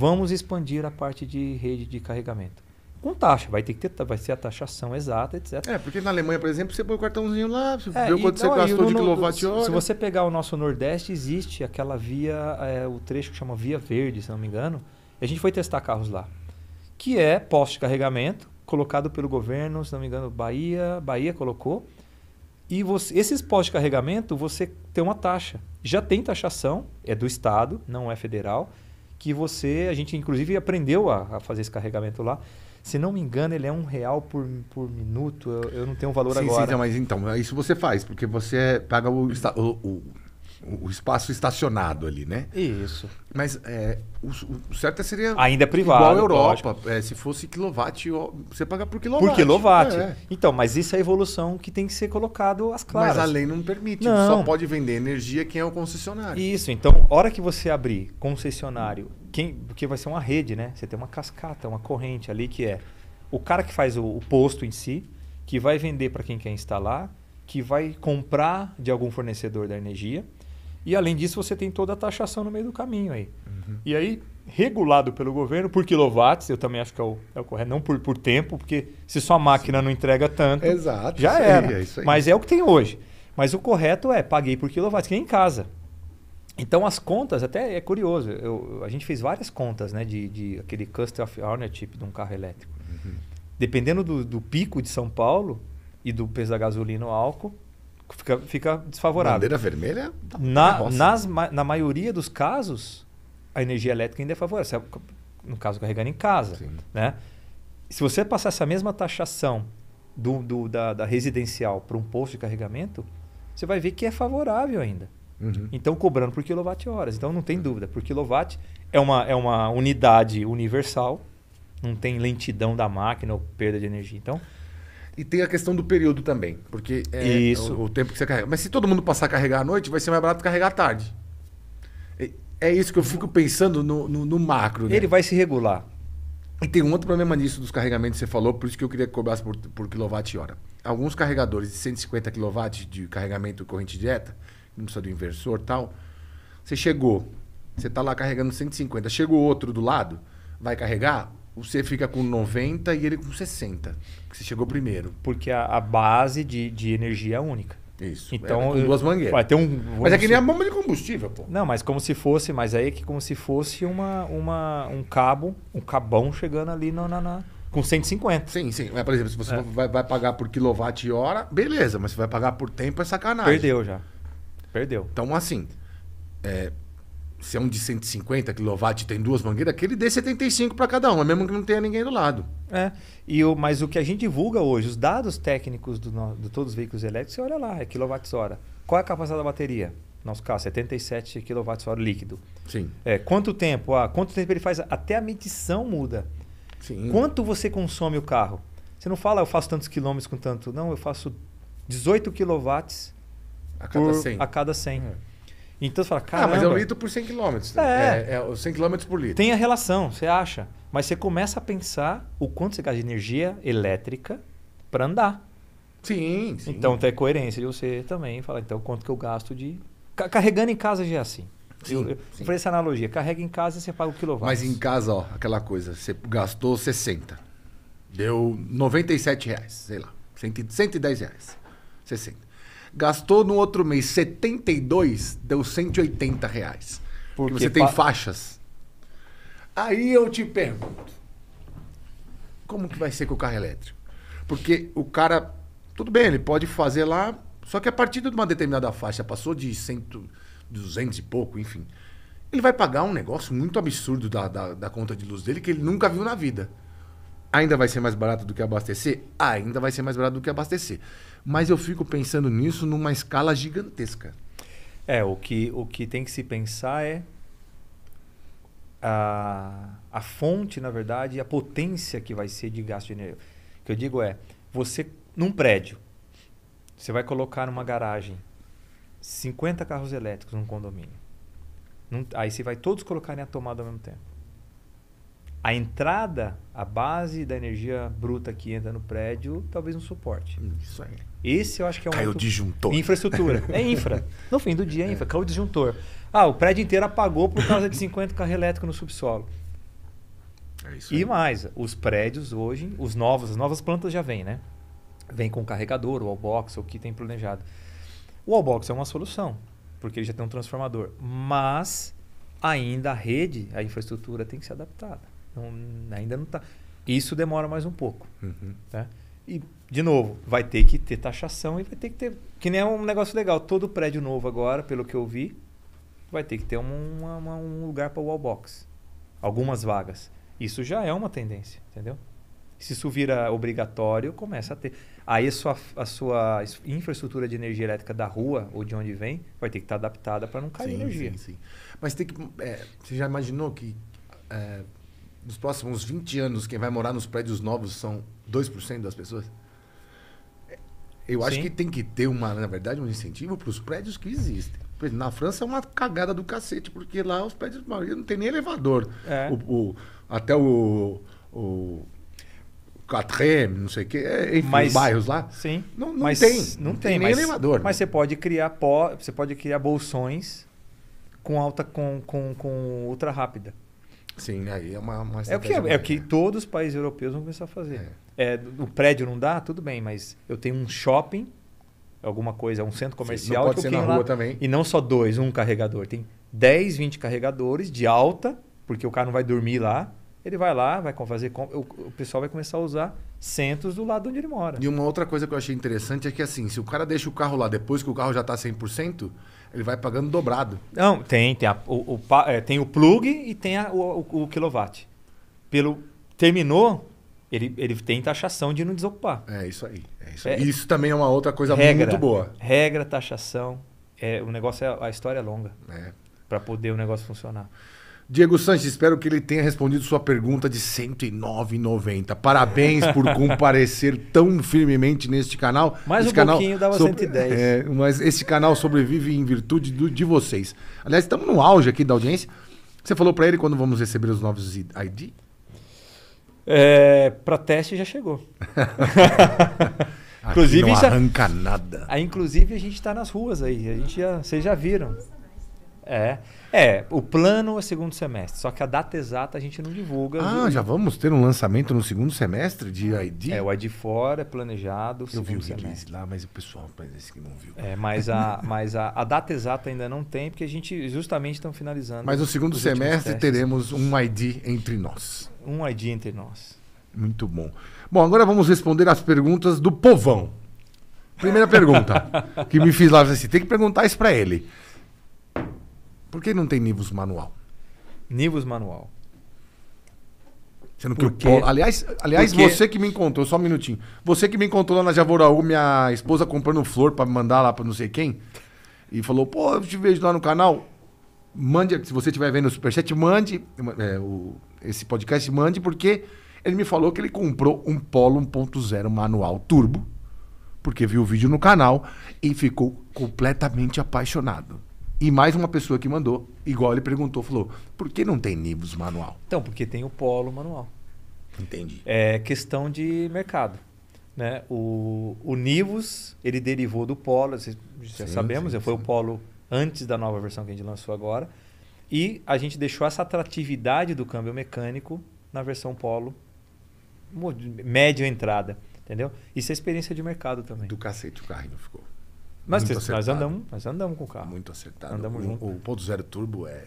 Vamos expandir a parte de rede de carregamento. Com taxa, vai ter que ter, vai ser a taxação exata, etc. É, porque na Alemanha, por exemplo, você põe o cartãozinho lá, você é, vê quanto então você gastou de quilowatt-hora. Se você pegar o nosso Nordeste, existe aquela via, é, o trecho que chama Via Verde, se não me engano. a gente foi testar carros lá. Que é poste de carregamento, colocado pelo governo, se não me engano, Bahia, Bahia colocou. E você, esses postos de carregamento, você tem uma taxa. Já tem taxação, é do Estado, não é federal que você, a gente inclusive aprendeu a, a fazer esse carregamento lá. Se não me engano, ele é um real por, por minuto. Eu, eu não tenho um valor sim, agora. Sim, então, mas então, isso você faz, porque você é, paga o, o, o o espaço estacionado ali, né? Isso. Mas é, o, o certo é seria. Ainda é privado. Igual a Europa. É, se fosse quilowatt, você paga por quilowatt. Por quilowatt. É. Então, mas isso é a evolução que tem que ser colocado às claras. Mas a lei não permite. Não. Só pode vender energia quem é o concessionário. Isso. Então, hora que você abrir concessionário, quem, porque vai ser uma rede, né? Você tem uma cascata, uma corrente ali que é o cara que faz o, o posto em si, que vai vender para quem quer instalar, que vai comprar de algum fornecedor da energia e além disso, você tem toda a taxação no meio do caminho aí. Uhum. E aí, regulado pelo governo por quilowatts, eu também acho que é o, é o correto, não por, por tempo, porque se sua máquina Sim. não entrega tanto, Exato, já era. É aí, é Mas é o que tem hoje. Mas o correto é paguei por quilowatts, que nem em casa. Então as contas, até é curioso, eu, a gente fez várias contas né, de, de aquele custom of ownership de um carro elétrico. Uhum. Dependendo do, do pico de São Paulo e do peso da gasolina ou álcool, fica, fica desfavorável. Bandeira vermelha? Tá na, nas, na maioria dos casos, a energia elétrica ainda é favorável. É, no caso, carregando em casa. Né? Se você passar essa mesma taxação do, do da, da, residencial para um posto de carregamento, você vai ver que é favorável ainda. Uhum. Então, cobrando por quilowatt-horas. Então, não tem uhum. dúvida. Por quilowatt é uma, é uma unidade universal, não tem lentidão da máquina ou perda de energia. Então, e tem a questão do período também, porque é Isso. O, o tempo que você carrega. Mas se todo mundo passar a carregar à noite, vai ser mais barato carregar à tarde. É isso que eu fico pensando no, no, no macro. Né? Ele vai se regular. E tem um outro problema nisso dos carregamentos que você falou, por isso que eu queria que cobrasse por, por quilowatt-hora. Alguns carregadores de 150 kW de carregamento corrente direta, não precisa do inversor tal. Você chegou, você está lá carregando 150, chegou outro do lado, vai carregar, você fica com 90 e ele com 60. você chegou primeiro. Porque a, a base de, de energia é única. Isso. Então, é, com duas eh, mangueiras. Vai ter um, mas é que nem a bomba de combustível, pô. Não, mas como se fosse, mas aí é que como se fosse uma, uma, um cabo, um cabão chegando ali na na, na, com 150. Sim, sim. Mas, por exemplo, se você é. vai, vai pagar por quilowatt-hora, beleza, mas se vai pagar por tempo é sacanagem. Perdeu já. Perdeu. Então, assim, é, se é um de 150 kW tem duas mangueiras, aquele dê 75 para cada uma, mesmo que não tenha ninguém do lado. É, e o, mas o que a gente divulga hoje, os dados técnicos do, de todos os veículos elétricos, você olha lá, é kWh. Qual é a capacidade da bateria? Nosso caso, 77 kWh líquido. Sim. É, quanto tempo? Ah, quanto tempo ele faz? Até a medição muda. Sim. Quanto você consome o carro? Você não fala, eu faço tantos quilômetros com tanto. Não, eu faço 18 kW a cada por, 100. A cada 100. Então você fala, cara. Ah, mas é um litro por 100 km. Né? É. É, é 100 km por litro. Tem a relação, você acha. Mas você começa a pensar o quanto você gasta de energia elétrica para andar. Sim, sim. Então tem coerência de você também falar, então quanto que eu gasto de. Carregando em casa já é assim. Sim, eu, eu sim. Falei essa analogia. Carrega em casa e você paga o quilowatt. Mas em casa, ó, aquela coisa, você gastou 60. Deu 97 reais, sei lá. 110 reais. 60. Gastou no outro mês 72, deu 180 reais. Porque você tem faixas. Aí eu te pergunto, como que vai ser com o carro elétrico? Porque o cara, tudo bem, ele pode fazer lá, só que a partir de uma determinada faixa, passou de 100, 200 e pouco, enfim, ele vai pagar um negócio muito absurdo da, da, da conta de luz dele que ele nunca viu na vida. Ainda vai ser mais barato do que abastecer? Ainda vai ser mais barato do que abastecer. Mas eu fico pensando nisso numa escala gigantesca. É, o que, o que tem que se pensar é a, a fonte, na verdade, a potência que vai ser de gasto de energia. O que eu digo é, você, num prédio, você vai colocar numa garagem 50 carros elétricos num condomínio. Num, aí você vai todos colocarem a tomada ao mesmo tempo. A entrada, a base da energia bruta que entra no prédio, talvez um suporte. Isso aí. Esse eu acho que é um. Caiu o disjuntor. Infraestrutura. É infra. No fim do dia é infra. Caiu o disjuntor. Ah, o prédio inteiro apagou por causa de 50 carros elétricos no subsolo. É isso aí. e mais, os prédios hoje, os novos, as novas plantas já vêm, né? Vem com carregador, o wallbox, o que tem planejado. O wallbox é uma solução, porque ele já tem um transformador. Mas ainda a rede, a infraestrutura tem que ser adaptada. Não, ainda não está. Isso demora mais um pouco. Uhum. Né? E de novo, vai ter que ter taxação e vai ter que ter. Que nem é um negócio legal. Todo prédio novo agora, pelo que eu vi, vai ter que ter uma, uma, um lugar para wallbox. Algumas vagas. Isso já é uma tendência, entendeu? Se isso vira obrigatório, começa a ter. Aí a sua, a sua infraestrutura de energia elétrica da rua ou de onde vem vai ter que estar tá adaptada para não cair sim, energia. Sim, sim. Mas tem que. É, você já imaginou que é, nos próximos 20 anos quem vai morar nos prédios novos são 2% das pessoas? Eu Sim. acho que tem que ter, uma, na verdade, um incentivo para os prédios que existem. Na França é uma cagada do cacete, porque lá os prédios não tem nem elevador. É. O, o, até o, o não sei o quê, é, enfim, mas, bairros lá. Sim. Não, não mas, tem. Não, tem, mas, nem elevador. Né? Mas né? você pode criar pó, você pode criar bolsões com alta com, com, com ultra rápida. Sim, aí é uma, uma é o que é, é que né? todos os países europeus vão começar a fazer. É é, o prédio não dá, tudo bem, mas eu tenho um shopping, alguma coisa, um centro comercial. não pode ser na rua lá, também. E não só dois, um carregador. Tem 10, 20 carregadores de alta, porque o cara não vai dormir lá. Ele vai lá, vai fazer. O, o pessoal vai começar a usar centros do lado onde ele mora. E uma outra coisa que eu achei interessante é que, assim, se o cara deixa o carro lá depois que o carro já está 100%, ele vai pagando dobrado. Não, tem. Tem, a, o, o, é, tem o plug e tem a, o, o, o Pelo, terminou, ele, ele tem taxação de não desocupar. É isso aí. É isso, É, isso também é uma outra coisa regra, muito boa. Regra, taxação. É, o negócio é, a história é longa. É. Para poder o negócio funcionar. Diego Sanches, espero que ele tenha respondido sua pergunta de 109,90. Parabéns por comparecer tão firmemente neste canal. Mais esse um canal pouquinho dava sobre... 110. É, mas esse canal sobrevive em virtude do, de vocês. Aliás, estamos no auge aqui da audiência. Você falou para ele quando vamos receber os novos ID? É, para teste já chegou. inclusive, não arranca já, nada. Aí, ah, inclusive, a gente está nas ruas aí. A gente já, vocês já viram. É. É, o plano é segundo semestre, só que a data exata a gente não divulga. Ah, viu? já vamos ter um lançamento no segundo semestre de ID? É, o ID fora é planejado. Eu vi o release lá, mas o pessoal parece que não viu. É, mas, a, mas a, a data exata ainda não tem, porque a gente justamente está finalizando. Mas no segundo semestre teremos um ID entre nós. Um ID entre nós. Muito bom. Bom, agora vamos responder as perguntas do povão. Primeira pergunta que me fiz lá, assim, tem que perguntar isso para ele. Por que não tem Nivus manual? Nivus manual. Sendo que o o Aliás, aliás porque... você que me encontrou, só um minutinho. Você que me encontrou lá na Javoraú, minha esposa comprando flor para mandar lá para não sei quem. E falou, pô, eu te vejo lá no canal. Mande, se você estiver vendo o Superchat, mande é, o, esse podcast, mande, porque ele me falou que ele comprou um Polo 1.0 manual turbo, porque viu o vídeo no canal e ficou completamente apaixonado. E mais uma pessoa que mandou, igual ele perguntou, falou: por que não tem Nibus manual? Então, porque tem o Polo manual. Entendi. É questão de mercado. Né? O, o Nivus, ele derivou do Polo, já sim, sabemos, sim, foi sim. o Polo antes da nova versão que a gente lançou agora. E a gente deixou essa atratividade do câmbio mecânico na versão Polo, média entrada, entendeu? Isso é experiência de mercado também. Do cacete o carrinho ficou. Mas muito nós andamos, nós andamos com o carro. Muito acertado. Andamos o, junto. O ponto zero turbo é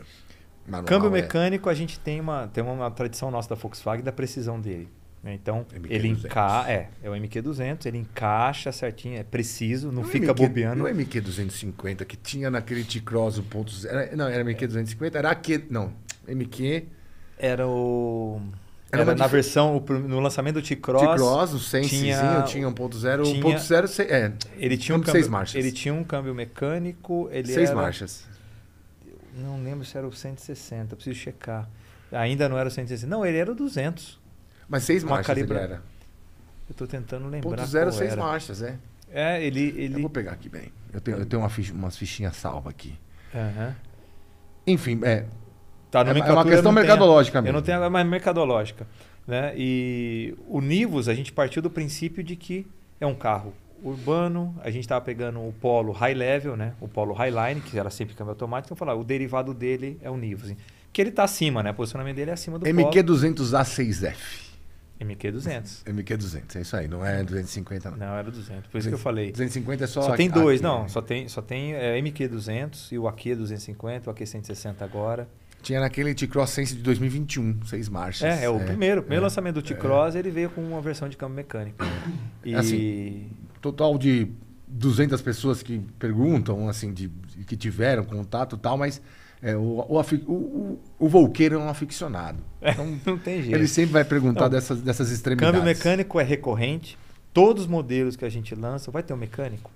manual. Câmbio é mecânico, é... a gente tem uma, tem uma tradição nossa da Volkswagen da precisão dele. Né? Então, MQ ele encaixa. É, é o MQ200, ele encaixa certinho, é preciso, não, fica MQ, bobeando. Não é MQ250 que tinha naquele T-Cross 1.0. Não, era MQ250, era AQ. Não, MQ. Era o. Era, Era na dif... versão, no lançamento do T-Cross. T-Cross, o Sensezinho, tinha 1.0. Tinha... 1.0, é. Ele tinha um câmbio, seis marchas. Ele tinha um câmbio mecânico. Ele seis era... marchas. Não lembro se era o 160, preciso checar. Ainda não era o 160. Não, ele era o 200. Mas seis marchas ele era. Eu estou tentando lembrar. 1.0, seis era. marchas, é. É, ele, ele. Eu vou pegar aqui bem. Eu tenho, eu tenho uma ficha, umas fichinhas salvas aqui. Uhum. Enfim, é, Tá, é, é uma questão mercadológica tenho, mesmo. Eu não tenho, mais mercadológica. Né? E o Nivus, a gente partiu do princípio de que é um carro urbano, a gente estava pegando o Polo High Level, né? o Polo Highline, que era sempre câmbio automático, então eu falar o derivado dele é o Nivus. Que ele está acima, né? o posicionamento dele é acima do MQ200A6F. MQ200. MQ200, é isso aí, não é 250 não. Não, era 200, por isso que eu falei. 250 é só... Só tem dois, aqui, não, só tem, só tem é, MQ200 e o AQ250, o AQ160 agora. Tinha naquele T-Cross Sense de 2021, seis marchas. É, é o é, primeiro. O primeiro é, lançamento do é. T-Cross, é. ele veio com uma versão de câmbio mecânico. É, e... Assim, total de 200 pessoas que perguntam, assim, de, que tiveram contato e tal, mas é, o, o, o, o Volqueiro é um aficionado. É, então, não tem jeito. Ele sempre vai perguntar então, dessas, dessas extremidades. Câmbio mecânico é recorrente. Todos os modelos que a gente lança, vai ter um mecânico?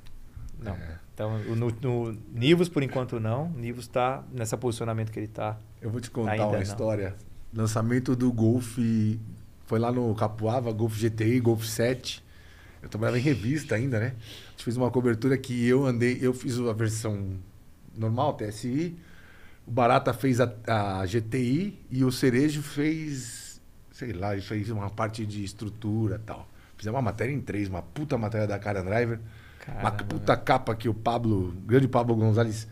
Não. Então, no, no Nivus, por enquanto, não. Nivus está nesse posicionamento que ele está eu vou te contar Ainda uma não. história. Lançamento do Golf. Foi lá no Capuava, Golf GTI, Golf 7. Eu trabalhava em revista ainda, né? A gente fez uma cobertura que eu andei, eu fiz a versão normal, TSI. O Barata fez a, a GTI e o Cerejo fez, sei lá, ele fez uma parte de estrutura tal. Fizemos uma matéria em três, uma puta matéria da Cara Driver. Caramba. Uma puta capa que o Pablo, grande Pablo Gonzalez,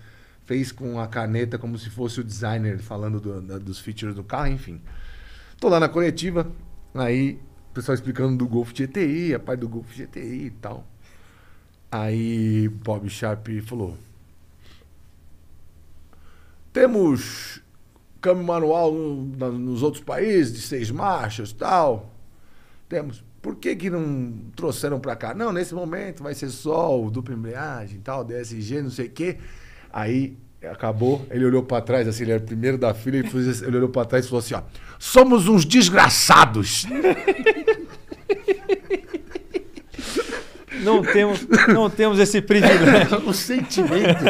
fez com a caneta como se fosse o designer falando do, da, dos features do carro, enfim. Tô lá na coletiva, aí o pessoal explicando do Golf GTI, a pai do Golf GTI e tal. Aí Bob Sharp falou: Temos câmbio manual nos outros países, de seis marchas e tal. Temos. Por que, que não trouxeram para cá? Não, nesse momento vai ser só o dupla embreagem e tal, DSG, não sei o quê. Aí acabou, ele olhou para trás, assim, ele era o primeiro da fila, ele, fez, ele olhou para trás e falou assim: ó, somos uns desgraçados. Não temos, não temos esse privilégio. o sentimento.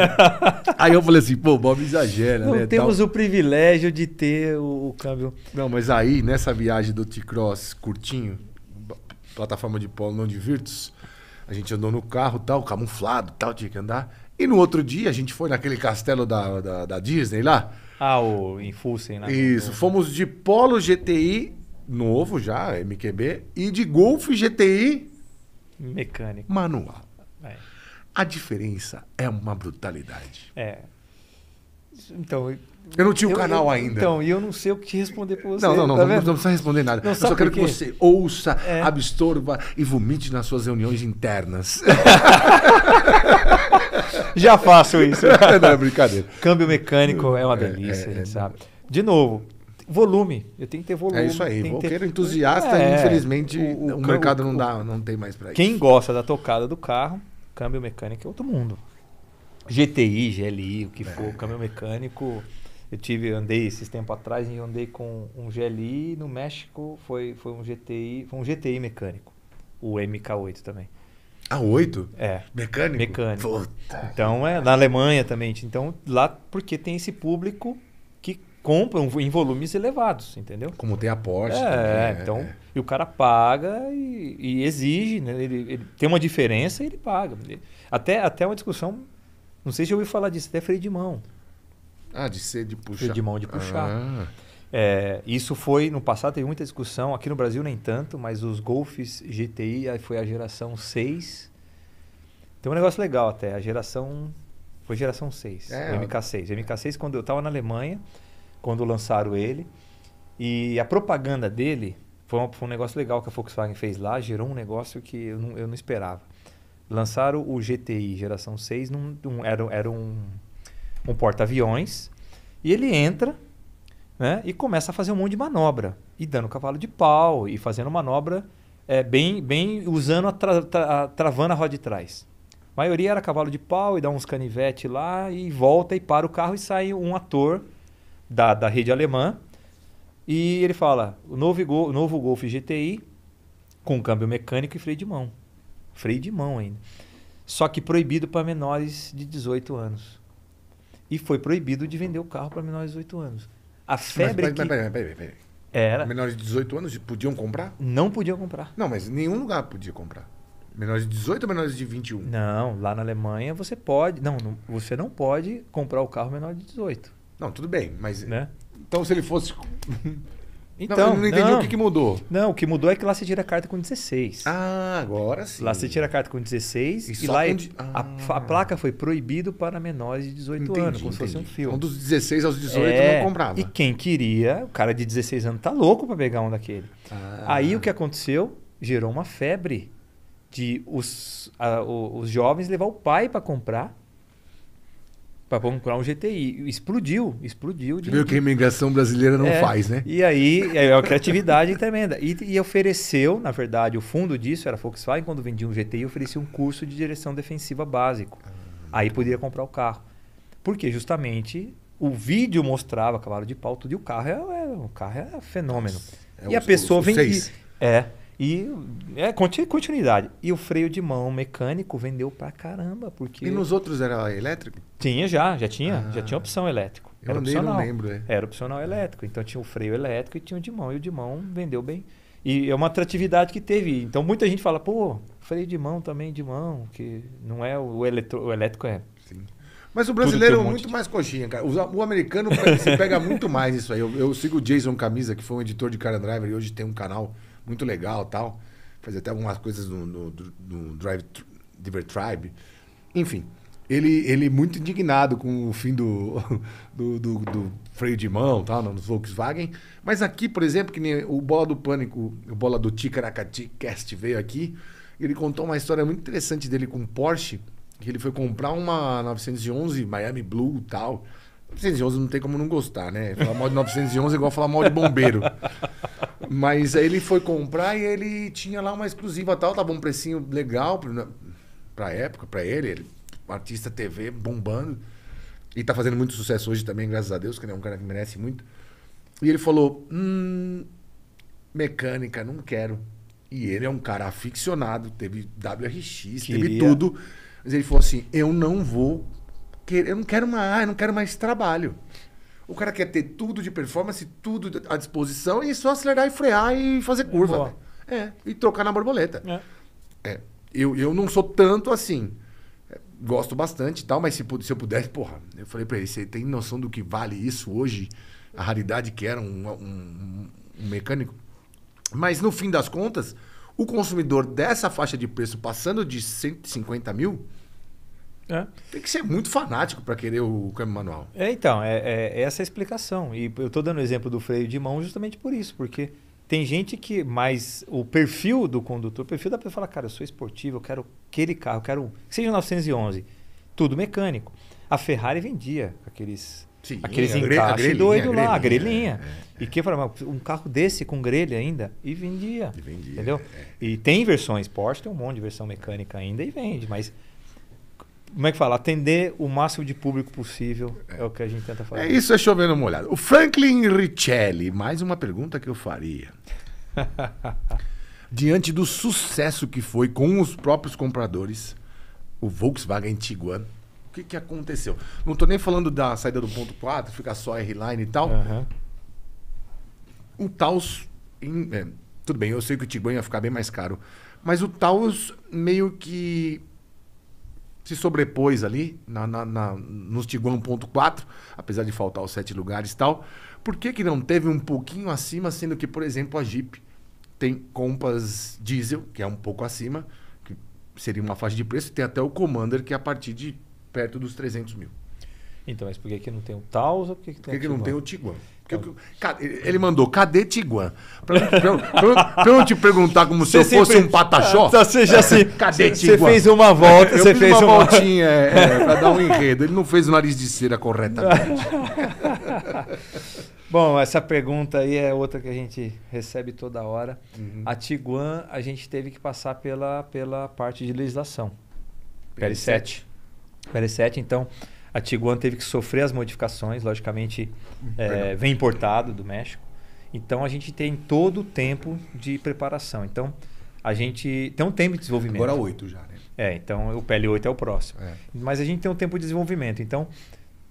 Aí eu falei assim, pô, o Bob exagera, não né? Não temos tal. o privilégio de ter o, o, câmbio. Não, mas aí, nessa viagem do T-Cross curtinho, plataforma de polo não de Virtus, a gente andou no carro tal, camuflado tal, tinha que andar. E no outro dia a gente foi naquele castelo da, da, da Disney lá. Ah, o em né? Isso. Fomos de Polo GTI, novo já, MQB, e de Golf GTI. Mecânico. Manual. É. A diferença é uma brutalidade. É. Então. Eu não tinha o um canal eu, ainda. Então, e eu não sei o que responder pra você. Não, não, não. Tá não, não, não precisa responder nada. Não, eu só quero que você ouça, é. absorva e vomite nas suas reuniões internas. Já faço isso. não, é brincadeira. Câmbio mecânico é uma é, delícia, é, é, sabe? De novo, volume. Eu tenho que ter volume. É isso aí. Roqueiro ter... entusiasta, é, infelizmente, o, o, o mercado o, não dá, não tem mais para isso. Quem gosta da tocada do carro, câmbio mecânico é outro mundo. GTI, GLI, o que é. for, câmbio mecânico. Eu tive, andei esses tempo atrás e andei com um GLI no México, foi, foi um GTI, foi um GTI mecânico. O MK8 também. Ah, oito? É. Mecânico? Mecânico. Puta. Então, é, na Alemanha também. Então, lá, porque tem esse público que compra em volumes elevados, entendeu? Como tem a Porsche. É, também, é então. É. E o cara paga e, e exige, né? Ele, ele, tem uma diferença e ele paga. Até, até uma discussão, não sei se eu ouvi falar disso, até freio de mão. Ah, de ser de puxar. Freio de mão de puxar. Ah. É, isso foi, no passado teve muita discussão, aqui no Brasil nem tanto, mas os Golfs GTI foi a geração 6. Tem um negócio legal até, a geração. Foi geração 6, é, o MK6. O MK6, quando eu estava na Alemanha, quando lançaram ele, e a propaganda dele foi um, foi um, negócio legal que a Volkswagen fez lá, gerou um negócio que eu não, eu não esperava. Lançaram o GTI geração 6, num, num, era, era um, um porta-aviões, e ele entra né? E começa a fazer um monte de manobra. E dando cavalo de pau, e fazendo manobra é, bem, bem usando, a, tra, tra, a travando a roda de trás. A maioria era cavalo de pau e dá uns canivete lá e volta e para o carro e sai um ator da, da rede alemã. E ele fala: o novo, Gol, novo Golf GTI com câmbio mecânico e freio de mão. Freio de mão ainda. Só que proibido para menores de 18 anos. E foi proibido de vender o carro para menores de 18 anos. A febre. Mas, mas, que... mas, mas, peraí, peraí, Era. Menores de 18 anos podiam comprar? Não podiam comprar. Não, mas nenhum lugar podia comprar. Menores de 18 ou menores de 21? Não, lá na Alemanha você pode. Não, não você não pode comprar o carro menor de 18. Não, tudo bem, mas. Né? Então se ele fosse. Então, não, não entendi não. o que, que, mudou. Não, o que mudou é que lá você tira a carta com 16. Ah, agora sim. Lá você tira a carta com 16 e, e lá com... é, ah. a, a, placa foi proibido para menores de 18 entendi, anos, como entendi. se fosse um filme. Então, dos 16 aos 18 é, não comprava. E quem queria, o cara de 16 anos tá louco para pegar um daquele. Ah. Aí o que aconteceu? Gerou uma febre de os, a, os jovens levar o pai para comprar para comprar um GTI. Explodiu, explodiu. De... Viu que a imigração brasileira não é, faz, né? E aí, é uma criatividade tremenda. Né? E, e, ofereceu, na verdade, o fundo disso era a Volkswagen, quando vendia um GTI, oferecia um curso de direção defensiva básico. Ah. Aí poderia comprar o carro. Porque justamente o vídeo mostrava cavalo de pau, tudo, e o carro é, é, o carro é fenômeno. É e o, a pessoa vendia. É. E é continuidade. E o freio de mão mecânico vendeu pra caramba. Porque... E nos outros era elétrico? Tinha já, já tinha. Ah. já tinha opção elétrico. Eu era opcional. não lembro. É. Era opcional elétrico. Então tinha o freio elétrico e tinha o de mão. E o de mão vendeu bem. E é uma atratividade que teve. Então muita gente fala, pô, freio de mão também, de mão, que não é o, eletro, o elétrico é. Sim. Mas o brasileiro é um muito mais coxinha, cara. O, o americano se pega muito mais isso aí. Eu, eu, sigo o Jason Camisa, que foi um editor de Cara Driver e hoje tem um canal muito legal tal. Fazia até algumas coisas no, no, no Drive Diver Tribe. Enfim, ele, ele muito indignado com o fim do, do, do, do freio de mão tal, nos Volkswagen. Mas aqui, por exemplo, que nem o Bola do Pânico, o Bola do Ticaracati Cast veio aqui, ele contou uma história muito interessante dele com Porsche, que ele foi comprar uma 911 Miami Blue tal. 911 não tem como não gostar, né? Falar mal de 911 é igual falar mal de bombeiro. Mas aí ele foi comprar e ele tinha lá uma exclusiva tal, tava um precinho legal pra, né, pra época, pra ele, ele, artista TV bombando. E tá fazendo muito sucesso hoje também, graças a Deus, que ele é um cara que merece muito. E ele falou: hum, mecânica, não quero. E ele é um cara aficionado, teve WRX, Queria. teve tudo. Mas ele falou assim: eu não vou eu não quero mais, eu não quero mais trabalho. O cara quer ter tudo de performance, tudo à disposição e só acelerar e frear e fazer curva. Né? É, e trocar na borboleta. É. é. eu, eu não sou tanto assim. É, gosto bastante e tal, mas se, se eu pudesse, porra, eu falei pra ele: você tem noção do que vale isso hoje? A raridade que era um, um, um mecânico? Mas no fim das contas, o consumidor dessa faixa de preço passando de 150 mil é. Tem que ser muito fanático para querer o câmbio manual. É, então, é, é, é essa a explicação. E eu estou dando o exemplo do freio de mão justamente por isso, porque tem gente que, mas o perfil do condutor, o perfil da pessoa fala, cara, eu sou esportivo, eu quero aquele carro, eu quero que seja 911, tudo mecânico. A Ferrari vendia aqueles Sim, aqueles encaixes doido lá, a grelhinha. É, é. e que falava, um carro desse com grelha ainda, e vendia. E vendia entendeu? É, é. E tem versões, Porsche tem um monte de versão mecânica ainda e vende, mas como é que fala? Atender o máximo de público possível é, é o que a gente tenta fazer. É, isso é chovendo molhado. O Franklin Richelli, mais uma pergunta que eu faria. Diante do sucesso que foi com os próprios compradores, o Volkswagen Tiguan, o que, que aconteceu? Não estou nem falando da saída do ponto 4, ficar só R-Line e tal. Uhum. O Taos. Em, é, tudo bem, eu sei que o Tiguan ia ficar bem mais caro. Mas o Taos meio que se sobrepôs ali na, na, na, nos Tiguan 1.4, apesar de faltar os sete lugares e tal. Por que, que não teve um pouquinho acima, sendo que, por exemplo, a Jeep tem Compass Diesel, que é um pouco acima, que seria uma faixa de preço, e tem até o Commander, que é a partir de perto dos 300 mil. Então, mas por que, que não tem o Tausa? Por que, que, por que, que não tem o Tiguan? Porque, cara, ele mandou, cadê Tiguan? Pra, pra, pra, pra eu te perguntar como se eu fosse sempre... um patachó. Ah, tá, você já se, cadê Tiguan? Você fez uma volta, eu você fez uma, uma... voltinha é, é, pra dar um enredo. Ele não fez o nariz de cera corretamente. Bom, essa pergunta aí é outra que a gente recebe toda hora. Uhum. A Tiguan, a gente teve que passar pela, pela parte de legislação. PL7. PL7, então a Tiguan teve que sofrer as modificações, logicamente hum, é, vem importado do México. Então a gente tem todo o tempo de preparação. Então a gente tem um tempo de desenvolvimento. Agora oito já, né? É, então o PL8 é o próximo. É. Mas a gente tem um tempo de desenvolvimento. Então,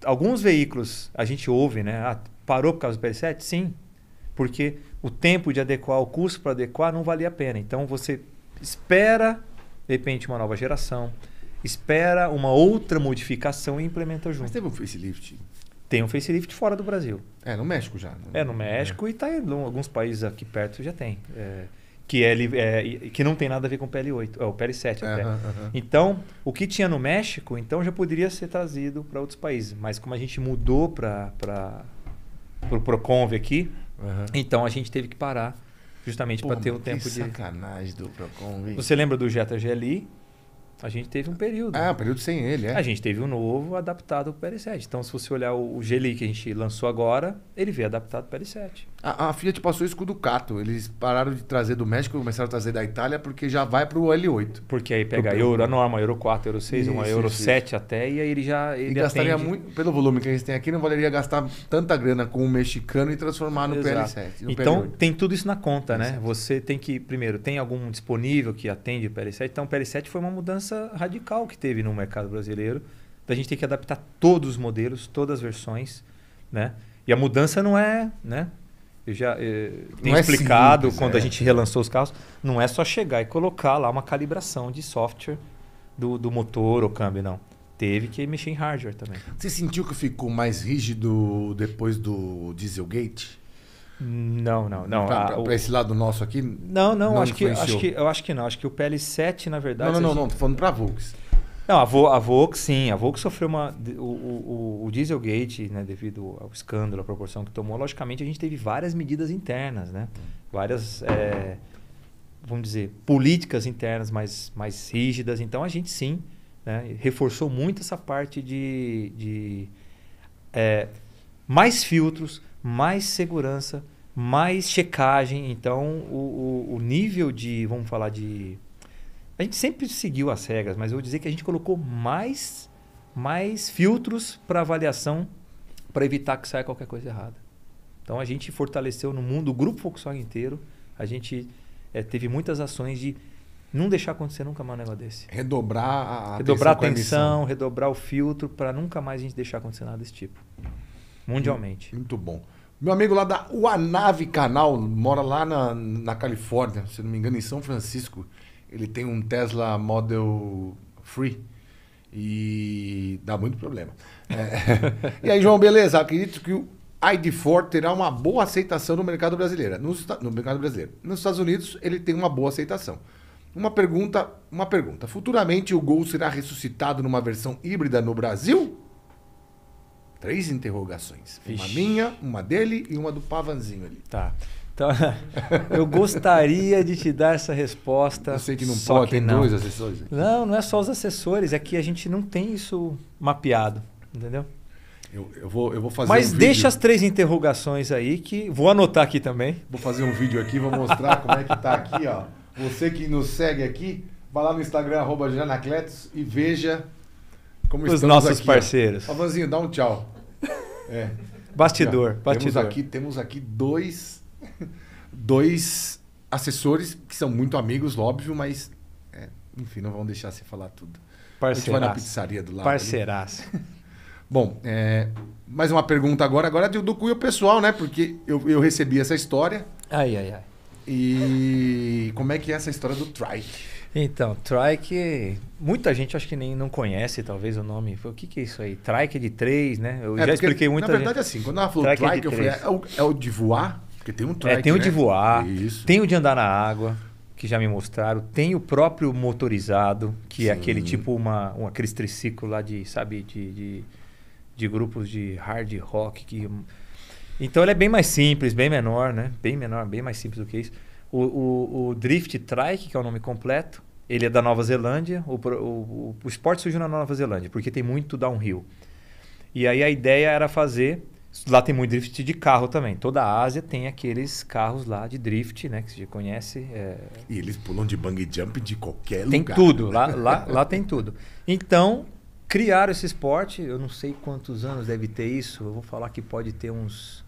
alguns veículos a gente ouve, né? Ah, parou por causa do PL7? Sim, porque o tempo de adequar, o custo para adequar não valia a pena. Então você espera, de repente, uma nova geração espera uma outra modificação e implementa junto. Mas teve um facelift? Tem um facelift fora do Brasil. É, no México já. Né? É, no México é. e tá em alguns países aqui perto já tem. É, que, é, é, que não tem nada a ver com o PL8, é, o PL7 até. Uhum. Então, o que tinha no México, então já poderia ser trazido para outros países. Mas como a gente mudou para o Proconve aqui, uhum. então a gente teve que parar justamente para ter um tempo sacanagem de... sacanagem do Proconve. Você lembra do Jetta GLI? A gente teve um período. Ah, um período sem ele, é. A gente teve um novo adaptado para o PL7. Então, se você olhar o, Geli que a gente lançou agora, ele veio adaptado para o PL7. A, a Fiat tipo, passou isso com o Ducato. Eles pararam de trazer do México, começaram a trazer da Itália, porque já vai para o L8. Porque aí pega euro, a ah, norma, euro 4, euro 6, isso, uma euro isso, 7 isso. até, e aí ele já. Ele e gastaria atende. muito, pelo volume que a gente tem aqui, não valeria gastar tanta grana com o mexicano e transformar no Exato. PL7. No então PL8. tem tudo isso na conta, né? Você tem que, primeiro, tem algum disponível que atende o PL7. Então o PL7 foi uma mudança radical que teve no mercado brasileiro, da gente ter que adaptar todos os modelos, todas as versões, né? E a mudança não é, né? eu já eu eh, tenho é explicado simples, quando é. a gente relançou os carros, não é só chegar e colocar lá uma calibração de software do, do motor ou câmbio, não. Teve que mexer em hardware também. Você sentiu que ficou mais rígido depois do Dieselgate? Não, não, não. Para ah, esse lado nosso aqui? Não, não, não acho, que, acho que, eu acho que não. Acho que o PL7, na verdade. Não, não, não, gente... não, tô falando para Volks. Não, a, Vo, a sim. A Vox sofreu uma, o, o, o Dieselgate, né, devido ao escândalo, a proporção que tomou. Logicamente, a gente teve várias medidas internas, né? Várias, é, vamos dizer, políticas internas mais, mais rígidas. Então, a gente, sim, né, reforçou muito essa parte de, de é, mais filtros, mais segurança, mais checagem. Então, o, o, o nível de, vamos falar de a gente sempre seguiu as regras, mas eu vou dizer que a gente colocou mais, mais filtros para avaliação para evitar que saia qualquer coisa errada. Então a gente fortaleceu no mundo, o grupo Volkswagen inteiro, a gente é, teve muitas ações de não deixar acontecer nunca mais um negócio desse. Redobrar a redobrar atenção, a atenção a redobrar o filtro para nunca mais a gente deixar acontecer nada desse tipo. Mundialmente. Hum, muito, bom. Meu amigo lá da Uanave Canal, mora lá na, na Califórnia, se não me engano, em São Francisco ele tem um Tesla Model 3 e dá muito problema. É. e aí, João, beleza, acredito que o ID4 terá uma boa aceitação no mercado brasileiro. Nos, no mercado brasileiro. Nos Estados Unidos, ele tem uma boa aceitação. Uma pergunta, uma pergunta. Futuramente o Gol será ressuscitado numa versão híbrida no Brasil? Três interrogações. Uma minha, uma dele e uma do Pavanzinho ali. Tá. Então, eu gostaria de te dar essa resposta. Eu sei que não só pode, tem dois assessores. Não, não é só os assessores, é que a gente não tem isso mapeado, entendeu? Eu, eu vou, eu vou fazer Mas um deixa as três interrogações aí que vou anotar aqui também. Vou fazer um vídeo aqui, vou mostrar como é que tá aqui, ó. Você que nos segue aqui, vá lá no Instagram, arroba Janacletos, e veja como Os estamos nossos aqui, parceiros. Ó. dá um tchau. É. Bastidor, aqui, bastidor. Temos aqui, temos aqui dois dois assessores que são muito amigos, óbvio, mas é, enfim, não vão deixar você falar tudo. Parceiraço. vai na pizzaria do lado. Parceiraço. Bom, é, mais uma pergunta agora, agora é do, do cunho pessoal, né? Porque eu, eu recebi essa história. Ai, ai, ai. E como é que é essa história do trike? Então, trike, muita gente acho que nem não conhece talvez o nome. O que, que é isso aí? Trike de três, né? Eu é, já porque, expliquei muito. Na verdade, gente... assim, quando ela falou trike, trike é eu falei, é é o de voar? Porque tem um trike, é, tem o né? de voar, Isso. tem o de andar na água, que já me mostraram, tem o próprio motorizado, que Sim. é aquele tipo uma, um, aqueles triciclo lá de, sabe, de, de, de grupos de hard rock que então ele é bem mais simples, bem menor, né? Bem menor, bem mais simples do que isso. O, o, o Drift Trike, que é o nome completo, ele é da Nova Zelândia. O, o, o esporte surgiu na Nova Zelândia, porque tem muito downhill. E aí a ideia era fazer Lá tem muito drift de carro também. Toda a Ásia tem aqueles carros lá de drift, né? Que você conhece. É... E eles pulam de bang jump de qualquer tem lugar. Tem tudo, né? lá, lá, lá tem tudo. Então, criaram esse esporte, eu não sei quantos anos deve ter isso, eu vou falar que pode ter uns.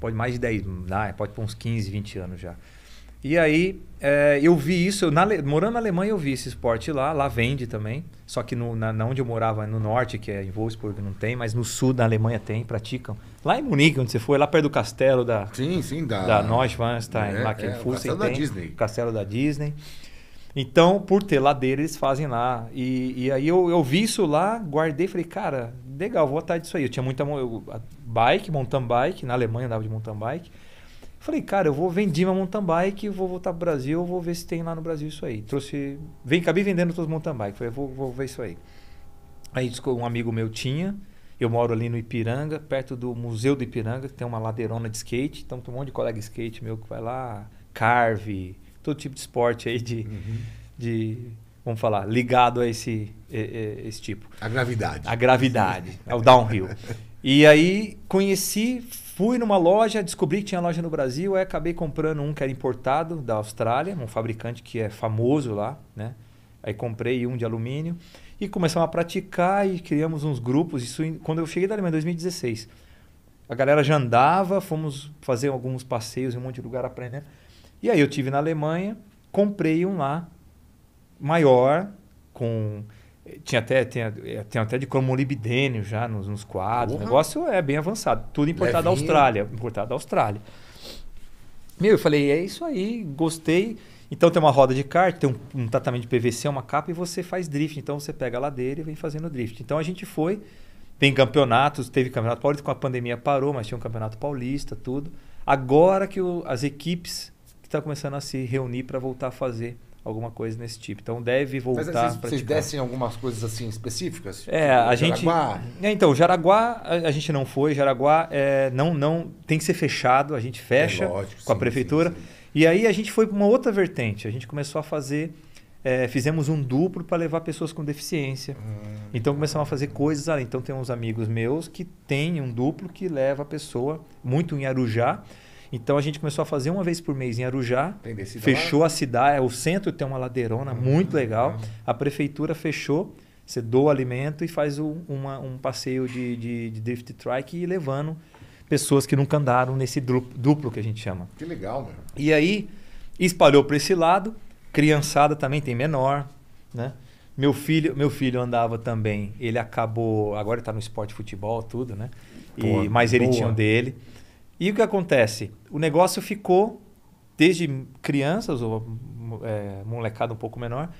Pode mais de 10, não pode ter uns 15, 20 anos já. E aí é, eu vi isso, eu, na, morando na Alemanha eu vi esse esporte lá, lá vende também. Só que no, na, na, onde eu morava, no norte, que é em Wolfsburg, não tem, mas no sul da Alemanha tem, praticam. Lá em Munique, onde você foi, lá perto do castelo da. Sim, sim, da. Da Neuschwanstein, é, lá que é, é o castelo tem, da Disney. Castelo da Disney. Então, por ter ladeira, eles fazem lá. E, e aí eu, eu vi isso lá, guardei falei, cara, legal, vou atrás disso aí. Eu tinha muita eu, bike, mountain bike, na Alemanha andava de mountain bike. Falei, cara, eu vou vender uma mountain bike, vou voltar pro Brasil, vou ver se tem lá no Brasil isso aí. Trouxe, vem, acabei vendendo todos os mountain bike, falei, vou, vou ver isso aí. Aí um amigo meu tinha, eu moro ali no Ipiranga, perto do Museu do Ipiranga, que tem uma ladeirona de skate, então tem um monte de colega skate meu que vai lá, carve, todo tipo de esporte aí de, uhum. de vamos falar, ligado a esse, esse tipo. A gravidade. A gravidade, é o downhill. E aí conheci, Fui numa loja, descobri que tinha loja no Brasil, aí acabei comprando um que era importado da Austrália, um fabricante que é famoso lá, né? Aí comprei um de alumínio e começamos a praticar e criamos uns grupos. Isso em, quando eu cheguei da Alemanha, em 2016. A galera já andava, fomos fazer alguns passeios em um monte de lugar aprendendo. E aí eu tive na Alemanha, comprei um lá, maior, com tinha até, tinha, eh, tinha até de cromolibdênio já nos, nos quadros. Uhum. O negócio é bem avançado. Tudo importado Levinho. da Austrália. Importado da Austrália. Meu, eu falei, é isso aí, gostei. Então tem uma roda de kart, tem um, um tratamento de PVC, uma capa e você faz drift. Então você pega a ladeira e vem fazendo drift. Então a gente foi, tem campeonatos, teve campeonato paulista, com a pandemia parou, mas tinha um campeonato paulista, tudo. Agora que o, as equipes estão tá começando a se reunir para voltar a fazer alguma coisa nesse tipo. Então deve voltar. Mas vocês, vocês descem algumas coisas assim específicas? É, tipo, a gente. Jaraguá. É, então Jaraguá a, a, gente não foi. Jaraguá é, não não tem que ser fechado. A gente fecha é lógico, com a prefeitura. Sim, sim. E aí a gente foi para uma outra vertente. A gente começou a fazer é, fizemos um duplo para levar pessoas com deficiência. Hum, então começamos a fazer coisas ali Então tem uns amigos meus que têm um duplo que leva a pessoa muito em Arujá. Então a gente começou a fazer uma vez por mês em Arujá. Fechou lá? a cidade, é, o centro tem uma ladeirona uhum, muito legal. Uhum. A prefeitura fechou. Você doa o alimento e faz uma, um passeio de, de, de drift trike e levando pessoas que nunca andaram nesse duplo, que a gente chama. Que legal, meu. E aí espalhou para esse lado. Criançada também tem menor, né? Meu filho, meu filho andava também. Ele acabou, agora está no esporte futebol, tudo, né? E, mas ele boa. tinha um dele. E o que acontece? O negócio ficou desde crianças, ou é, molecada um pouco menor,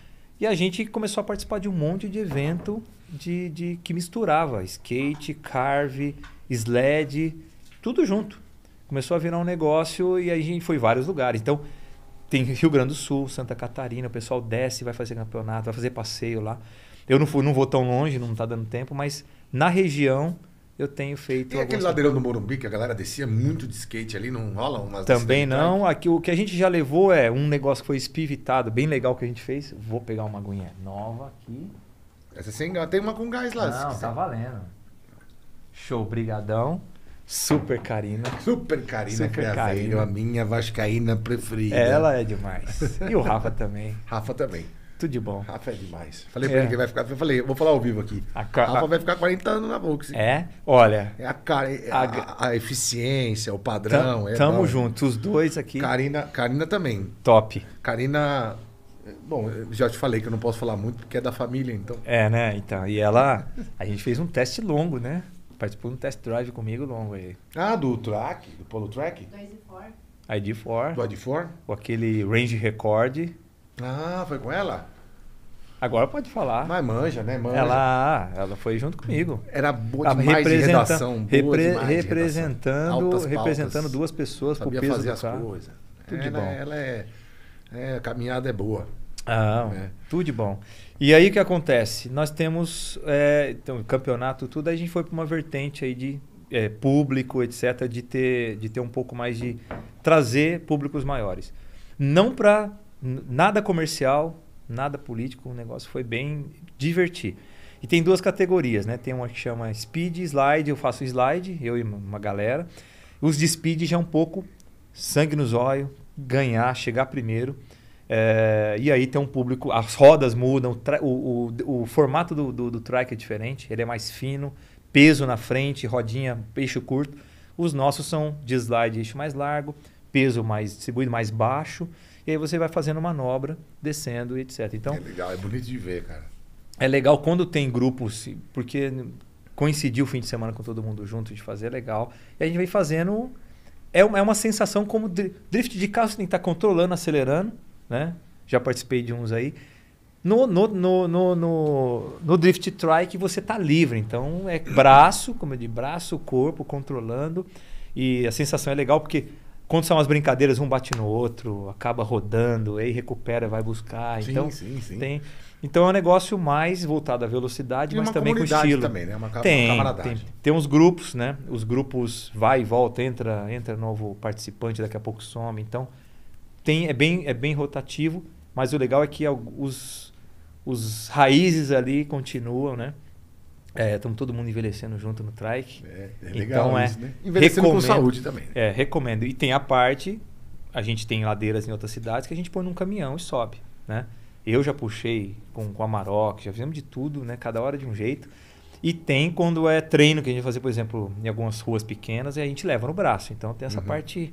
e a gente começou a participar de um monte de evento de, de que misturava skate, carve, sled, tudo junto. Começou a virar um negócio e aí a gente foi em vários lugares. Então, tem Rio Grande do Sul, Santa Catarina, o pessoal desce, vai fazer campeonato, vai fazer passeio lá. Eu não, fui, não vou tão longe, não está dando tempo, mas na região eu tenho feito. E aquele ladeirão do Morumbi que a galera descia muito de skate ali, não rola umas Também né? não. Aqui, o que a gente já levou é um negócio que foi espivitado, bem legal que a gente fez. Vou pegar uma aguinha nova aqui. Essa sem tem uma com gás lá. Não, tá valendo. Show, brigadão. Super Carina. Super Carina, Super minha a minha vascaína preferida. Ela é demais. E o Rafa também. Rafa também. Tudo de bom. Rafa é demais. Falei pra ele é. que vai ficar. Eu falei, vou falar ao vivo aqui. A ca... Rafa vai ficar 40 anos na Vox. É? Olha. É a, cara, é a... A, a, eficiência, o padrão. Tam, é tamo junto, os dois aqui. Karina, Karina também. Top. Karina. Bom, já te falei que eu não posso falar muito porque é da família, então. É, né? Então, e ela. A gente fez um teste longo, né? Participou de um test drive comigo longo aí. Ah, do track? Do Polo Track? Do ID4. ID4. Do ID4? Com aquele Range Record. Ah, foi com ela? Agora pode falar. Mas manja, né? Manja. Ela, ela foi junto comigo. Era boa demais representa, redação. Repre, demais representando, de representando duas pessoas sabia por peso fazer as coisas. Tudo ela, de bom. Ela é, é, A caminhada é boa. Ah, é. tudo de bom. E aí o que acontece? Nós temos é, então, campeonato, tudo, aí a gente foi para uma vertente aí de é, público, etc., de ter, de ter um pouco mais de trazer públicos maiores. Não para nada comercial, nada político, o negócio foi bem divertir. E tem duas categorias, né? Tem uma que chama speed slide, eu faço slide, eu e uma galera. Os de speed já é um pouco sangue nos olhos, ganhar, chegar primeiro. É, e aí tem um público, as rodas mudam, o, o, o formato do, do, do track é diferente, ele é mais fino, peso na frente, rodinha, eixo curto. Os nossos são de slide, eixo mais largo, peso mais distribuído, mais baixo. E aí você vai fazendo manobra, descendo e etc. Então, é legal, é bonito de ver, cara. É legal quando tem grupos, porque coincidiu o fim de semana com todo mundo junto de fazer, é legal. E a gente vem fazendo. É uma, é uma sensação como drift de carro, você tem que estar tá controlando, acelerando, né? Já participei de uns aí. No, no, no, no, no, no drift trike você tá livre, então é braço, como eu disse, braço, corpo, controlando. E a sensação é legal porque quando são as brincadeiras, um bate no outro, acaba rodando, aí recupera, vai buscar. Sim, então, sim, sim. Tem, então é um negócio mais voltado à velocidade, e é mas também com estilo. Também, né? É uma, tem, uma tem, tem uns grupos, né? Os grupos vai e volta, entra, entra novo participante, daqui a pouco some. Então tem, é bem, é bem rotativo, mas o legal é que os, os raízes ali continuam, né? É, estamos todo mundo envelhecendo junto no trike. É, é então legal então, é, né? Envelhecendo com saúde também. Né? É, recomendo. E tem a parte, a gente tem ladeiras em outras cidades que a gente põe num caminhão e sobe, né? Eu já puxei com, com a Maroc, já fizemos de tudo, né? Cada hora de um jeito. E tem quando é treino que a gente vai fazer, por exemplo, em algumas ruas pequenas e a gente leva no braço. Então tem essa uhum. parte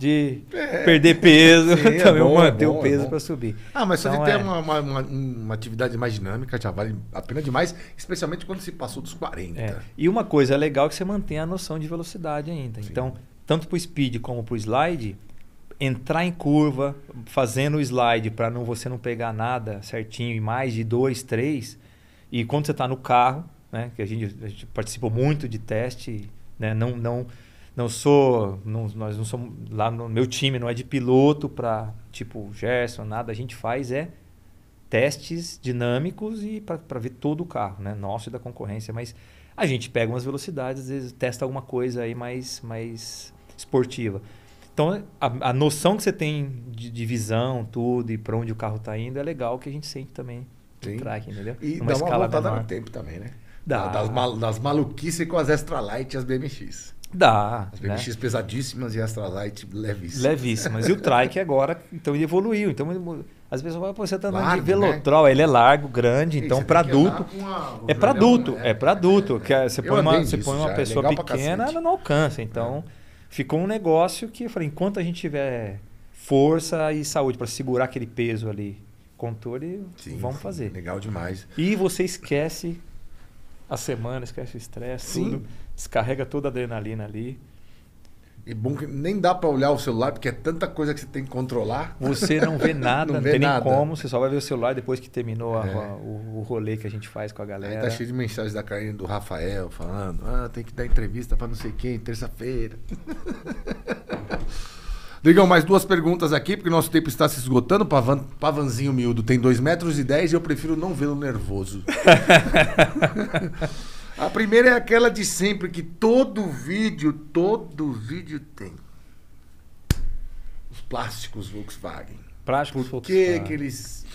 de é, perder peso, sim, é também é bom, manter é bom, o peso para subir. Ah, mas então, só de ter é. uma, uma, uma, uma, atividade mais dinâmica já vale a pena demais, especialmente quando se passou dos 40. É. E uma coisa legal é que você mantém a noção de velocidade ainda. Sim. Então, tanto para o speed como para o slide, entrar em curva, fazendo o slide para não você não pegar nada certinho e mais de dois, três. E quando você está no carro, né, que a gente, a gente participou muito de teste, né, não, não não sou, não, nós não somos lá no meu time não é de piloto para tipo Gerson nada, a gente faz é testes dinâmicos e para ver todo o carro, né, nosso e da concorrência, mas a gente pega umas velocidades, às vezes testa alguma coisa aí mais mais esportiva. Então a, a noção que você tem de, de visão tudo e para onde o carro está indo é legal que a gente sente também Sim. no track, entendeu? E Numa dá uma voltada menor. no tempo também, né? Dá. Das, mal, das maluquices com as Extra Light e as BMX. Dá. As BMX né? pesadíssimas e Astralight levíssimas. Levíssimas. E o trike agora, então, ele evoluiu. Então, ele, as pessoas falam, Pô, você tá andando largo, de né? velotrol, né? ele é largo, grande, então para adulto, é para adulto. Né? É para adulto, é Você põe uma, você põe uma já, pessoa pequena, ela não alcança. Então, é. ficou um negócio que eu falei, enquanto a gente tiver força e saúde para segurar aquele peso ali, controle, Sim, vamos fazer. Legal demais. E você esquece a semana, esquece o estresse, Sim. tudo. Descarrega toda a adrenalina ali. E bom que nem dá para olhar o celular, porque é tanta coisa que você tem que controlar. Você não vê nada, não, vê tem nada. nem como, você só vai ver o celular depois que terminou a, é. a, o, o rolê que a gente faz com a galera. Aí tá cheio de mensagens da Karine do Rafael falando: ah, tem que dar entrevista para não sei quem, terça-feira. Digão, mais duas perguntas aqui, porque nosso tempo está se esgotando. Pavan, pavanzinho miúdo tem 2 metros e 10 e eu prefiro não vê-lo nervoso. A primeira é aquela de sempre, que todo vídeo, todo vídeo tem. Os plásticos Volkswagen. Plásticos Por Volkswagen. Por que eles...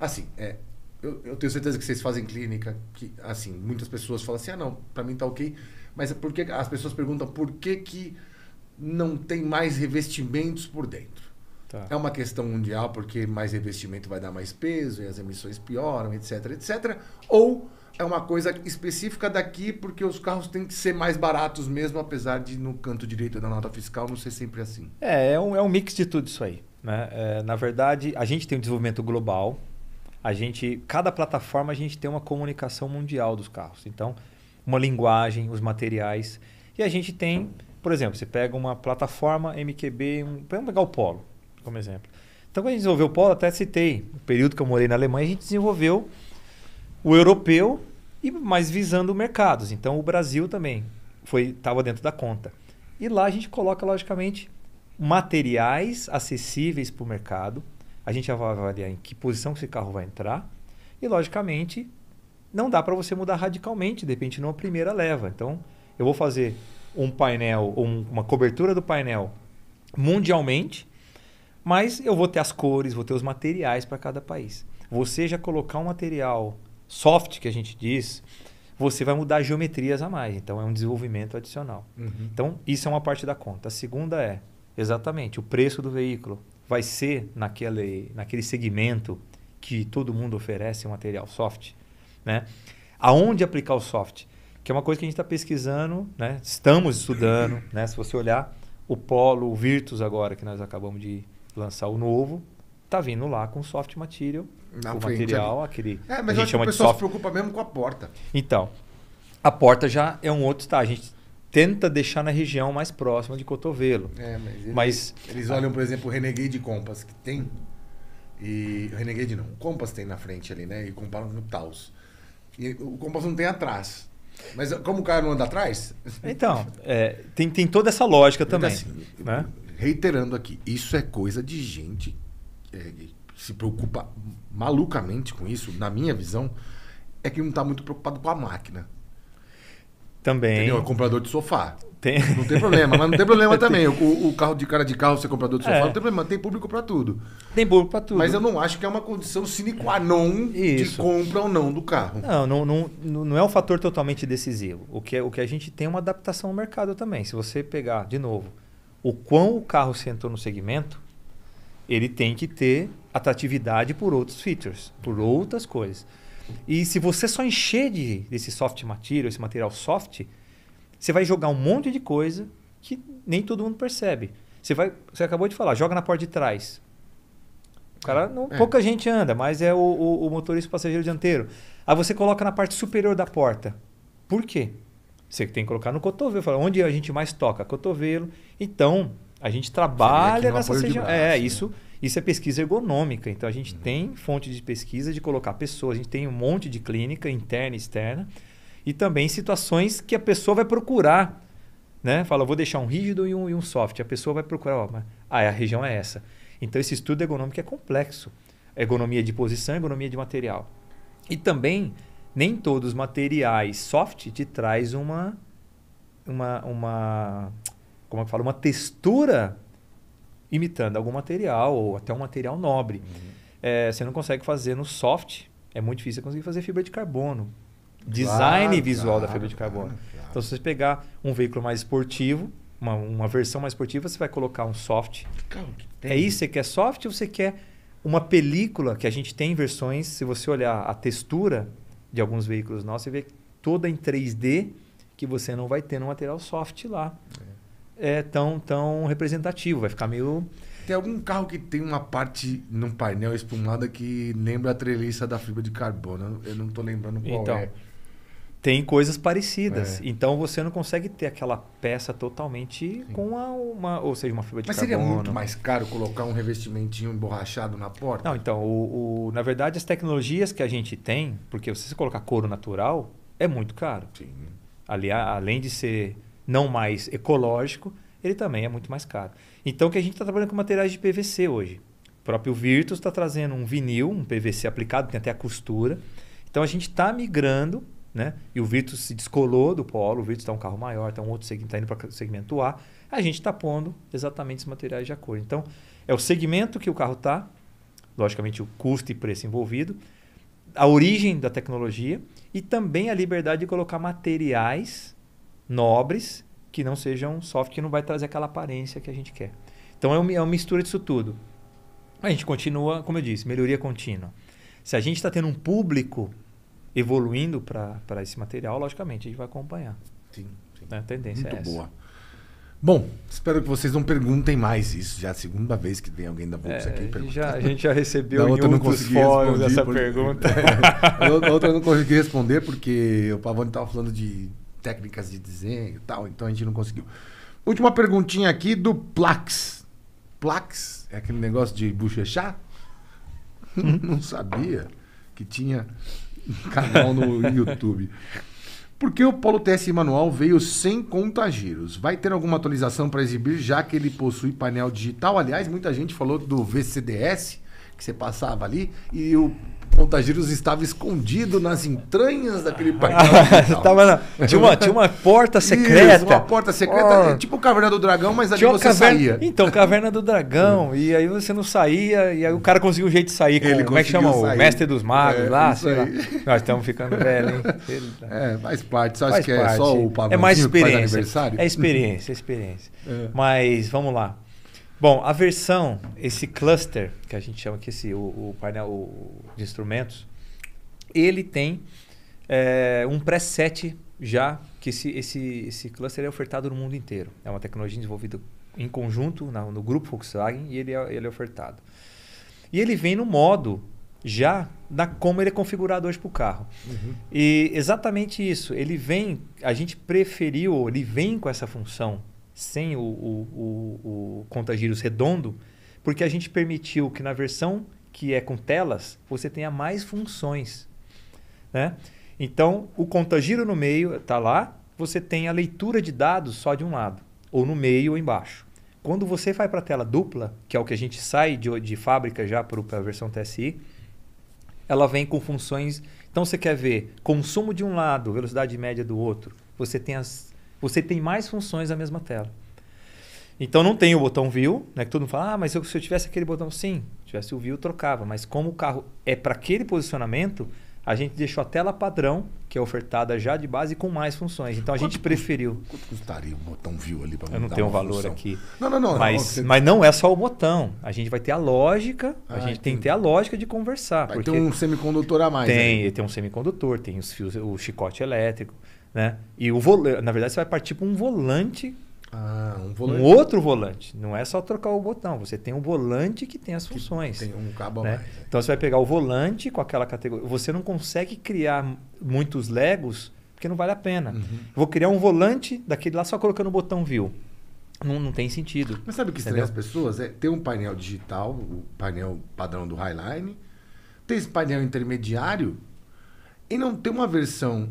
Assim, é, eu, eu, tenho certeza que vocês fazem clínica, que assim, muitas pessoas falam assim, ah não, para mim tá ok, mas é porque as pessoas perguntam por que que não tem mais revestimentos por dentro. Tá. É uma questão mundial, porque mais revestimento vai dar mais peso e as emissões pioram, etc, etc. Ou é uma coisa específica daqui, porque os carros têm que ser mais baratos mesmo, apesar de no canto direito da nota fiscal não ser sempre assim. É, é um, é um mix de tudo isso aí. Né? É, na verdade, a gente tem um desenvolvimento global, a gente, cada plataforma a gente tem uma comunicação mundial dos carros. Então, uma linguagem, os materiais, e a gente tem por exemplo, você pega uma plataforma MQB, um, vamos pegar o Polo, como exemplo. Então, quando a gente desenvolveu o Polo, até citei, o período que eu morei na Alemanha, a gente desenvolveu o europeu, e mas visando mercados. Então, o Brasil também estava dentro da conta. E lá a gente coloca, logicamente, materiais acessíveis para o mercado. A gente vai avaliar em que posição que esse carro vai entrar. E, logicamente, não dá para você mudar radicalmente, de repente, numa primeira leva. Então, eu vou fazer um painel, um, uma cobertura do painel mundialmente, mas eu vou ter as cores, vou ter os materiais para cada país. Você já colocar um material soft, que a gente diz, você vai mudar geometrias a mais. Então, é um desenvolvimento adicional. Uhum. Então, isso é uma parte da conta. A segunda é, exatamente, o preço do veículo vai ser naquele, naquele segmento que todo mundo oferece um material soft, né? Aonde aplicar o soft? que é uma coisa que a gente está pesquisando, né? estamos estudando. Né? Se você olhar o Polo, o Virtus agora, que nós acabamos de lançar o novo, tá vindo lá com soft material, Na o frente, material, é. aquele. É, mas a gente chama que a pessoa soft... se preocupa mesmo com a porta. Então, a porta já é um outro estágio. A gente tenta deixar na região mais próxima de cotovelo. É, mas, ele, mas eles, olham, por exemplo, o Renegade Compass que tem. E o Renegade não, o Compass tem na frente ali, né? E comparam com o Taos. E o Compass não tem atrás. Mas como o cara não anda atrás? Então, é, tem, tem toda essa lógica também. Assim, né? Reiterando aqui, isso é coisa de gente que é, se preocupa malucamente com isso, na minha visão, é que não está muito preocupado com a máquina. Também. Entendeu? É comprador de sofá. Tem... Não tem problema, mas não tem problema também. O, o, carro de cara de carro, você comprador de é. sofá, não tem problema. Tem público para tudo. Tem público para tudo. Mas eu não acho que é uma condição sine qua non Isso. de compra ou não do carro. Não, não, não, não é um fator totalmente decisivo. O que, é, o que a gente tem é uma adaptação ao mercado também. Se você pegar, de novo, o quão o carro se entrou no segmento, ele tem que ter atratividade por outros features, por outras coisas. E se você só encher de, desse soft material, esse material soft você vai jogar um monte de coisa que nem todo mundo percebe. Você vai, você acabou de falar, joga na porta de trás. O cara, não, é. pouca gente anda, mas é o, o, o motorista passageiro dianteiro. Aí você coloca na parte superior da porta. Por quê? Você tem que colocar no cotovelo. Fala, onde a gente mais toca? Cotovelo. Então, a gente trabalha nessa região. É, né? isso, isso é pesquisa ergonômica. Então, a gente uhum. tem fonte de pesquisa de colocar pessoas. A gente tem um monte de clínica interna e externa e também situações que a pessoa vai procurar. Né? Fala, vou deixar um rígido e um, e um soft. A pessoa vai procurar, ó, ah, a região é essa. Então, esse estudo ergonômico é complexo. Ergonomia de posição, ergonomia de material. E também, nem todos os materiais soft te traz uma, uma, uma como é eu falo, uma textura imitando algum material ou até um material nobre. Uhum. É, você não consegue fazer no soft, é muito difícil você conseguir fazer fibra de carbono design claro, visual claro, da fibra de carbono. Claro, então, se você pegar um veículo mais esportivo, uma, uma versão mais esportiva, você vai colocar um soft. É isso? Você quer soft ou você quer uma película que a gente tem em versões? Se você olhar a textura de alguns veículos nossos, você vê toda em 3D que você não vai ter no material soft lá. É, é tão, tão representativo, vai ficar meio. Tem algum carro que tem uma parte num painel espumada que lembra a treliça da fibra de carbono? Eu não estou lembrando qual então, é tem coisas parecidas. É. Então você não consegue ter aquela peça totalmente Sim. com a, uma, ou seja, uma fibra de Mas carbono. Mas seria muito mais caro colocar um revestimentinho emborrachado na porta? Não, então, o, o, na verdade, as tecnologias que a gente tem, porque se você colocar couro natural, é muito caro. Sim. Ali, além de ser não mais ecológico, ele também é muito mais caro. Então, que a gente está trabalhando com materiais de PVC hoje. O próprio Virtus está trazendo um vinil, um PVC aplicado, tem até a costura. Então, a gente está migrando né? E o Virtus se descolou do polo, o Virtus está um carro maior, está um outro segmento, está indo para o segmento A. A gente está pondo exatamente esses materiais de acordo. Então, é o segmento que o carro está, logicamente o custo e preço envolvido, a origem da tecnologia e também a liberdade de colocar materiais nobres que não sejam soft, que não vai trazer aquela aparência que a gente quer. Então, é, é uma mistura disso tudo. A gente continua, como eu disse, melhoria contínua. Se a gente está tendo um público evoluindo para esse material, logicamente a gente vai acompanhar. Sim, sim. Né, a tendência Muito é essa. boa. Bom, espero que vocês não perguntem mais isso. Já é a segunda vez que vem alguém da Bolsa é, aqui perguntando. Já, a gente já recebeu em um fóruns essa pergunta. É, a outra eu não consegui responder porque o Pavone estava falando de técnicas de desenho e tal, então a gente não conseguiu. Última perguntinha aqui do Plax. Plax é aquele negócio de bochechar? não sabia que tinha canal no YouTube. Porque o Polo TS manual veio sem contagiros. Vai ter alguma atualização para exibir, já que ele possui painel digital? Aliás, muita gente falou do VCDS, que você passava ali, e o Montageiros estava escondido nas entranhas daquele painel. tava na, tinha, uma, tinha uma porta secreta. Isso, uma porta secreta, oh. tipo Caverna do Dragão, mas ali você caverna, saía. Então, Caverna do Dragão, e aí você não saía, e aí o cara conseguiu um jeito de sair. Com, Ele como é que chama? Sair. O mestre dos magos é, lá, sei lá. Nós estamos ficando velho, hein? Tá- é, faz parte. Você acha que parte. é só o é pavãozinho é mais experiência, que faz aniversário? É experiência, é experiência. É. Mas, vamos lá. Bom, a versão, esse cluster, que a gente chama aqui, esse, o, o painel o, de instrumentos, ele tem é, um preset já, que esse, esse, esse cluster é ofertado no mundo inteiro. É uma tecnologia desenvolvida em conjunto na, no grupo Volkswagen e ele é, ele é ofertado. E ele vem no modo já da como ele é configurado hoje para o carro. Uhum. E exatamente isso, ele vem, a gente preferiu, ele vem com essa função sem o, o, o, o redondo, porque a gente permitiu que na versão que é com telas, você tenha mais funções. Né? Então, o contagiro no meio está lá, você tem a leitura de dados só de um lado, ou no meio ou embaixo. Quando você vai para a tela dupla, que é o que a gente sai de, de fábrica já para a versão TSI, ela vem com funções. Então, você quer ver consumo de um lado, velocidade média do outro. Você tem as, você tem mais funções na mesma tela. Então não tem o botão view, né? Que todo mundo fala, ah, mas se eu tivesse aquele botão, sim, tivesse o view, trocava. Mas como o carro é para aquele posicionamento, a gente deixou a tela padrão, que é ofertada já de base, com mais funções. Então a quanto gente preferiu. Quanto custaria o botão view ali para Eu não tenho um valor função. aqui. Não, não, não. Mas não, você... mas não é só o botão. A gente vai ter a lógica, ah, a gente entendi. tem que ter a lógica de conversar. Vai porque ter um semicondutor a mais. Tem, tem um semicondutor, tem os fios, o chicote elétrico. Né? E o volante, na verdade, você vai partir para um volante. Ah, um volante. Um outro volante. Não é só trocar o botão. Você tem um volante que tem as funções. Que tem um cabo né? a mais. É. Então você vai pegar o volante com aquela categoria. Você não consegue criar muitos Legos porque não vale a pena. Uhum. Vou criar um volante daquele lá só colocando o botão view. Não, não tem sentido. Mas sabe o que estranha as pessoas? É ter um painel digital, o painel padrão do Highline, ter esse painel intermediário e não ter uma versão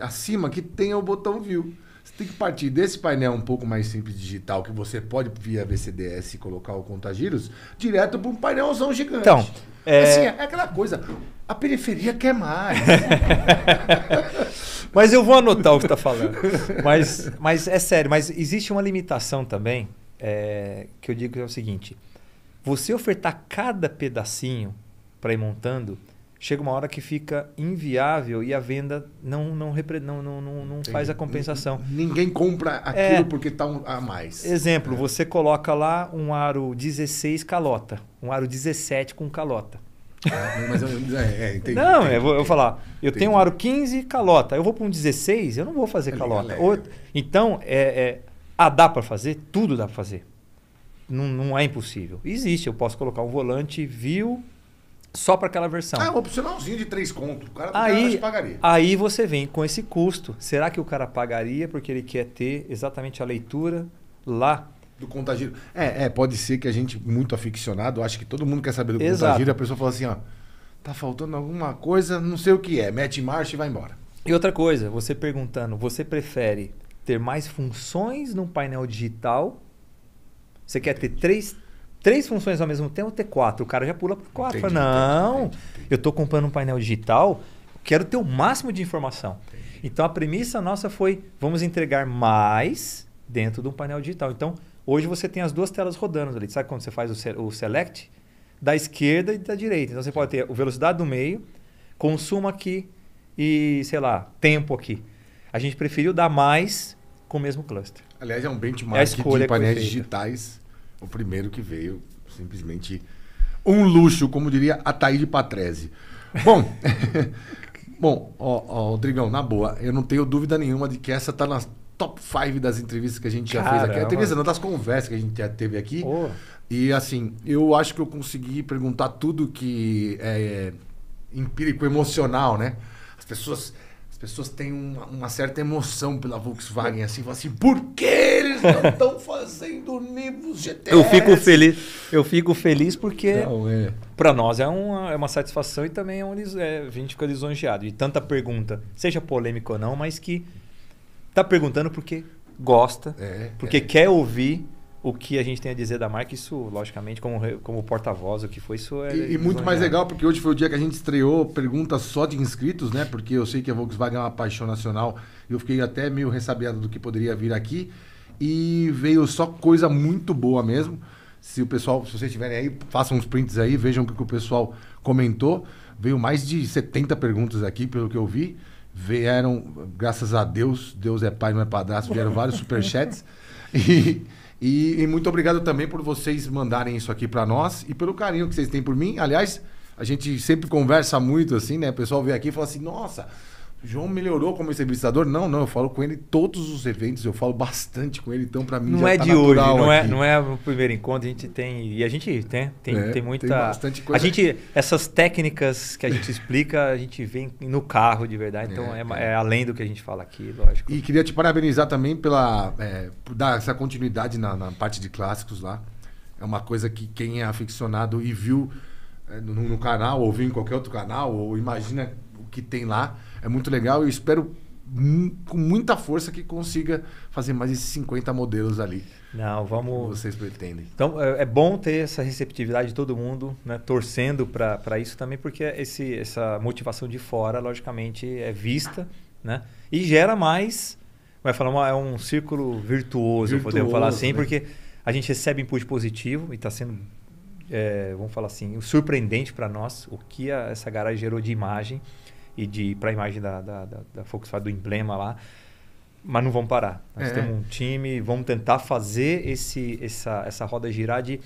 acima que tenha o botão view. Você tem que partir desse painel um pouco mais simples digital, que você pode via VCDS colocar o contagiros, direto para um painelzão gigante. Então, é... Assim, é aquela coisa, a periferia quer mais. mas eu vou anotar o que está falando. Mas, mas é sério, mas existe uma limitação também, é, que eu digo que é o seguinte, você ofertar cada pedacinho para ir montando chega uma hora que fica inviável e a venda não, não, não, não, não, não faz a compensação. Ninguém compra aquilo é, porque está um, a mais. Exemplo, é. você coloca lá um aro 16 calota, um aro 17 com calota. Ah, mas eu, é, é entendi, não, entendi, eu vou falar, eu entendi. tenho um aro 15 calota, eu vou para um 16, eu não vou fazer calota. Ou, então, é, é, ah, dá para fazer? Tudo dá para fazer. Não, não é impossível. Existe, eu posso colocar um volante, viu, só para aquela versão. Ah, é um opcionalzinho de três contos. O cara, aí, pagaria. Aí você vem com esse custo. Será que o cara pagaria porque ele quer ter exatamente a leitura lá? Do contagiro. É, é, pode ser que a gente, muito aficionado, acho que todo mundo quer saber do Exato. contagiro. A pessoa fala assim, ó, tá faltando alguma coisa, não sei o que é. Mete marcha e vai embora. E outra coisa, você perguntando, você prefere ter mais funções num painel digital? Você quer ter três três funções ao mesmo tempo, ter quatro. O cara já pula para quatro. Entendi, não, entendi, entendi, eu estou comprando um painel digital, quero ter o máximo de informação. Então a premissa nossa foi: vamos entregar mais dentro de um painel digital. Então hoje você tem as duas telas rodando ali. Sabe quando você faz o, select? Da esquerda e da direita. Então você pode ter o velocidade do meio, consumo aqui e, sei lá, tempo aqui. A gente preferiu dar mais com o mesmo cluster. Aliás, é um benchmark é a de painéis digitais o primeiro que veio, simplesmente um luxo, como diria a Thaíde Patrese. Bom, bom, ó, ó, Rodrigão, na boa, eu não tenho dúvida nenhuma de que essa tá na top 5 das entrevistas que a gente já Caramba. fez aqui. Entrevista não, das conversas que a gente já teve aqui. Oh. E assim, eu acho que eu consegui perguntar tudo que é, é empírico emocional, né? As pessoas as pessoas têm uma, uma certa emoção pela Volkswagen, assim, falam assim, por que eles não estão fazendo Nivus GTS? Eu fico feliz, eu fico feliz porque é. para nós é uma, é uma satisfação e também é um, é, a gente fica lisonjeado. E tanta pergunta, seja polêmica ou não, mas que tá perguntando porque gosta, é, porque é. quer ouvir o que a gente tem a dizer da marca, isso, logicamente, como, como porta-voz, o que foi, isso é. E, e muito mais legal, porque hoje foi o dia que a gente estreou perguntas só de inscritos, né? Porque eu sei que a Volkswagen é uma paixão nacional. Eu fiquei até meio ressabiado do que poderia vir aqui. E veio só coisa muito boa mesmo. Se o pessoal, se vocês estiverem aí, façam uns prints aí, vejam o que o pessoal comentou. Veio mais de 70 perguntas aqui, pelo que eu vi. Vieram, graças a Deus, Deus é pai, não é padrasto, vieram vários superchats. e. E, e muito obrigado também por vocês mandarem isso aqui para nós e pelo carinho que vocês têm por mim. Aliás, a gente sempre conversa muito assim, né? O pessoal vem aqui e fala assim: nossa, João melhorou como entrevistador? Não, não, eu falo com ele todos os eventos, eu falo bastante com ele, então para mim não é tá de hoje, não é, aqui. é, não é o primeiro encontro, a gente tem e a gente tem né, tem, é, tem muita tem bastante coisa. A gente essas técnicas que a gente explica, a gente vem no carro de verdade, então é, é, é além do que a gente fala aqui, lógico. E queria te parabenizar também pela é, por dar essa continuidade na, na parte de clássicos lá. É uma coisa que quem é aficionado e viu é, no, no, canal, ou viu em qualquer outro canal, ou imagina que tem lá. É muito legal e eu espero com muita força que consiga fazer mais esses 50 modelos ali. Não, vamos. Vocês pretendem. Então é, é bom ter essa receptividade de todo mundo, né? torcendo para isso também, porque esse, essa motivação de fora, logicamente, é vista, né? E gera mais. Vai é falar uma, é um círculo virtuoso, virtuoso podemos falar assim, né? porque a gente recebe input positivo e está sendo, é, vamos falar assim, surpreendente para nós o que a, essa garagem gerou de imagem e de para a imagem da, da, da, da Volkswagen, do emblema lá. Mas não vamos parar. Nós é. temos um time, vamos tentar fazer esse, essa, essa roda girar de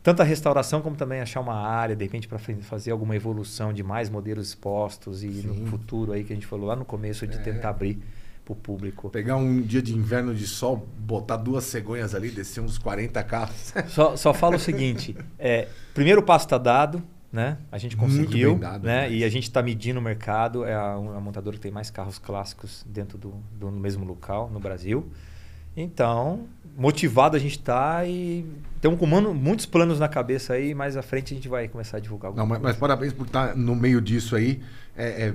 tanto a restauração como também achar uma área, de repente, para fazer alguma evolução de mais modelos expostos e Sim. no futuro aí que a gente falou lá no começo de é. tentar abrir para o público. Pegar um dia de inverno de sol, botar duas cegonhas ali, descer uns 40 carros. Só, só falo o seguinte: é, primeiro passo está dado, né? A gente conseguiu, dado, né? Mas. E a gente está medindo o mercado. É a, a, montadora que tem mais carros clássicos dentro do, do mesmo local no Brasil. Então, motivado a gente está e temos com muitos planos na cabeça aí. Mais à frente a gente vai começar a divulgar. Não, mas, mas, parabéns por estar tá no meio disso aí. É, é,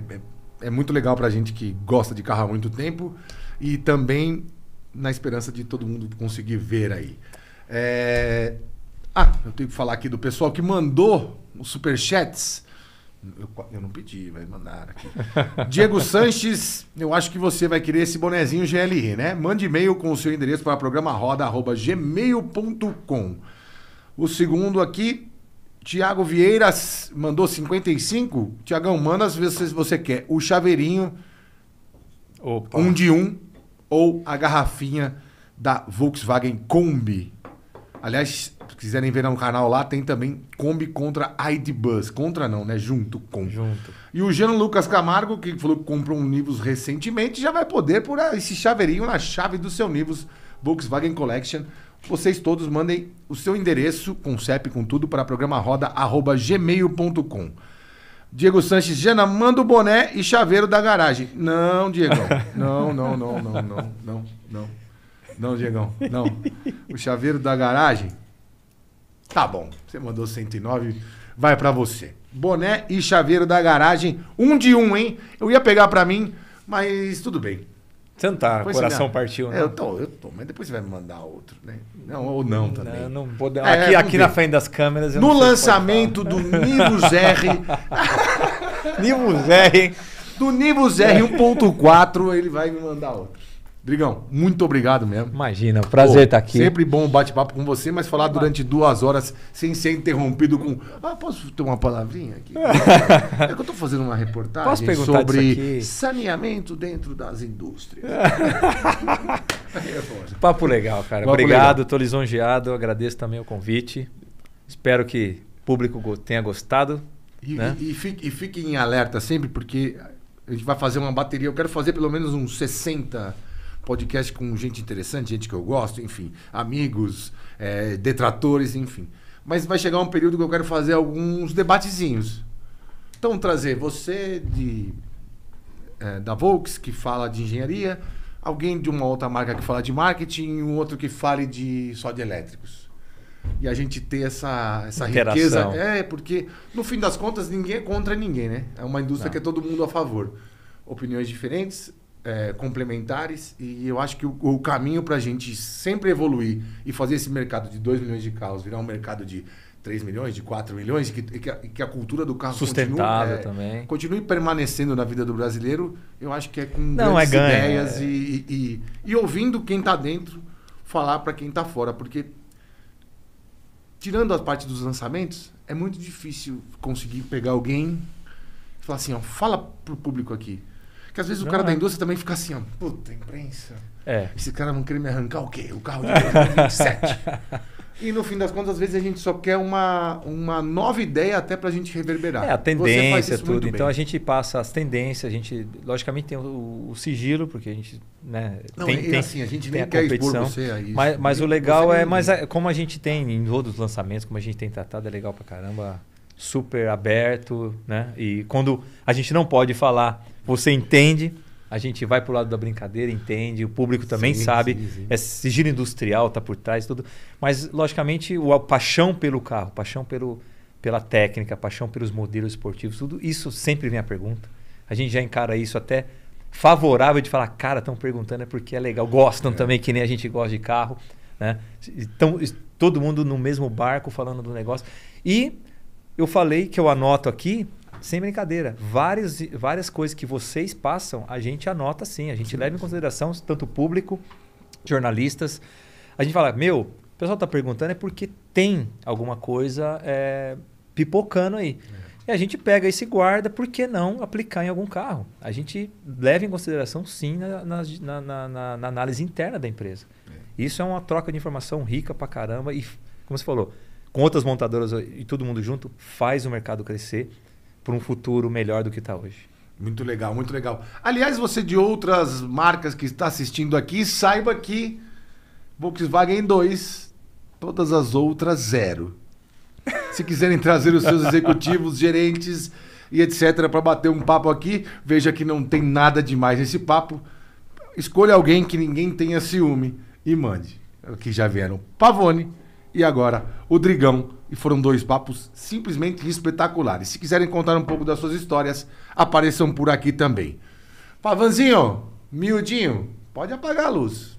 é muito legal para a gente que gosta de carro há muito tempo e também na esperança de todo mundo conseguir ver aí. É, ah, eu tenho que falar aqui do pessoal que mandou os superchats. Eu, eu não pedi, mas mandaram aqui. Diego Sanches, eu acho que você vai querer esse bonezinho GLI, né? Mande e-mail com o seu endereço para programaroda.gmail.com. O segundo aqui, Tiago Vieira mandou 55. Tiagão, manda vezes se você quer o chaveirinho, Opa. um de um, ou a garrafinha da Volkswagen Kombi. Aliás, se quiserem ver no canal lá, tem também Kombi contra bus Contra não, né? Junto com. Junto. E o Jean Lucas Camargo, que falou que comprou um Nivus recentemente, já vai poder por esse chaveirinho na chave do seu Nivus Volkswagen Collection. Vocês todos mandem o seu endereço com CEP, com tudo, para programaroda.gmail.com. Diego Sanches, Jana, manda o boné e chaveiro da garagem. Não, Diego. Não, não, não, não, não, não, não. Não, Diegão, não. O chaveiro da garagem Tá bom, você mandou 109, vai para você. Boné e chaveiro da garagem, um de um, hein? Eu ia pegar para mim, mas tudo bem. tentar tá, coração partiu, é, né? Eu tô, eu tô, mas depois você vai me mandar outro, né? Não, ou não também. Não, não é, aqui, é, aqui na frente das câmeras. no lançamento do Nivus R. Nivus R, hein? Do Nivus R 1.4, ele vai me mandar outro. Brigão, muito obrigado mesmo. Imagina, prazer estar tá aqui. Sempre bom bate-papo com você, mas falar durante duas horas sem ser interrompido com. Ah, posso ter uma palavrinha aqui? É que eu estou fazendo uma reportagem sobre saneamento dentro das indústrias. Papo legal, cara. Papo obrigado, estou lisonjeado. Agradeço também o convite. Espero que o público tenha gostado. E, né? e, e, fique, e fique em alerta sempre, porque a gente vai fazer uma bateria. Eu quero fazer pelo menos uns 60 podcast com gente interessante, gente que eu gosto, enfim, amigos, é, detratores, enfim. Mas vai chegar um período que eu quero fazer alguns debatezinhos. Então, trazer você de, é, da Volks, que fala de engenharia, alguém de uma outra marca que fala de marketing, um outro que fale de só de elétricos. E a gente ter essa, essa riqueza. É, porque no fim das contas ninguém é contra ninguém, né? É uma indústria Não. que é todo mundo a favor. Opiniões diferentes, é, complementares e eu acho que o, o caminho para a gente sempre evoluir e fazer esse mercado de 2 milhões de carros virar um mercado de 3 milhões, de 4 milhões, que, que, a, que a cultura do carro Sustentável continue, é, também. continue permanecendo na vida do brasileiro, eu acho que é com Não, é ganho, ideias é... E, e, e, ouvindo quem está dentro falar para quem está fora, porque tirando a parte dos lançamentos, é muito difícil conseguir pegar alguém e falar assim, ó, fala pro público aqui, porque às vezes não o cara é. da indústria também fica assim, ó, puta, imprensa. É. Esse cara não querer me arrancar o quê? O carro de 2027. E no fim das contas, às vezes a gente só quer uma, uma nova ideia até para a gente reverberar. É, a tendência, é tudo. Então a gente passa as tendências, a gente, logicamente, tem o, o sigilo, porque a gente. Né, Não, tem, é, tem, assim, a gente tem nem a quer competição, expor você a isso. Mas, mas o legal é, mas é, como a gente tem em todos os lançamentos, como a gente tem tratado, é legal para caramba, super aberto, né? E quando a gente não pode falar você entende, a gente vai pro lado da brincadeira, entende, o público também sim, sabe. Sim, sim. É sigilo industrial, tá por trás, tudo. Mas, logicamente, o, a paixão pelo carro, paixão pelo, pela técnica, paixão pelos modelos esportivos, tudo isso sempre vem a pergunta. A gente já encara isso até favorável de falar, cara, estão perguntando é porque é legal, gostam é. também, que nem a gente gosta de carro. Né? Então, todo mundo no mesmo barco falando do negócio. E eu falei que eu anoto aqui sem brincadeira. Várias, várias coisas que vocês passam, a gente anota sim. A gente sim, leva em consideração tanto público, jornalistas. A gente fala, meu, o pessoal está perguntando é porque tem alguma coisa é, pipocando aí. É. E a gente pega esse guarda, por que não aplicar em algum carro? A gente leva em consideração sim na, na, na, na análise interna da empresa. É. Isso é uma troca de informação rica pra caramba e, como você falou, com outras montadoras e todo mundo junto, faz o mercado crescer para um futuro melhor do que está hoje. Muito legal, muito legal. Aliás, você de outras marcas que está assistindo aqui, saiba que Volkswagen 2, todas as outras zero. Se quiserem trazer os seus executivos, gerentes e etc para bater um papo aqui, veja que não tem nada demais nesse papo. Escolha alguém que ninguém tenha ciúme e mande. É que já vieram Pavone, e agora o Drigão. E foram dois papos simplesmente espetaculares. Se quiserem contar um pouco das suas histórias, apareçam por aqui também. Pavanzinho, miudinho, pode apagar a luz.